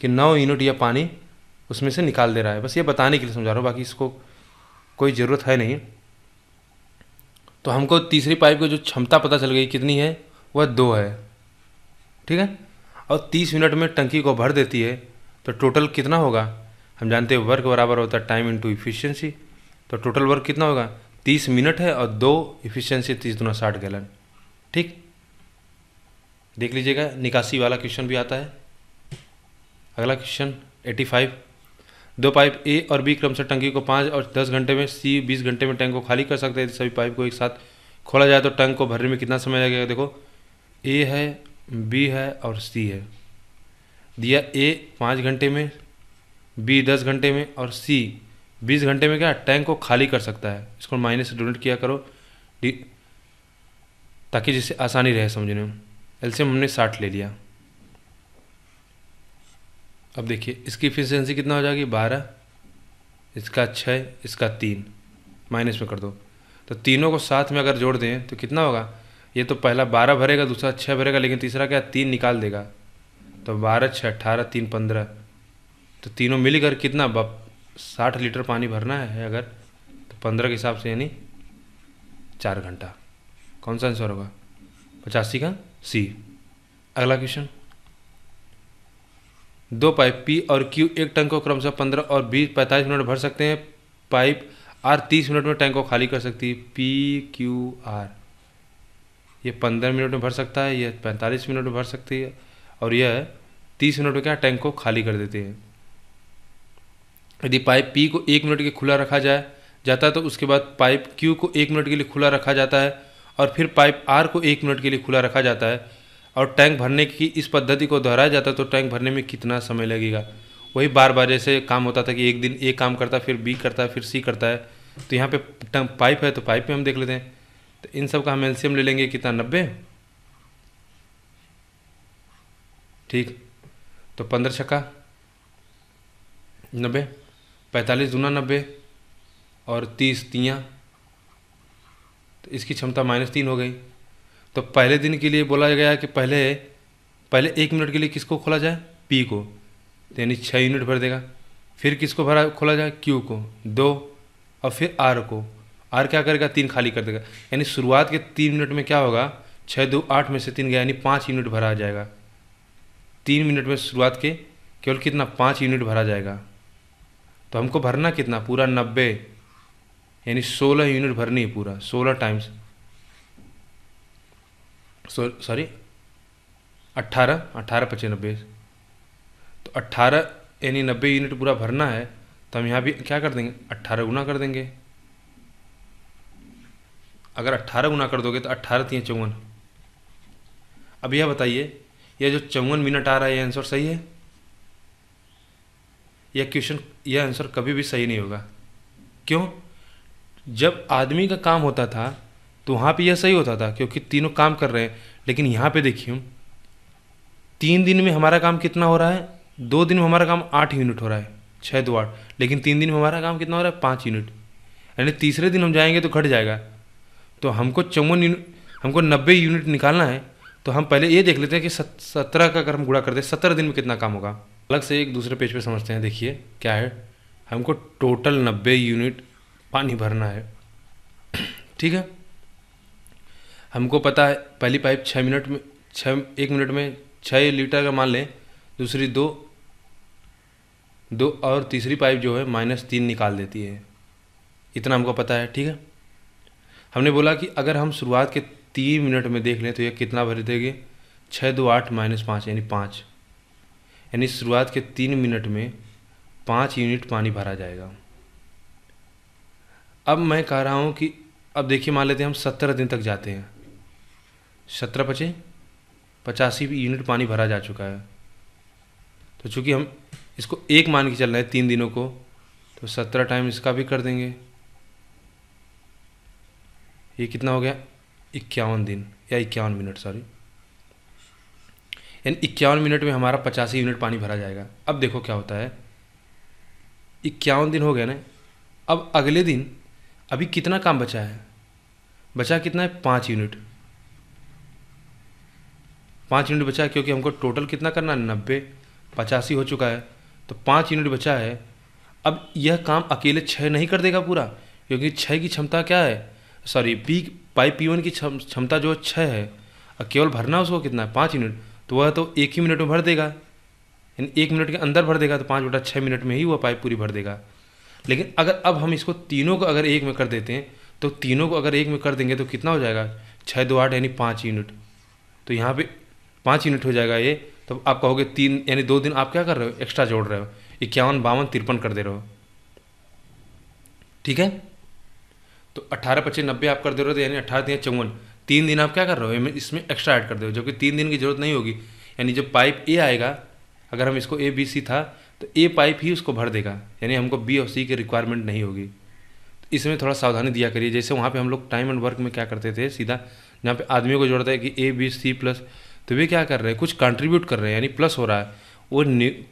S1: कि नौ यूनिट यह पानी उसमें से निकाल दे रहा है बस ये बताने के लिए समझा रहा हूँ बाकी इसको कोई ज़रूरत है नहीं तो हमको तीसरी पाइप की जो क्षमता पता चल गई कितनी है वह दो है ठीक है और तीस मिनट में टंकी को भर देती है तो टोटल कितना होगा हम जानते हैं वर्क बराबर होता है टाइम इंटू इफिशियंसी तो टोटल वर्क कितना होगा तीस मिनट है और दो इफिशियंसी तीस दोनों साठ गैलन ठीक देख लीजिएगा निकासी वाला क्वेश्चन भी आता है अगला क्वेश्चन एटी फाइव दो पाइप ए और बी क्रम से टंकी को पाँच और दस घंटे में सी बीस घंटे में टैंक को खाली कर सकते हैं सभी पाइप को एक साथ खोला जाए तो टैंक को भरने में कितना समय लगेगा देखो ए है बी है और सी है दिया ए पाँच घंटे में बी दस घंटे में और सी बीस घंटे में क्या टैंक को खाली कर सकता है इसको माइनस से डोनेट किया करो डी ताकि जिससे आसानी रहे समझने में एल्सियम हमने साठ ले लिया अब देखिए इसकी इफिशियंसी कितना हो जाएगी बारह इसका छः इसका तीन माइनस में कर दो तो तीनों को साथ में अगर जोड़ दें तो कितना होगा ये तो पहला बारह भरेगा दूसरा छः भरेगा लेकिन तीसरा क्या तीन निकाल देगा तो बारह छः अट्ठारह तीन पंद्रह तो तीनों मिलकर कितना बप साठ लीटर पानी भरना है अगर तो पंद्रह के हिसाब से यानी चार घंटा कौन सा आंसर होगा पचासी का सी अगला क्वेश्चन दो पाइप पी और क्यू एक टैंक को क्रमशः पंद्रह और बीस पैंतालीस मिनट भर सकते हैं पाइप आर तीस मिनट में टैंक को खाली कर सकती है पी क्यू आर ये पंद्रह मिनट में भर सकता है यह पैंतालीस मिनट में भर सकती है और यह तीस मिनट में क्या टैंक को खाली कर देते हैं यदि पाइप पी को एक मिनट के खुला रखा जाए जाता है तो उसके बाद पाइप क्यू को एक मिनट के लिए खुला रखा जाता है और फिर पाइप आर को एक मिनट के लिए खुला रखा जाता है और टैंक भरने की इस पद्धति को दोहराया जाता तो टैंक भरने में कितना समय लगेगा वही बार बार जैसे काम होता था कि एक दिन ए काम करता फिर बी करता फिर सी करता है तो यहाँ पे पाइप है तो पाइप में हम देख लेते हैं तो इन सब का हम एल्शियम ले लेंगे कितना नब्बे ठीक तो पंद्रह छक्का नब्बे पैंतालीस दूना नब्बे और तीस तियाँ तो इसकी क्षमता माइनस तीन हो गई तो पहले दिन के लिए बोला गया कि पहले पहले एक मिनट के लिए किसको खोला जाए पी को तो यानी छः यूनिट भर देगा फिर किसको भरा खोला जाए क्यू को दो और फिर आर को आर क्या करेगा तीन खाली कर देगा यानी शुरुआत के तीन मिनट में क्या होगा छः दो आठ में से तीन गया यानी पाँच यूनिट भरा जाएगा तीन मिनट में शुरुआत के केवल कितना पाँच यूनिट भरा जाएगा तो हमको भरना कितना पूरा नब्बे यानी सोलह यूनिट भरनी है पूरा सोलह टाइम्स सॉरी अट्ठारह अट्ठारह पचानबे तो अट्ठारह यानी नब्बे यूनिट पूरा भरना है तो हम यहाँ भी क्या कर देंगे अट्ठारह गुना कर देंगे अगर अट्ठारह गुना कर दोगे तो अट्ठारह तीन चौवन अब यह बताइए यह जो चौवन मिनट आ रहा है यह आंसर सही है यह क्वेश्चन यह आंसर कभी भी सही नहीं होगा क्यों जब आदमी का काम होता था तो वहाँ पे यह सही होता था क्योंकि तीनों काम कर रहे हैं लेकिन यहाँ पे देखिए तीन दिन में हमारा काम कितना हो रहा है दो दिन में हमारा काम आठ यूनिट हो रहा है छः दो आठ लेकिन तीन दिन में हमारा काम कितना हो रहा है पाँच यूनिट यानी तीसरे दिन हम जाएंगे तो घट जाएगा तो हमको चौवन यूनिट हमको नब्बे यूनिट निकालना है तो हम पहले ये देख लेते हैं कि सत्रह का अगर हम गुड़ा कर हैं सत्रह दिन में कितना काम होगा अलग से एक दूसरे पेज पे समझते हैं देखिए क्या है हमको टोटल नब्बे यूनिट पानी भरना है *clears throat* ठीक है हमको पता है पहली पाइप छः मिनट में छः एक मिनट में छः लीटर का मान लें दूसरी दो दो और तीसरी पाइप जो है माइनस तीन निकाल देती है इतना हमको पता है ठीक है हमने बोला कि अगर हम शुरुआत के तीन मिनट में देख लें तो ये कितना भर देगी छः दो आठ माइनस पाँच यानी पाँच यानी शुरुआत के तीन मिनट में पाँच यूनिट पानी भरा जाएगा अब मैं कह रहा हूँ कि अब देखिए मान लेते हैं हम सत्तर दिन तक जाते हैं सत्रह पचे पचासी यूनिट पानी भरा जा चुका है तो चूँकि हम इसको एक मान के चल रहे हैं तीन दिनों को तो सत्रह टाइम इसका भी कर देंगे ये कितना हो गया इक्यावन दिन या इक्यावन मिनट सॉरी यानी इक्यावन मिनट में हमारा पचासी यूनिट पानी भरा जाएगा अब देखो क्या होता है इक्यावन दिन हो गया ना अब अगले दिन अभी कितना काम बचा है बचा कितना है पाँच यूनिट पाँच यूनिट बचा है क्योंकि हमको टोटल कितना करना है नब्बे पचासी हो चुका है तो पाँच यूनिट बचा है अब यह काम अकेले छः नहीं कर देगा पूरा क्योंकि छः की क्षमता क्या है sorry P pipe P one की क्षमता जो छः है और केवल भरना उसको कितना है पाँच यूनिट तो वह तो एक ही मिनट में भर देगा यानी एक मिनट के अंदर भर देगा तो पाँच बटा छः मिनट में ही वह पाइप पूरी भर देगा लेकिन अगर अब हम इसको तीनों को अगर एक में कर देते हैं तो तीनों को अगर एक में कर देंगे तो कितना हो जाएगा छः दो आठ यानी पाँच यूनिट तो यहाँ पे पाँच यूनिट हो जाएगा ये तो आप कहोगे तीन यानी दो दिन आप क्या कर रहे हो एक्स्ट्रा जोड़ रहे हो इक्यावन बावन तिरपन कर दे रहे हो ठीक है तो अट्ठारह पच्चीस नब्बे आप कर दे रहे हो तो यानी अट्ठारह दिन चौवन तीन दिन आप क्या कर रहे हो इसमें एक्स्ट्रा ऐड कर दे रहे हो जबकि तीन दिन की जरूरत नहीं होगी यानी जब पाइप ए आएगा अगर हम इसको ए बी सी था तो ए पाइप ही उसको भर देगा यानी हमको बी और सी की रिक्वायरमेंट नहीं होगी तो इसमें थोड़ा सावधानी दिया करिए जैसे वहाँ पे हम लोग टाइम एंड वर्क में क्या करते थे सीधा जहाँ पे आदमियों को जोड़ता है कि ए बी सी प्लस तो वे क्या कर रहे हैं कुछ कंट्रीब्यूट कर रहे हैं यानी प्लस हो रहा है वो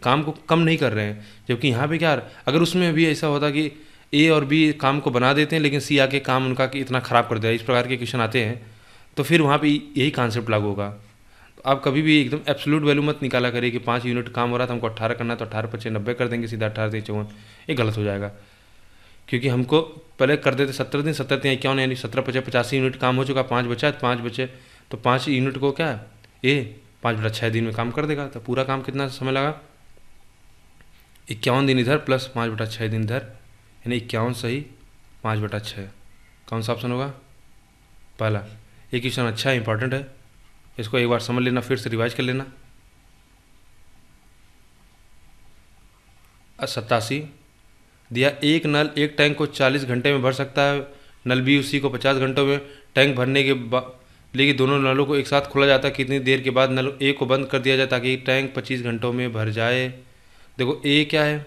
S1: काम को कम नहीं कर रहे हैं जबकि यहाँ पे क्या अगर उसमें भी ऐसा होता कि ए और बी काम को बना देते हैं लेकिन सी आके काम उनका इतना ख़राब कर दिया इस प्रकार के क्वेश्चन आते हैं तो फिर वहाँ पर यही कॉन्सेप्ट लागू होगा तो आप कभी भी एकदम एब्सोलूट वैल्यू मत निकाला करिए कि पाँच यूनिट काम हो रहा था तो हमको अट्ठारह करना तो अट्ठारह पच्चीस नब्बे कर देंगे सीधा अट्ठारह तीन चौवन ये गलत हो जाएगा क्योंकि हमको पहले कर देते सत्रह दिन सत्रह दिन इक्यावन यानी सत्रह पचास पचासी यूनिट काम हो चुका पाँच बचा है पाँच बचे तो पाँच यूनिट को क्या है ये पाँच बटा छः दिन में काम कर देगा तो पूरा काम कितना समय लगा इक्यावन दिन इधर प्लस पाँच बटा छः दिन इधर यानी इक्यावन सही पाँच बटा छः कौन सा ऑप्शन होगा पहला ये क्वेश्चन अच्छा है इंपॉर्टेंट है इसको एक बार समझ लेना फिर से रिवाइज कर लेना सत्तासी दिया एक नल एक टैंक को चालीस घंटे में भर सकता है नल बी उसी को पचास घंटों में टैंक भरने के बाद लेकिन दोनों नलों को एक साथ खोला जाता है कितनी देर के बाद नल ए को बंद कर दिया जाए ताकि टैंक 25 घंटों में भर जाए देखो ए क्या है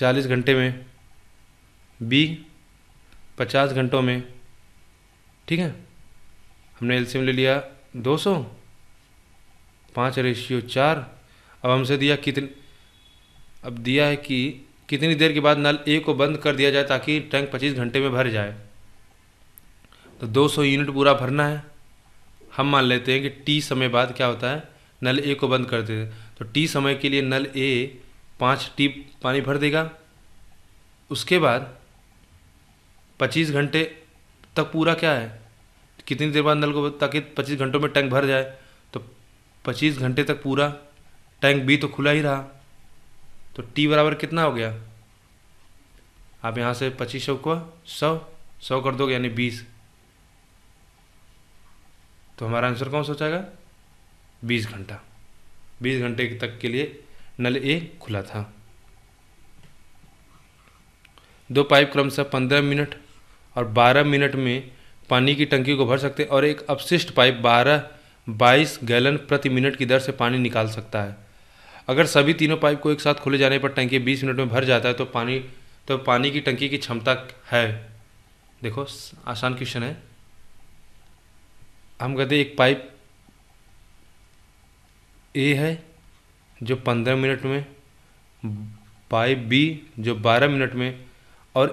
S1: 40 घंटे में बी 50 घंटों में ठीक है हमने एलसीएम ले लिया 200 सौ पाँच रेशियो चार अब हमसे दिया कितन अब दिया है कि कितनी देर के बाद नल ए को बंद कर दिया जाए ताकि टैंक 25 घंटे में भर जाए तो 200 यूनिट पूरा भरना है हम मान लेते हैं कि टी समय बाद क्या होता है नल ए को बंद कर देते तो टी समय के लिए नल ए पाँच टी पानी भर देगा उसके बाद पच्चीस घंटे तक पूरा क्या है कितनी देर बाद नल को ताकि पच्चीस घंटों में टैंक भर जाए तो पच्चीस घंटे तक पूरा टैंक बी तो खुला ही रहा तो टी बराबर कितना हो गया आप यहाँ से पच्चीस सौ को सौ सौ कर दोगे यानी बीस तो हमारा आंसर कौन सा हो जाएगा बीस घंटा बीस घंटे तक के लिए नल ए खुला था दो पाइप क्रमशः पंद्रह मिनट और बारह मिनट में पानी की टंकी को भर सकते हैं और एक अपशिष्ट पाइप बारह बाईस गैलन प्रति मिनट की दर से पानी निकाल सकता है अगर सभी तीनों पाइप को एक साथ खोले जाने पर टंकी बीस मिनट में भर जाता है तो पानी तो पानी की टंकी की क्षमता है देखो आसान क्वेश्चन है हम कहते हैं एक पाइप ए है जो पंद्रह मिनट में पाइप बी जो बारह मिनट में और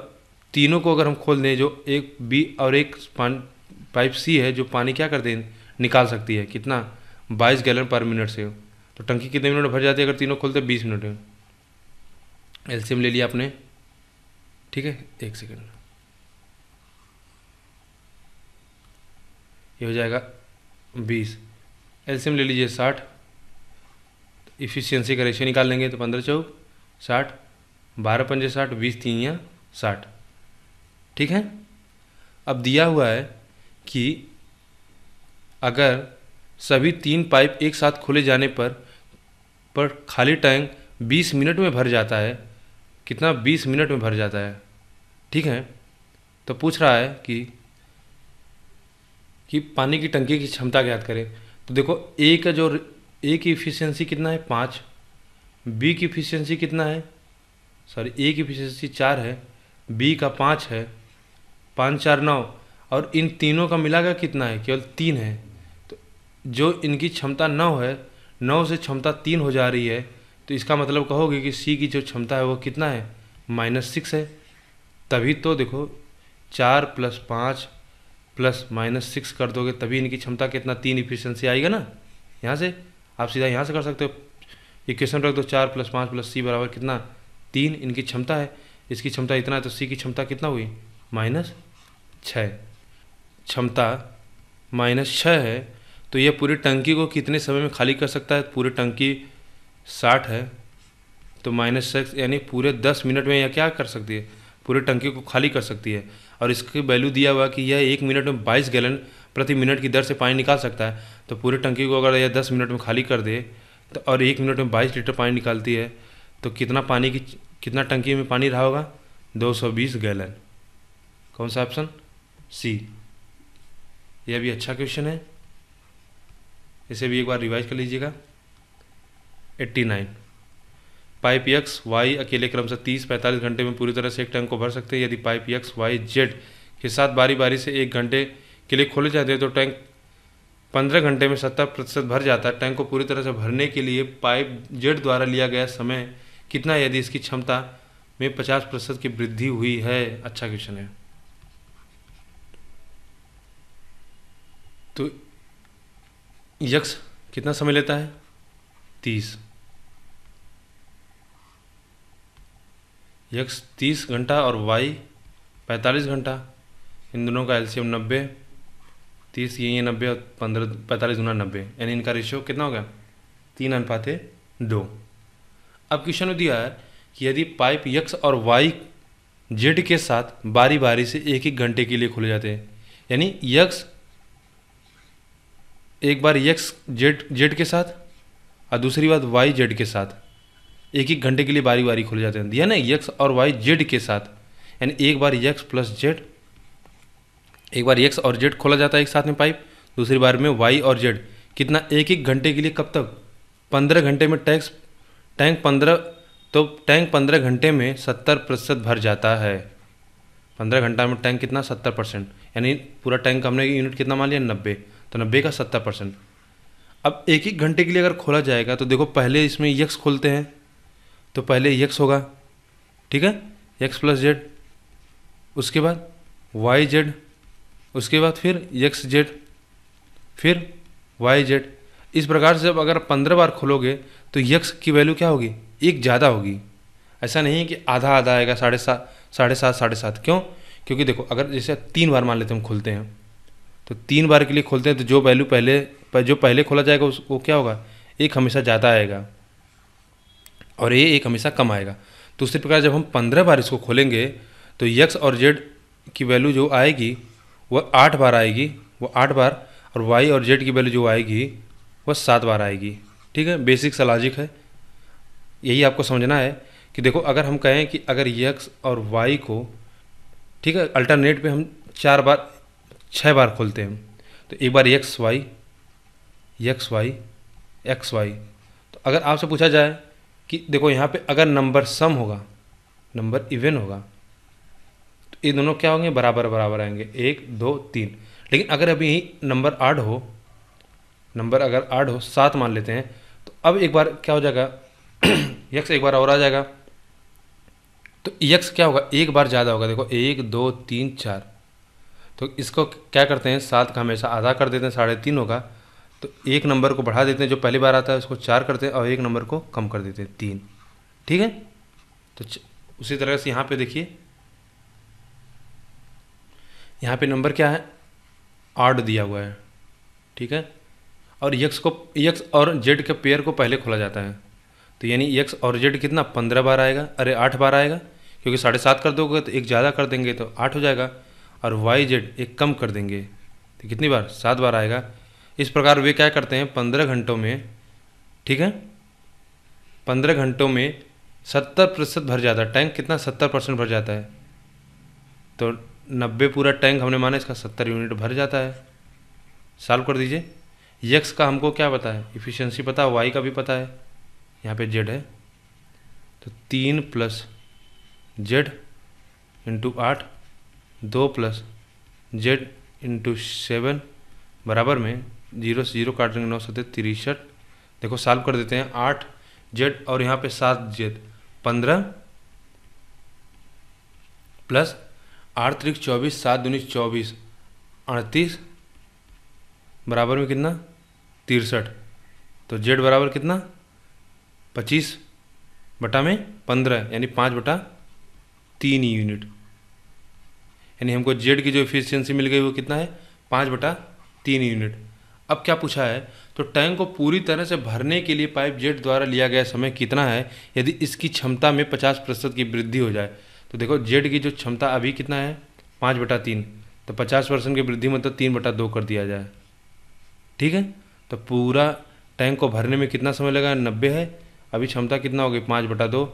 S1: तीनों को अगर हम खोल दें जो एक बी और एक पाइप सी है जो पानी क्या कर दें निकाल सकती है कितना बाईस गैलन पर मिनट से तो टंकी कितने मिनट भर जाती है अगर तीनों खोलते बीस मिनट में एल्शियम ले लिया आपने ठीक है एक सेकेंड ये हो जाएगा बीस एल्सियम ले लीजिए साठ इफिशियंसी का रेशियो निकाल लेंगे तो पंद्रह चौक साठ बारह पंजे साठ बीस तीन या साठ ठीक है अब दिया हुआ है कि अगर सभी तीन पाइप एक साथ खोले जाने पर पर खाली टैंक 20 मिनट में भर जाता है कितना 20 मिनट में भर जाता है ठीक है तो पूछ रहा है कि कि पानी की टंकी की क्षमता ज्ञात करें तो देखो ए का जो ए की इफ़िशियंसी कितना है पाँच बी की इफ़िशियंसी कितना है सॉरी ए की इफ़िशियंसी चार है बी का पाँच है पाँच चार नौ और इन तीनों का मिला कितना है केवल तीन है तो जो इनकी क्षमता नौ है नौ से क्षमता तीन हो जा रही है तो इसका मतलब कहोगे कि सी की जो क्षमता है वो कितना है माइनस सिक्स है तभी तो देखो चार प्लस पाँच प्लस माइनस सिक्स कर दोगे तभी इनकी क्षमता कितना तीन इफिशियंसी आएगा ना यहाँ से आप सीधा यहाँ से कर सकते हो इक्वेशन रख दो चार प्लस पाँच प्लस सी बराबर कितना तीन इनकी क्षमता है इसकी क्षमता इतना है तो सी की क्षमता कितना हुई माइनस छः क्षमता माइनस छः है तो यह पूरी टंकी को कितने समय में खाली कर सकता है पूरी टंकी साठ है तो माइनस सिक्स यानी पूरे दस मिनट में यह क्या कर सकती है पूरी टंकी को खाली कर सकती है और इसकी वैल्यू दिया हुआ कि यह एक मिनट में बाईस गैलन प्रति मिनट की दर से पानी निकाल सकता है तो पूरी टंकी को अगर यह दस मिनट में खाली कर दे तो और एक मिनट में बाईस लीटर पानी निकालती है तो कितना पानी की कितना टंकी में पानी रहा होगा दो सौ बीस गैलन कौन सा ऑप्शन सी यह भी अच्छा क्वेश्चन है इसे भी एक बार रिवाइज कर लीजिएगा eighty nine pipe X Y अकेले क्रम से 30-45 घंटे में पूरी तरह से एक टैंक को भर सकते हैं यदि पाइप यक्स वाई जेड के साथ बारी बारी से एक घंटे के लिए खोले जाते हैं तो टैंक 15 घंटे में 70 प्रतिशत भर जाता है टैंक को पूरी तरह से भरने के लिए पाइप जेड द्वारा लिया गया समय कितना यदि इसकी क्षमता में पचास प्रतिशत की वृद्धि हुई है अच्छा क्वेश्चन है तो यक्स कितना समय लेता है तीस यक्स तीस घंटा और वाई पैंतालीस घंटा इन दोनों का एलसीएम नब्बे तीस ये ये नब्बे और पंद्रह पैंतालीस गुना नब्बे यानी इनका रेशियो कितना हो गया तीन अनुपात है दो अब क्वेश्चन में दिया है कि यदि पाइप यक्स और वाई जेड के साथ बारी बारी से एक एक घंटे के लिए खोले जाते हैं यानी यक्स एक बार यक्स जेड जेड के साथ और दूसरी बात वाई जेड के साथ एक एक घंटे के लिए बारी बारी खुले जाते हैं दिया ना यक्स और वाई जेड के साथ यानी एक बार यक्स प्लस जेड एक बार यक्स और जेड खोला जाता है एक साथ में पाइप दूसरी बार में वाई और जेड कितना एक एक घंटे के लिए कब तक पंद्रह घंटे में टैक्स टैंक पंद्रह तो टैंक पंद्रह घंटे में सत्तर प्रतिशत भर जाता है पंद्रह घंटा में टैंक कितना सत्तर परसेंट यानी पूरा टैंक हमने यूनिट कितना मान लिया नब्बे तो नब्बे का सत्तर परसेंट अब एक एक घंटे के लिए अगर खोला जाएगा तो देखो पहले इसमें यक्स खोलते हैं तो पहले यक्स होगा ठीक है यक्स प्लस जेड उसके बाद वाई जेड उसके बाद फिर यक्स जेड फिर वाई जेड इस प्रकार से जब अगर पंद्रह बार खोलोगे तो यक्स की वैल्यू क्या होगी एक ज़्यादा होगी ऐसा नहीं है कि आधा आधा आएगा साढ़े सात साढ़े सात साढ़े सात क्यों क्योंकि देखो अगर जैसे तीन बार मान लेते हम खोलते हैं तो तीन बार के लिए खोलते हैं तो जो वैल्यू पहले जो पहले खोला जाएगा उसको क्या होगा एक हमेशा ज़्यादा आएगा और ए एक हमेशा कम आएगा तो उसी प्रकार जब हम पंद्रह बार इसको खोलेंगे तो यक्स और जेड की वैल्यू जो आएगी वह आठ बार आएगी वह आठ बार और वाई और जेड की वैल्यू जो आएगी वह सात बार आएगी ठीक है बेसिक सा लॉजिक है यही आपको समझना है कि देखो अगर हम कहें कि अगर यक्स और वाई को ठीक है अल्टरनेट पे हम चार बार छः बार खोलते हैं तो एक बार X Y X Y X Y तो अगर आपसे पूछा जाए कि देखो यहाँ पे अगर नंबर सम होगा नंबर इवन होगा तो ये दोनों क्या होंगे बराबर बराबर आएंगे एक दो तीन लेकिन अगर अभी नंबर आठ हो नंबर अगर आठ हो सात मान लेते हैं तो अब एक बार क्या हो जाएगा यक्स *clears throat* एक बार और आ जाएगा तो यक्स क्या होगा एक बार ज़्यादा होगा देखो एक दो तीन चार तो इसको क्या करते हैं सात का हमेशा आधा कर देते हैं साढ़े तीन होगा तो एक नंबर को बढ़ा देते हैं जो पहली बार आता है उसको चार करते हैं और एक नंबर को कम कर देते हैं तीन ठीक है तो उसी तरह से यहाँ पे देखिए यहाँ पे नंबर क्या है आठ दिया हुआ है ठीक है और यक्स को यक्स और जेड के पेयर को पहले खोला जाता है तो यानी यक्स और जेड कितना पंद्रह बार आएगा अरे आठ बार आएगा क्योंकि साढ़े सात कर दोगे तो एक ज़्यादा कर देंगे तो आठ हो जाएगा और वाई जेड एक कम कर देंगे तो कितनी बार सात बार आएगा इस प्रकार वे क्या करते हैं पंद्रह घंटों में ठीक है पंद्रह घंटों में सत्तर प्रतिशत भर जाता है टैंक कितना सत्तर परसेंट भर जाता है तो नब्बे पूरा टैंक हमने माना इसका सत्तर यूनिट भर जाता है सॉल्व कर दीजिए यक्स का हमको क्या पता है इफिशियंसी पता है वाई का भी पता है यहाँ पे जेड है तो तीन प्लस जेड इंटू आठ दो प्लस जेड इंटू सेवन बराबर में जीरो से जीरो काट देंगे नौ सत्य तिरसठ देखो साल्व कर देते हैं आठ जेड और यहाँ पे सात जेड पंद्रह प्लस आठ त्रिक चौबीस सात दूनी चौबीस अड़तीस बराबर में कितना तिरसठ तो जेड बराबर कितना पच्चीस बटा में पंद्रह यानी पाँच बटा तीन यूनिट यानी हमको जेड की जो एफिशिएंसी मिल गई वो कितना है पाँच बटा तीन यूनिट अब क्या पूछा है तो टैंक को पूरी तरह से भरने के लिए पाइप जेट द्वारा लिया गया समय कितना है यदि इसकी क्षमता में पचास प्रतिशत की वृद्धि हो जाए तो देखो जेट की जो क्षमता अभी कितना है पाँच बटा तीन तो पचास परसेंट की वृद्धि मतलब तीन बटा दो कर दिया जाए ठीक है तो पूरा टैंक को भरने में कितना समय लगा नब्बे है अभी क्षमता कितना हो गई पाँच बटा दो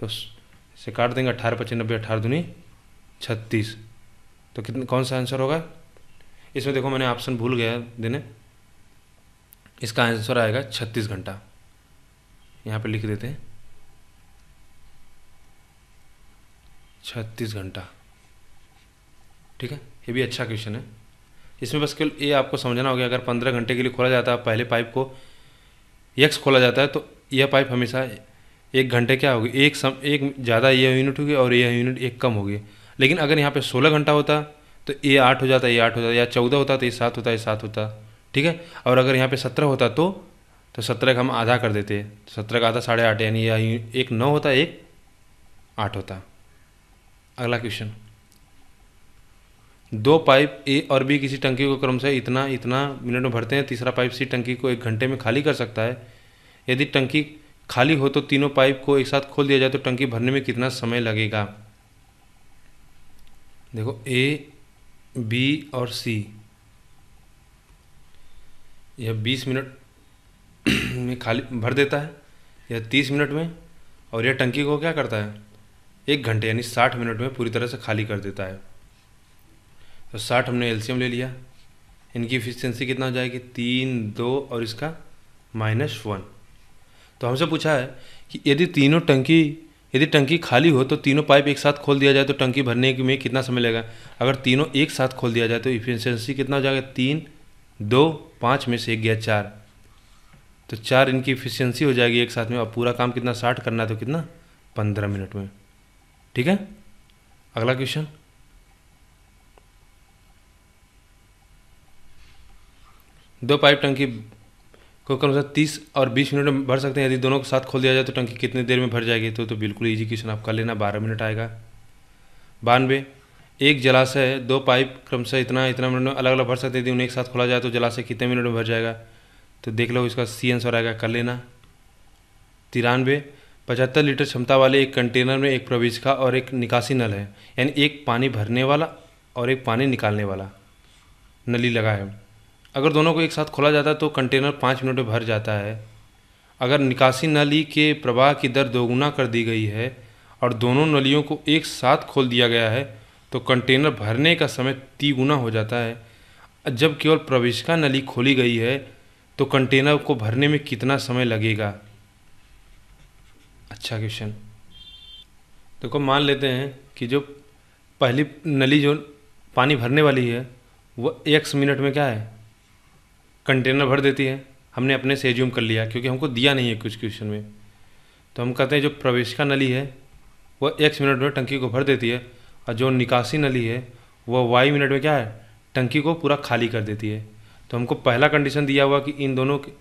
S1: तो इसे काट देंगे अठारह पच्चीस नब्बे अठारह दूनी छत्तीस तो कितना कौन सा आंसर होगा इसमें देखो मैंने ऑप्शन भूल गया देने इसका आंसर आएगा छत्तीस घंटा यहाँ पे लिख देते हैं छत्तीस घंटा ठीक है ये भी अच्छा क्वेश्चन है इसमें बस केवल ये आपको समझना होगा अगर पंद्रह घंटे के लिए खोला जाता है पहले पाइप को एक्स खोला जाता है तो यह पाइप हमेशा एक घंटे क्या होगी एक सम एक ज़्यादा यह यूनिट होगी और यह यूनिट एक कम होगी लेकिन अगर यहाँ पे सोलह घंटा होता तो ये आठ हो जाता ये आठ हो जाता या चौदह होता तो ये सात होता ये सात होता ठीक है और अगर यहाँ पे सत्रह होता तो तो सत्रह का हम आधा कर देते सत्रह का आधा साढ़े आठ यानी यही एक नौ होता एक आठ होता अगला क्वेश्चन दो पाइप ए और बी किसी टंकी को क्रम से इतना इतना मिनट में भरते हैं तीसरा पाइप सी टंकी को एक घंटे में खाली कर सकता है यदि टंकी खाली हो तो तीनों पाइप को एक साथ खोल दिया जाए तो टंकी भरने में कितना समय लगेगा देखो ए बी और सी यह बीस मिनट *clears throat* में खाली भर देता है यह तीस मिनट में और यह टंकी को क्या करता है एक घंटे यानी साठ मिनट में पूरी तरह से खाली कर देता है तो साठ हमने एल्शियम ले लिया इनकी इफिशियंसी कितना हो जाएगी तीन दो और इसका माइनस वन तो हमसे पूछा है कि यदि तीनों टंकी यदि टंकी खाली हो तो तीनों पाइप एक साथ खोल दिया जाए तो टंकी भरने में कितना समय लगेगा अगर तीनों एक साथ खोल दिया जाए तो इफिशियंसी कितना हो जाएगा तीन दो पाँच में से एक गया चार तो चार इनकी इफ़िशियंसी हो जाएगी एक साथ में अब पूरा काम कितना साठ करना है तो कितना पंद्रह मिनट में ठीक है अगला क्वेश्चन दो पाइप टंकी को कम से कम तीस और बीस मिनट में भर सकते हैं यदि दोनों के साथ खोल दिया जाए तो टंकी कितनी देर में भर जाएगी तो तो बिल्कुल इजी क्वेश्चन आपका लेना बारह मिनट आएगा बानवे एक जलाशय दो पाइप क्रमशः इतना इतना मिनट में अलग अलग भर सकते थे उन्हें एक साथ खोला जाए तो जलाशय कितने मिनट में भर जाएगा तो देख लो इसका सी आंसर आएगा कर लेना तिरानवे पचहत्तर लीटर क्षमता वाले एक कंटेनर में एक प्रवेशिका और एक निकासी नल है यानी एक पानी भरने वाला और एक पानी निकालने वाला नली लगा है अगर दोनों को एक साथ खोला जाता है तो कंटेनर पाँच मिनट में भर जाता है अगर निकासी नली के प्रवाह की दर दोगुना कर दी गई है और दोनों नलियों को एक साथ खोल दिया गया है तो कंटेनर भरने का समय तिगुना हो जाता है जब केवल प्रवेशिका नली खोली गई है तो कंटेनर को भरने में कितना समय लगेगा अच्छा क्वेश्चन देखो तो मान लेते हैं कि जो पहली नली जो पानी भरने वाली है वह एक मिनट में क्या है कंटेनर भर देती है हमने अपने से एज्यूम कर लिया क्योंकि हमको दिया नहीं है कुछ क्वेश्चन में तो हम कहते हैं जो प्रवेशिका नली है वह एक मिनट में टंकी को भर देती है और जो निकासी नली है वह वाई मिनट में क्या है टंकी को पूरा खाली कर देती है तो हमको पहला कंडीशन दिया हुआ कि इन दोनों के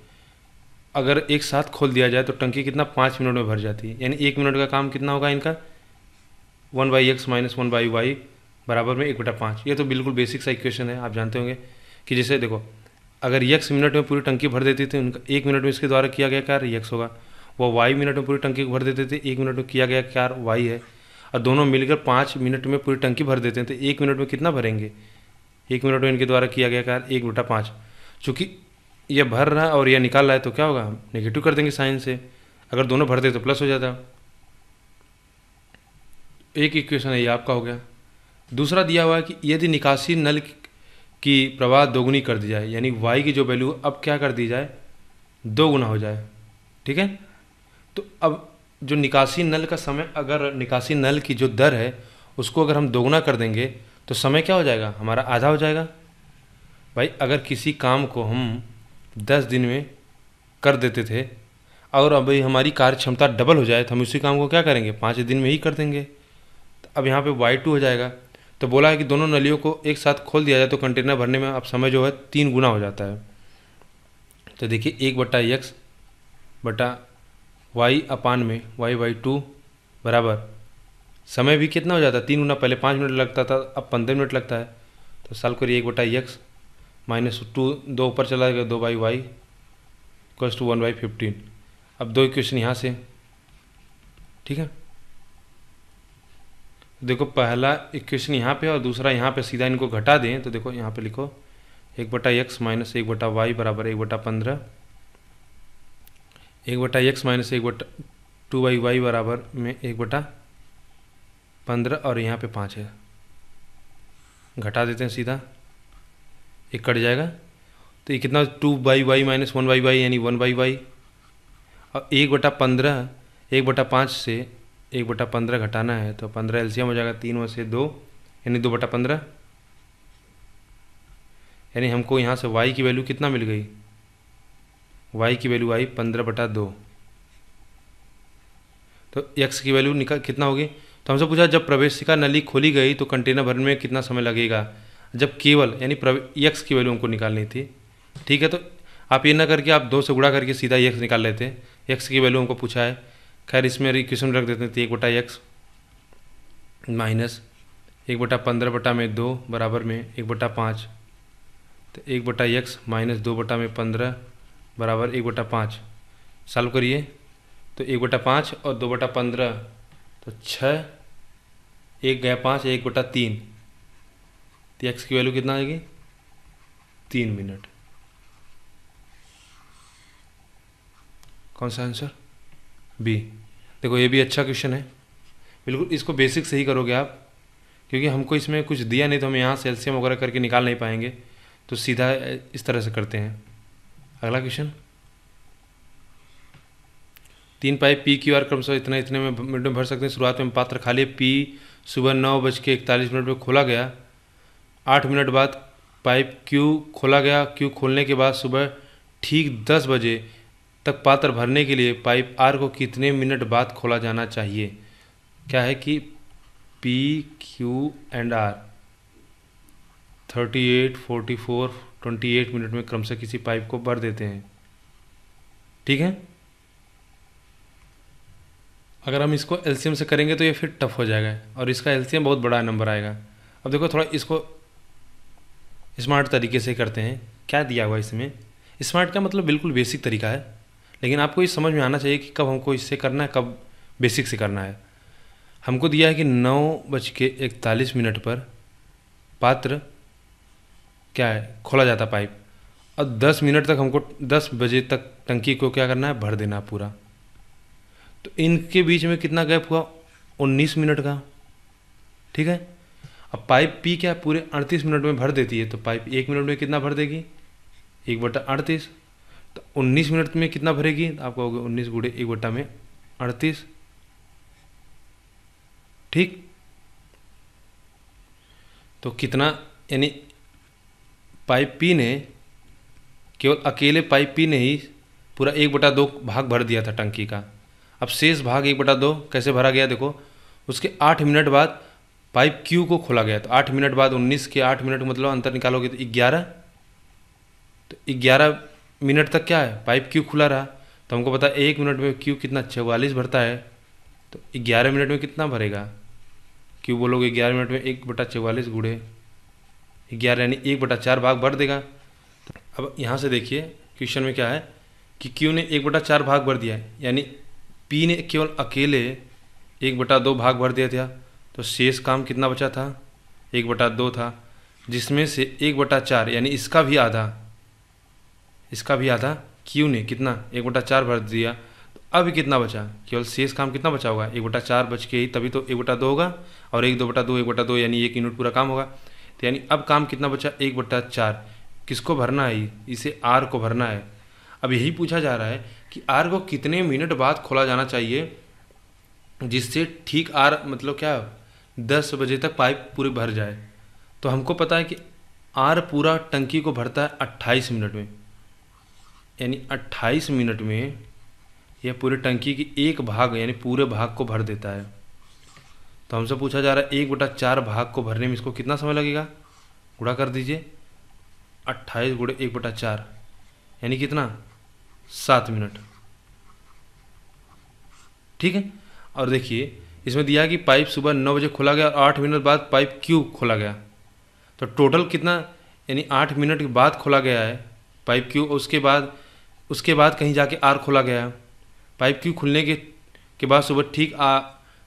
S1: अगर एक साथ खोल दिया जाए तो टंकी कितना पाँच मिनट में भर जाती है यानी एक मिनट का काम कितना होगा इनका one by X minus one by Y बराबर में एक बटा पाँच ये तो बिल्कुल बेसिक सा इक्वेशन है आप जानते होंगे कि जैसे देखो अगर यक्स मिनट में पूरी टंकी भर देती थी उनका एक मिनट में इसके द्वारा किया गया कार्य यक्स होगा वह वाई मिनट में पूरी टंकी भर देते थे एक मिनट में किया गया कार्य वाई है और दोनों मिलकर पाँच मिनट में पूरी टंकी भर देते हैं तो एक मिनट में कितना भरेंगे एक मिनट में इनके द्वारा किया गया कार्य एक बटा पाँच चूँकि यह भर रहा है और यह निकाल रहा है तो क्या होगा हम नेगेटिव कर देंगे साइन से अगर दोनों भरते तो प्लस हो जाता एक इक्वेशन है ये आपका हो गया दूसरा दिया हुआ है कि यदि निकासी नल की प्रवाह दोगुनी कर दी जाए यानी वाई की जो वैल्यू अब क्या कर दी जाए दो गुना हो जाए ठीक है तो अब जो निकासी नल का समय अगर निकासी नल की जो दर है उसको अगर हम दोगुना कर देंगे तो समय क्या हो जाएगा हमारा आधा हो जाएगा भाई अगर किसी काम को हम दस दिन में कर देते थे और अभी हमारी कार्य क्षमता डबल हो जाए तो हम उसी काम को क्या करेंगे पाँच दिन में ही कर देंगे तो अब यहाँ पे वाई टू हो जाएगा तो बोला है कि दोनों नलियों को एक साथ खोल दिया जाए तो कंटेनर भरने में अब समय जो है तीन गुना हो जाता है तो देखिए एक बट्टा यक्स बटा वाई अपान में वाई बाई टू बराबर समय भी कितना हो जाता है तीन गुना पहले पाँच मिनट लगता था अब पंद्रह मिनट लगता है तो साल करिए एक बटा यक्स माइनस टू दो ऊपर चला गया दो by Y equals two one by fifteen अब दो इक्वेशन यहाँ से ठीक है तो देखो पहला इक्वेशन यहाँ पे और दूसरा यहाँ पे सीधा इनको घटा दें तो देखो यहाँ पे लिखो एक बटा एक माइनस एक बटा वाई बराबर एक बटा पंद्रह एक बटा एक्स माइनस एक बटा टू बाई वाई बराबर में एक बटा पंद्रह और यहाँ पे पाँच है घटा देते हैं सीधा एक कट जाएगा तो ये कितना two by Y minus one by Y यानी वन बाई वाई और एक बटा पंद्रह एक बटा पाँच से एक बटा पंद्रह घटाना है तो पंद्रह एलसीएम हो जाएगा तीन में से दो यानी दो बटा पंद्रह यानी हमको यहाँ से वाई की वैल्यू कितना मिल गई वाई की वैल्यू आई पंद्रह बटा दो तो एक्स की वैल्यू निकल कितना होगी तो हमसे पूछा जब प्रवेशिका नली खोली गई तो कंटेनर भरने में कितना समय लगेगा जब केवल यानी यक्स की वैल्यू हमको निकालनी थी ठीक है तो आप ये ना करके आप दो से गुड़ा करके सीधा यक्स निकाल लेते यक्स की वैल्यू हमको पूछा है खैर इसमें इक्वेशन रख देते थे एक बटा एक्स माइनस एक बटा पंद्रह बटा में दो बराबर में एक बटा पाँच तो एक बटा एक्स माइनस दो बटा में पंद्रह बराबर एक बटा पाँच सॉल्व करिए तो एक बटा पाँच और दो बटा पंद्रह तो छः एक गया पाँच एक बटा तीन तो एक्स की वैल्यू कितना आएगी तीन मिनट कौन सा आंसर बी देखो ये भी अच्छा क्वेश्चन है बिल्कुल इसको बेसिक से ही करोगे आप क्योंकि हमको इसमें कुछ दिया नहीं तो हम यहाँ सेल्सियम वगैरह करके निकाल नहीं पाएंगे तो सीधा इस तरह से करते हैं अगला क्वेश्चन तीन पाइप पी क्यू आर क्रमशः इतना इतने में मिनट में भर सकते हैं शुरुआत में पात्र खाली पी सुबह नौ बज के इकतालीस मिनट में खोला गया आठ मिनट बाद पाइप क्यू खोला गया क्यू खोलने के बाद सुबह ठीक दस बजे तक पात्र भरने के लिए पाइप आर को कितने मिनट बाद खोला जाना चाहिए क्या है कि P Q and R thirty eight forty four twenty eight minute में क्रमशः किसी पाइप को भर देते हैं ठीक है अगर हम इसको एलसीएम से करेंगे तो ये फिर टफ हो जाएगा और इसका एलसीएम बहुत बड़ा नंबर आएगा अब देखो थोड़ा इसको स्मार्ट तरीके से करते हैं क्या दिया हुआ इसमें स्मार्ट का मतलब बिल्कुल बेसिक तरीका है लेकिन आपको ये समझ में आना चाहिए कि कब हमको इससे करना है कब बेसिक से करना है हमको दिया है कि नौ बज के इकतालीस मिनट पर पात्र क्या है खोला जाता पाइप और दस मिनट तक हमको दस बजे तक टंकी को क्या करना है भर देना पूरा तो इनके बीच में कितना गैप हुआ उन्नीस मिनट का ठीक है अब पाइप पी क्या पूरे अड़तीस मिनट में भर देती है तो पाइप एक मिनट में कितना भर देगी एक बटा अड़तीस तो उन्नीस मिनट में कितना भरेगी तो आप कहोगे उन्नीस गुड़े एक बटा में अड़तीस ठीक तो कितना यानी पाइप पी ने केवल अकेले पाइप पी ने ही पूरा एक बटा दो भाग भर दिया था टंकी का अब शेष भाग एक बटा दो कैसे भरा गया देखो उसके आठ मिनट बाद पाइप क्यू को खोला गया तो आठ मिनट बाद उन्नीस के आठ मिनट मतलब अंतर निकालोगे तो ग्यारह तो ग्यारह मिनट तक क्या है पाइप क्यू खुला रहा तो हमको पता एक मिनट में क्यू कितना चवालीस भरता है तो ग्यारह मिनट में कितना भरेगा क्यों बोलोगे ग्यारह मिनट में एक बटा चवालीस गुड़े ग्यारह यानी एक बटा चार भाग भर देगा अब यहाँ से देखिए क्वेश्चन में क्या है कि क्यू ने एक बटा चार भाग भर दिया है यानी पी ने केवल अकेले एक बटा दो भाग भर दिया था तो शेष काम कितना बचा था एक बटा दो था जिसमें से एक बटा चार यानी इसका भी आधा इसका भी आधा क्यू ने कितना एक बटा चार भर दिया तो अब कितना बचा केवल शेष काम कितना बचा होगा एक बटा चार बच के ही तभी तो एक बटा दो होगा और एक दो बटा दो एक बटा दो यानी एक यूनिट पूरा काम होगा तो यानी अब काम कितना बचा एक बट्टा चार किसको भरना है इसे आर को भरना है अब यही पूछा जा रहा है कि आर को कितने मिनट बाद खोला जाना चाहिए जिससे ठीक आर मतलब क्या दस बजे तक पाइप पूरी भर जाए तो हमको पता है कि आर पूरा टंकी को भरता है अट्ठाईस मिनट में यानी अट्ठाईस मिनट में यह पूरे टंकी की एक भाग यानी पूरे भाग को भर देता है तो हमसे पूछा जा रहा है एक बटा चार भाग को भरने में इसको कितना समय लगेगा गुड़ा कर दीजिए अट्ठाईस गुड़े एक बटा चार यानी कितना सात मिनट ठीक है और देखिए इसमें दिया कि पाइप सुबह नौ बजे खोला गया और आठ मिनट बाद पाइप क्यों खोला गया तो टोटल कितना यानी आठ मिनट के बाद खोला गया है पाइप क्यू उसके बाद उसके बाद कहीं जाके आर खोला गया है पाइप क्यू खुलने के के बाद सुबह ठीक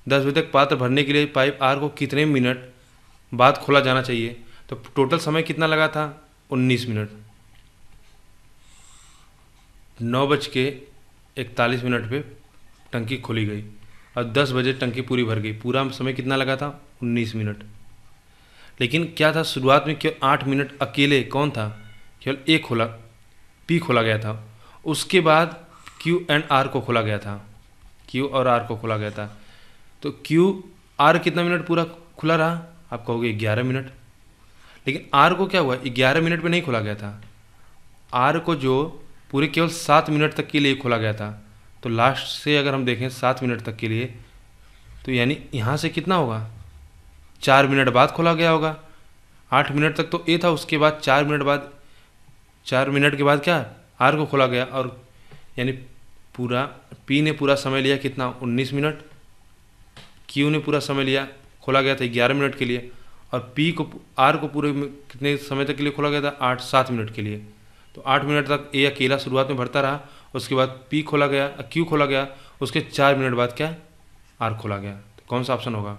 S1: दस बजे तक पात्र भरने के लिए पाइप आर को कितने मिनट बाद खोला जाना चाहिए तो टोटल समय कितना लगा था उन्नीस मिनट नौ बज के इकतालीस मिनट पे टंकी खोली गई और दस बजे टंकी पूरी भर गई पूरा समय कितना लगा था उन्नीस मिनट लेकिन क्या था शुरुआत में केवल आठ मिनट अकेले कौन था केवल ए खोला पी खोला गया था उसके बाद क्यू एंड आर को खोला गया था क्यू और आर को खोला गया था तो क्यू आर कितना मिनट पूरा खुला रहा आप कहोगे ग्यारह मिनट लेकिन आर को क्या हुआ ग्यारह मिनट में नहीं खोला गया था आर को जो पूरे केवल सात मिनट तक के लिए खोला गया था तो लास्ट से अगर हम देखें सात मिनट तक के लिए तो यानी यहाँ से कितना होगा चार मिनट बाद खोला गया होगा आठ मिनट तक तो ए था उसके बाद चार मिनट बाद चार मिनट के बाद क्या आर को खोला गया और यानी पूरा पी ने पूरा समय लिया कितना उन्नीस मिनट क्यू ने पूरा समय लिया खोला गया था ग्यारह मिनट के लिए और पी को आर को पूरे कितने समय तक के लिए खोला गया था आठ सात मिनट के लिए तो आठ मिनट तक ए अकेला शुरुआत में भरता रहा उसके बाद पी खोला गया क्यू खोला गया उसके चार मिनट बाद क्या आर खोला गया तो कौन सा ऑप्शन होगा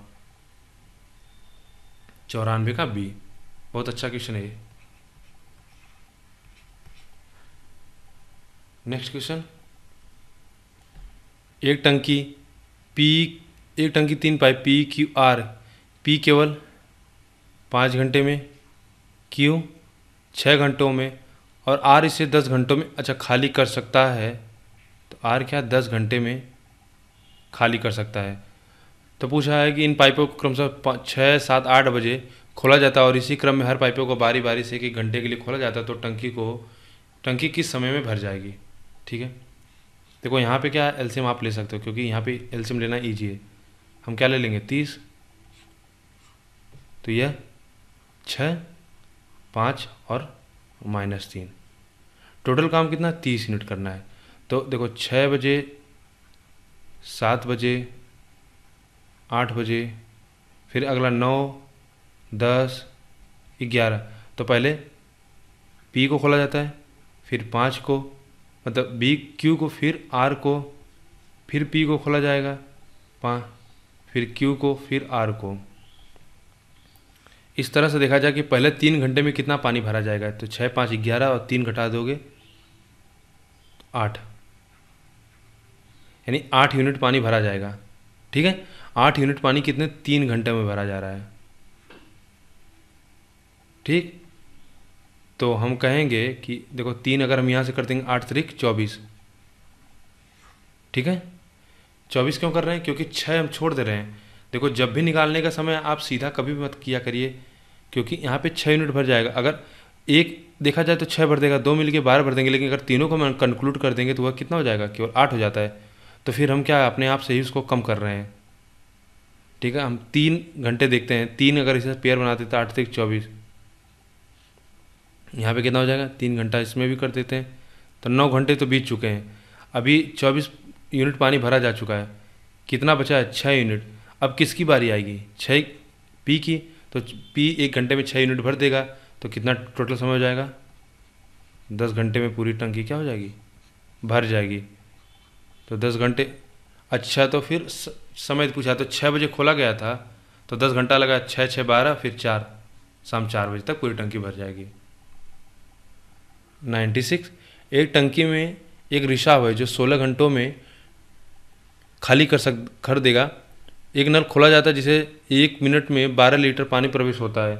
S1: चौरानवे का बी बहुत अच्छा क्वेश्चन है ये नेक्स्ट क्वेश्चन एक टंकी पी एक टंकी तीन pipe P Q R P केवल पाँच घंटे में क्यू छः घंटों में और आर इसे दस घंटों में अच्छा खाली कर सकता है तो आर क्या दस घंटे में खाली कर सकता है तो पूछा है कि इन पाइपों को क्रमशः छः सात आठ बजे खोला जाता है और इसी क्रम में हर पाइपों को बारी बारी से एक घंटे के लिए खोला जाता है तो टंकी को टंकी किस समय में भर जाएगी ठीक है देखो यहाँ पे क्या एल्शियम आप ले सकते हो क्योंकि यहाँ पे एल्शियम लेना ईजी है हम क्या ले लेंगे तीस तो यह छः पाँच और माइनस तीन टोटल काम कितना तीस यूनिट करना है तो देखो छः बजे सात बजे आठ बजे फिर अगला नौ दस ग्यारह तो पहले पी को खोला जाता है फिर पाँच को मतलब बी क्यू को फिर आर को फिर पी को खोला जाएगा पाँच फिर क्यू को फिर आर को इस तरह से देखा जाए कि पहले तीन घंटे में कितना पानी भरा जाएगा तो छः पाँच ग्यारह और तीन घटा दोगे तो आठ यानी आठ यूनिट पानी भरा जाएगा ठीक है आठ यूनिट पानी कितने तीन घंटे में भरा जा रहा है ठीक तो हम कहेंगे कि देखो तीन अगर हम यहाँ से कर देंगे आठ तरीक चौबीस ठीक है चौबीस क्यों कर रहे हैं क्योंकि छः हम छोड़ दे रहे हैं देखो जब भी निकालने का समय आप सीधा कभी भी मत किया करिए क्योंकि यहाँ पे छः यूनिट भर जाएगा अगर एक देखा जाए तो छः भर देगा दो मिल के बारह भर देंगे लेकिन अगर तीनों को कंक्लूड कर देंगे तो वह कितना हो जाएगा केवल आठ हो जाता है तो फिर हम क्या अपने आप से ही उसको कम कर रहे हैं ठीक है हम तीन घंटे देखते हैं तीन अगर इसे पेयर बनाते तो आठ तक चौबीस यहाँ पे कितना हो जाएगा तीन घंटा इसमें भी कर देते हैं तो नौ घंटे तो बीत चुके हैं अभी चौबीस यूनिट पानी भरा जा चुका है कितना बचा है छः यूनिट अब किसकी बारी आएगी छः पी की तो पी एक घंटे में छः यूनिट भर देगा तो कितना टोटल समय हो जाएगा दस घंटे में पूरी टंकी क्या हो जाएगी भर जाएगी तो दस घंटे अच्छा तो फिर समय पूछा तो छः बजे खोला गया था तो दस घंटा लगा छः छः बारह फिर चार शाम चार बजे तक पूरी टंकी भर जाएगी नाइन्टी सिक्स एक टंकी में एक रिसाव है जो सोलह घंटों में खाली कर सक कर देगा एक नल खोला जाता है जिसे एक मिनट में बारह लीटर पानी प्रवेश होता है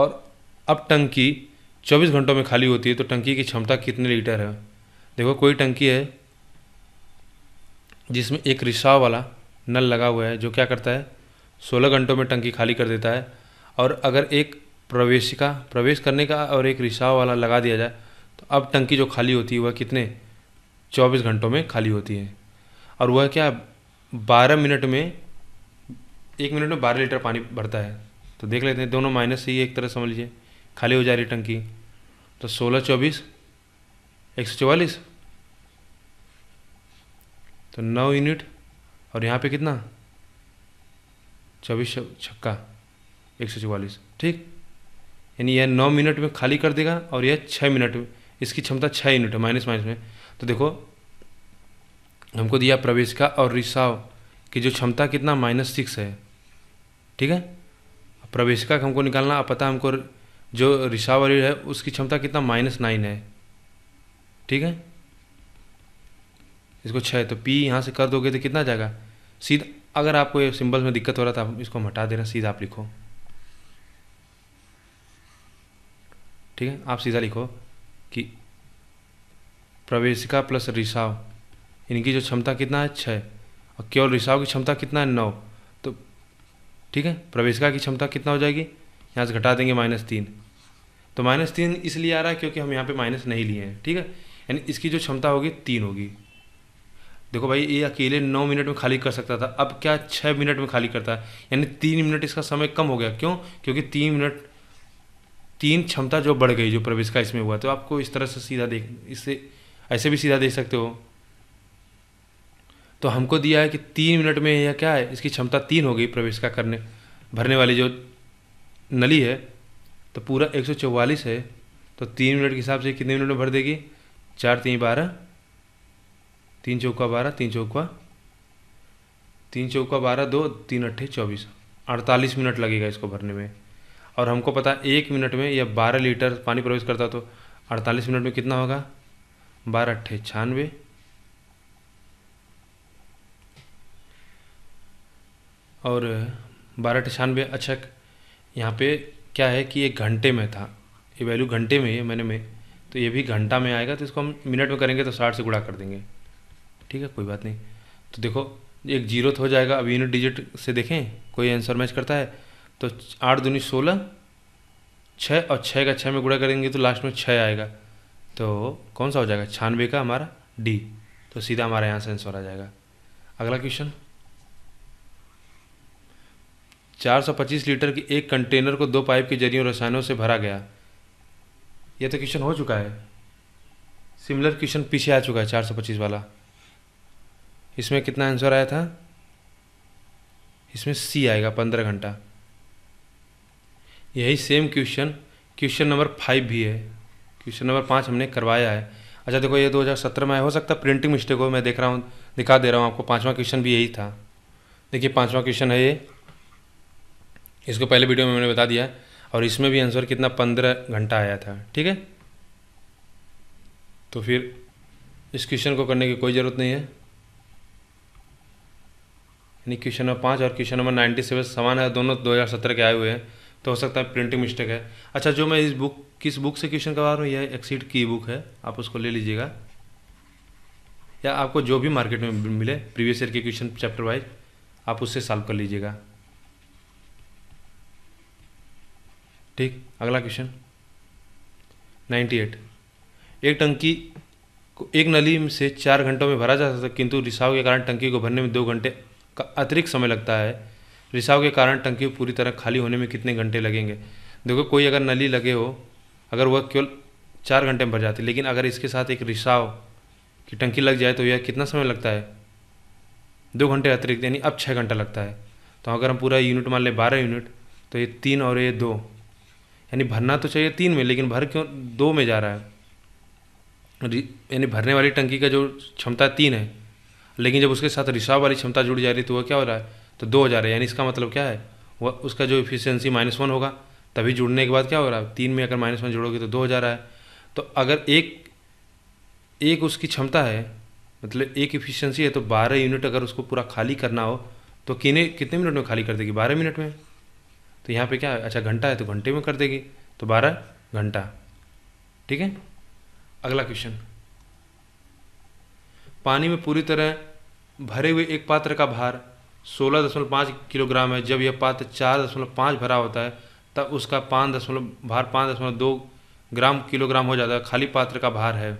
S1: और अब टंकी चौबीस घंटों में खाली होती है तो टंकी की क्षमता कितने लीटर है देखो कोई टंकी है जिसमें एक रिसाव वाला नल लगा हुआ है जो क्या करता है सोलह घंटों में टंकी खाली कर देता है और अगर एक प्रवेशिका प्रवेश करने का और एक रिसाव वाला लगा दिया जाए तो अब टंकी जो खाली होती है वह कितने चौबीस घंटों में खाली होती है और वह क्या बारह मिनट में एक मिनट में बारह लीटर पानी भरता है तो देख लेते हैं दोनों माइनस ही एक तरह समझ लीजिए खाली हो जा रही टंकी तो सोलह चौबीस एक सौ चौवालीस तो नौ यूनिट और यहाँ पे कितना चौबीस छक्का एक सौ चौवालीस ठीक यानी यह नौ मिनट में खाली कर देगा और यह छः मिनट में इसकी क्षमता छः यूनिट है माइनस माइनस में तो देखो हमको दिया प्रवेश का और रिसाव की जो क्षमता कितना माइनस सिक्स है ठीक है प्रवेशिका का हमको निकालना पता हमको जो रिसाव वाली है उसकी क्षमता कितना माइनस नाइन है ठीक है इसको छः तो पी यहाँ से कर दोगे तो कितना जाएगा सीधा अगर आपको ये सिंबल्स में दिक्कत हो रहा था आप इसको हटा दे रहे सीधा आप लिखो ठीक है आप सीधा लिखो कि प्रवेशिका प्लस रिसाव इनकी जो क्षमता कितना है छः और केवल रिसाव की क्षमता कितना है नौ तो ठीक है प्रवेशिका की क्षमता कितना हो जाएगी यहाँ से घटा देंगे माइनस तीन तो माइनस तीन इसलिए आ रहा है क्योंकि हम यहाँ पे माइनस नहीं लिए हैं ठीक है यानी इसकी जो क्षमता होगी तीन होगी देखो भाई ये अकेले नौ मिनट में खाली कर सकता था अब क्या छः मिनट में खाली करता है यानी तीन मिनट इसका समय कम हो गया क्यों क्योंकि तीन मिनट तीन क्षमता जो बढ़ गई जो प्रवेश का इसमें हुआ तो आपको इस तरह से सीधा देख इससे ऐसे भी सीधा देख सकते हो तो हमको दिया है कि तीन मिनट में यह क्या है इसकी क्षमता तीन हो गई प्रवेश का करने भरने वाली जो नली है तो पूरा एक सौ चौवालीस है तो तीन मिनट के हिसाब से कितने मिनट में भर देगी चार तीन बारह तीन चौका बारह तीन चौका तीन चौका बारह दो तीन अट्ठे चौबीस अड़तालीस मिनट लगेगा इसको भरने में और हमको पता एक मिनट में या बारह लीटर पानी प्रवेश करता तो अड़तालीस मिनट में कितना होगा बारह अट्ठे छानवे और बारह अठानवे अच्छा यहाँ पे क्या है कि ये घंटे में था ये वैल्यू घंटे में है मैंने में तो ये भी घंटा में आएगा तो इसको हम मिनट में करेंगे तो साठ से गुड़ा कर देंगे ठीक है कोई बात नहीं तो देखो एक जीरो तो हो जाएगा अब यूनिट डिजिट से देखें कोई आंसर मैच करता है तो आठ दूनी सोलह छः और छः का छः में गुड़ा करेंगे तो लास्ट में छः आएगा तो कौन सा हो जाएगा छानवे का हमारा डी तो सीधा हमारा यहाँ से आंसर आ जाएगा अगला क्वेश्चन 425 लीटर की एक कंटेनर को दो पाइप के जरिए रसायनों से भरा गया यह तो क्वेश्चन हो चुका है सिमिलर क्वेश्चन पीछे आ चुका है 425 वाला इसमें कितना आंसर आया था इसमें सी आएगा पंद्रह घंटा यही same question question number five भी है क्वेश्चन नंबर पाँच हमने करवाया है अच्छा देखो ये 2017 में हो सकता है प्रिंटिंग मिस्टेक हो मैं देख रहा हूँ दिखा दे रहा हूँ आपको पाँचवा क्वेश्चन भी यही था देखिए पाँचवा क्वेश्चन है ये इसको पहले वीडियो में मैंने बता दिया और इसमें भी आंसर कितना पंद्रह घंटा आया था ठीक है तो फिर इस क्वेश्चन को करने की कोई ज़रूरत नहीं है यानी क्वेश्चन नंबर पाँच और क्वेश्चन नंबर नाइन्टी सेवन समान है दोनों दो हज़ार सत्रह के आए हुए हैं तो हो सकता है प्रिंटिंग मिस्टेक है अच्छा जो मैं इस बुक किस बुक से क्वेश्चन करवा रहा हूँ यह एक्सीड की बुक है आप उसको ले लीजिएगा या आपको जो भी मार्केट में मिले प्रीवियस ईयर के क्वेश्चन चैप्टर वाइज आप उससे सॉल्व कर लीजिएगा ठीक अगला क्वेश्चन 98 एक टंकी को एक नली से चार घंटों में भरा जा सकता है किंतु रिसाव के कारण टंकी को भरने में दो घंटे का अतिरिक्त समय लगता है रिसाव के कारण टंकी पूरी तरह खाली होने में कितने घंटे लगेंगे देखो कोई अगर नली लगे हो अगर वह केवल चार घंटे में भर जाती लेकिन अगर इसके साथ एक रिसाव की टंकी लग जाए तो यह कितना समय लगता है दो घंटे अतिरिक्त यानी अब छः घंटा लगता है तो अगर हम पूरा यूनिट मान लें बारह यूनिट तो ये तीन और ये दो यानी भरना तो चाहिए तीन में लेकिन भर क्यों दो में जा रहा है यानी भरने वाली टंकी का जो क्षमता तीन है लेकिन जब उसके साथ रिसाव वाली क्षमता जुड़ जा रही तो वह क्या हो रहा है तो दो हो जा रहा है यानी इसका मतलब क्या है वह उसका जो इफिशियंसी माइनस वन होगा तभी जुड़ने के बाद क्या हो रहा है तीन में अगर माइनस वन जुड़ोगे तो दो हो जा रहा है तो अगर एक एक उसकी क्षमता है मतलब एक इफिशियंसी है तो बारह यूनिट अगर उसको पूरा खाली करना हो तो किने कितने मिनट में खाली कर देगी बारह मिनट में तो यहाँ पे क्या अच्छा घंटा है तो घंटे में कर देगी तो बारह घंटा ठीक है अगला क्वेश्चन पानी में पूरी तरह भरे हुए एक पात्र का भार 16.5 किलोग्राम है जब यह पात्र 4.5 भरा होता है तब उसका पाँच दशमलव भार पाँच दशमलव दो ग्राम किलोग्राम हो जाता है खाली पात्र का भार है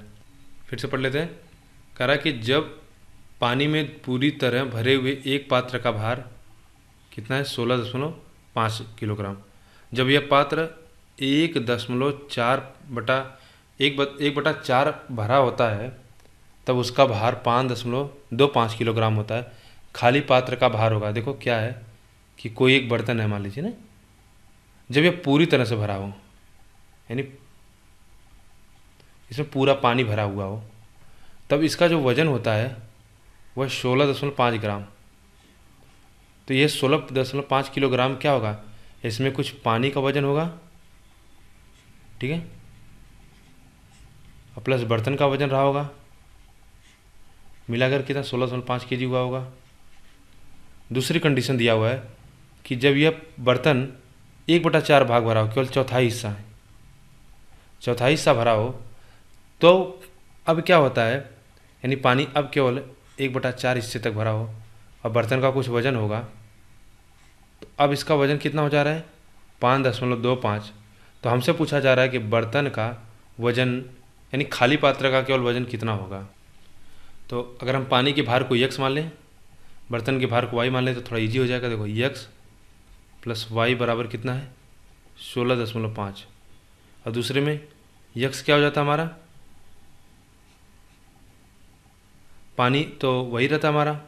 S1: फिर से पढ़ लेते हैं कह रहा कि जब पानी में पूरी तरह भरे हुए एक पात्र का भार कितना है सोलह दशमलव पाँच किलोग्राम जब यह पात्र एक दशमलव चार बटा एक बट एक बटा चार भरा होता है तब उसका भार पाँच दशमलव दो पाँच किलोग्राम होता है खाली पात्र का भार होगा देखो क्या है कि कोई एक बर्तन है मान लीजिए ना जब यह पूरी तरह से भरा हो यानी इसमें पूरा पानी भरा हुआ हो तब इसका जो वज़न होता है वह सोलह दशमलव पाँच ग्राम तो ये सोलह दशमलव पाँच किलोग्राम क्या होगा इसमें कुछ पानी का वजन होगा ठीक है और प्लस बर्तन का वजन रहा होगा मिलाकर कितना सोलह दशमलव पाँच के जी हुआ होगा दूसरी कंडीशन दिया हुआ है कि जब यह बर्तन एक बटा चार भाग भरा हो केवल चौथाई हिस्सा है चौथाई हिस्सा भरा हो तो अब क्या होता है यानी पानी अब केवल एक बटा चार हिस्से तक भरा हो और बर्तन का कुछ वज़न होगा तो अब इसका वज़न कितना हो जा रहा है पाँच दशमलव दो पाँच तो हमसे पूछा जा रहा है कि बर्तन का वज़न यानी खाली पात्र का केवल वज़न कितना होगा तो अगर हम पानी के भार को यक्स मान लें बर्तन के भार को वाई मान लें तो थोड़ा इजी हो जाएगा देखो यक्स प्लस वाई बराबर कितना है सोलह दशमलव पाँच और दूसरे में यक्स क्या हो जाता हमारा पानी तो वही रहता हमारा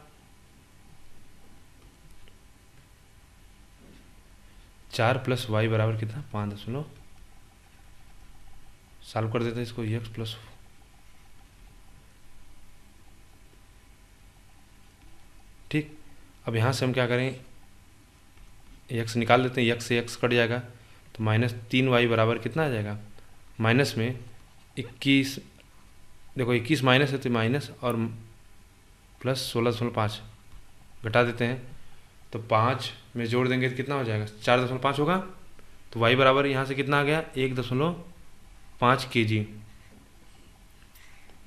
S1: चार प्लस वाई बराबर कितना पाँच दशमलव सॉल्व कर देते हैं इसको एक्स प्लस ठीक अब यहाँ से हम क्या करें एक्स निकाल देते हैं एक्स से एक्स कट जाएगा तो माइनस तीन वाई बराबर कितना आ जाएगा माइनस में इक्कीस देखो इक्कीस माइनस है तो माइनस और प्लस सोलह दशमलव पाँच घटा देते हैं तो पाँच में जोड़ देंगे तो कितना हो जाएगा चार दशमलव पाँच होगा तो वाई बराबर यहाँ से कितना आ गया एक दशमलव पाँच के जी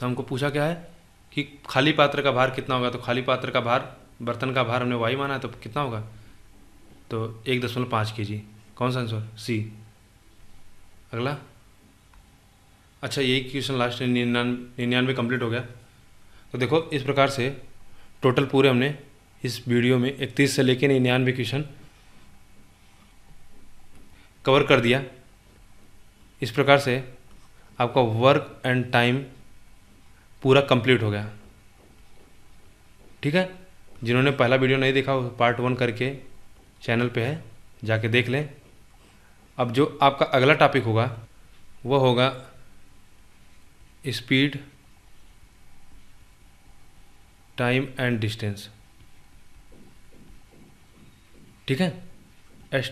S1: तो हमको पूछा क्या है कि खाली पात्र का भार कितना होगा तो खाली पात्र का भार बर्तन का भार हमने वाई माना है तो कितना होगा तो एक दशमलव पाँच के जी कौन सा आंसर सी अगला अच्छा यही क्वेश्चन लास्ट निन्यानवे निन्यानवे कम्प्लीट हो गया तो देखो इस प्रकार से टोटल पूरे हमने इस वीडियो में इकतीस से लेकर निन्यानवे क्वेश्चन कवर कर दिया इस प्रकार से आपका वर्क एंड टाइम पूरा कंप्लीट हो गया ठीक है जिन्होंने पहला वीडियो नहीं देखा पार्ट वन करके चैनल पे है जाके देख लें अब जो आपका अगला टॉपिक होगा वह होगा स्पीड टाइम एंड डिस्टेंस ठीक है एस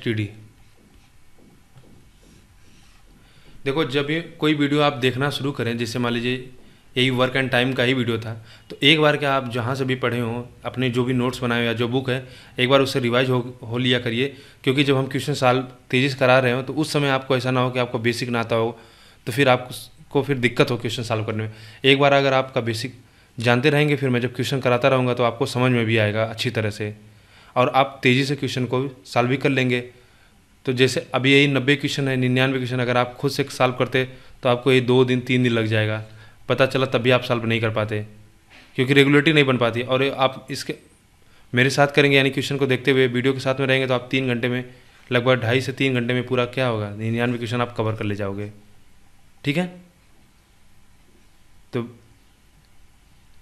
S1: देखो जब ये कोई वीडियो आप देखना शुरू करें जैसे मान लीजिए यही वर्क एंड टाइम का ही वीडियो था तो एक बार क्या आप जहाँ से भी पढ़े हों अपने जो भी नोट्स बनाए या जो बुक है एक बार उससे रिवाइज हो हो लिया करिए क्योंकि जब हम क्वेश्चन साल तेज़ी से करा रहे हो तो उस समय आपको ऐसा ना हो कि आपको बेसिक ना आता हो तो फिर आपको फिर दिक्कत हो क्वेश्चन सॉल्व करने में एक बार अगर आपका बेसिक जानते रहेंगे फिर मैं जब क्वेश्चन कराता रहूँगा तो आपको समझ में भी आएगा अच्छी तरह से और आप तेज़ी से क्वेश्चन को सॉल्व भी कर लेंगे तो जैसे अभी यही नब्बे क्वेश्चन है निन्यानवे क्वेश्चन अगर आप खुद से सॉल्व करते तो आपको ये दो दिन तीन दिन लग जाएगा पता चला तभी आप सॉल्व नहीं कर पाते क्योंकि रेगुलेटरी नहीं बन पाती और आप इसके मेरे साथ करेंगे यानी क्वेश्चन को देखते हुए वीडियो के साथ में रहेंगे तो आप तीन घंटे में लगभग ढाई से तीन घंटे में पूरा क्या होगा निन्यानवे क्वेश्चन आप कवर कर ले जाओगे ठीक है तो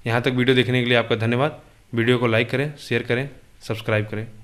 S1: यहाँ तक वीडियो देखने के लिए आपका धन्यवाद वीडियो को लाइक करें शेयर करें सब्सक्राइब करें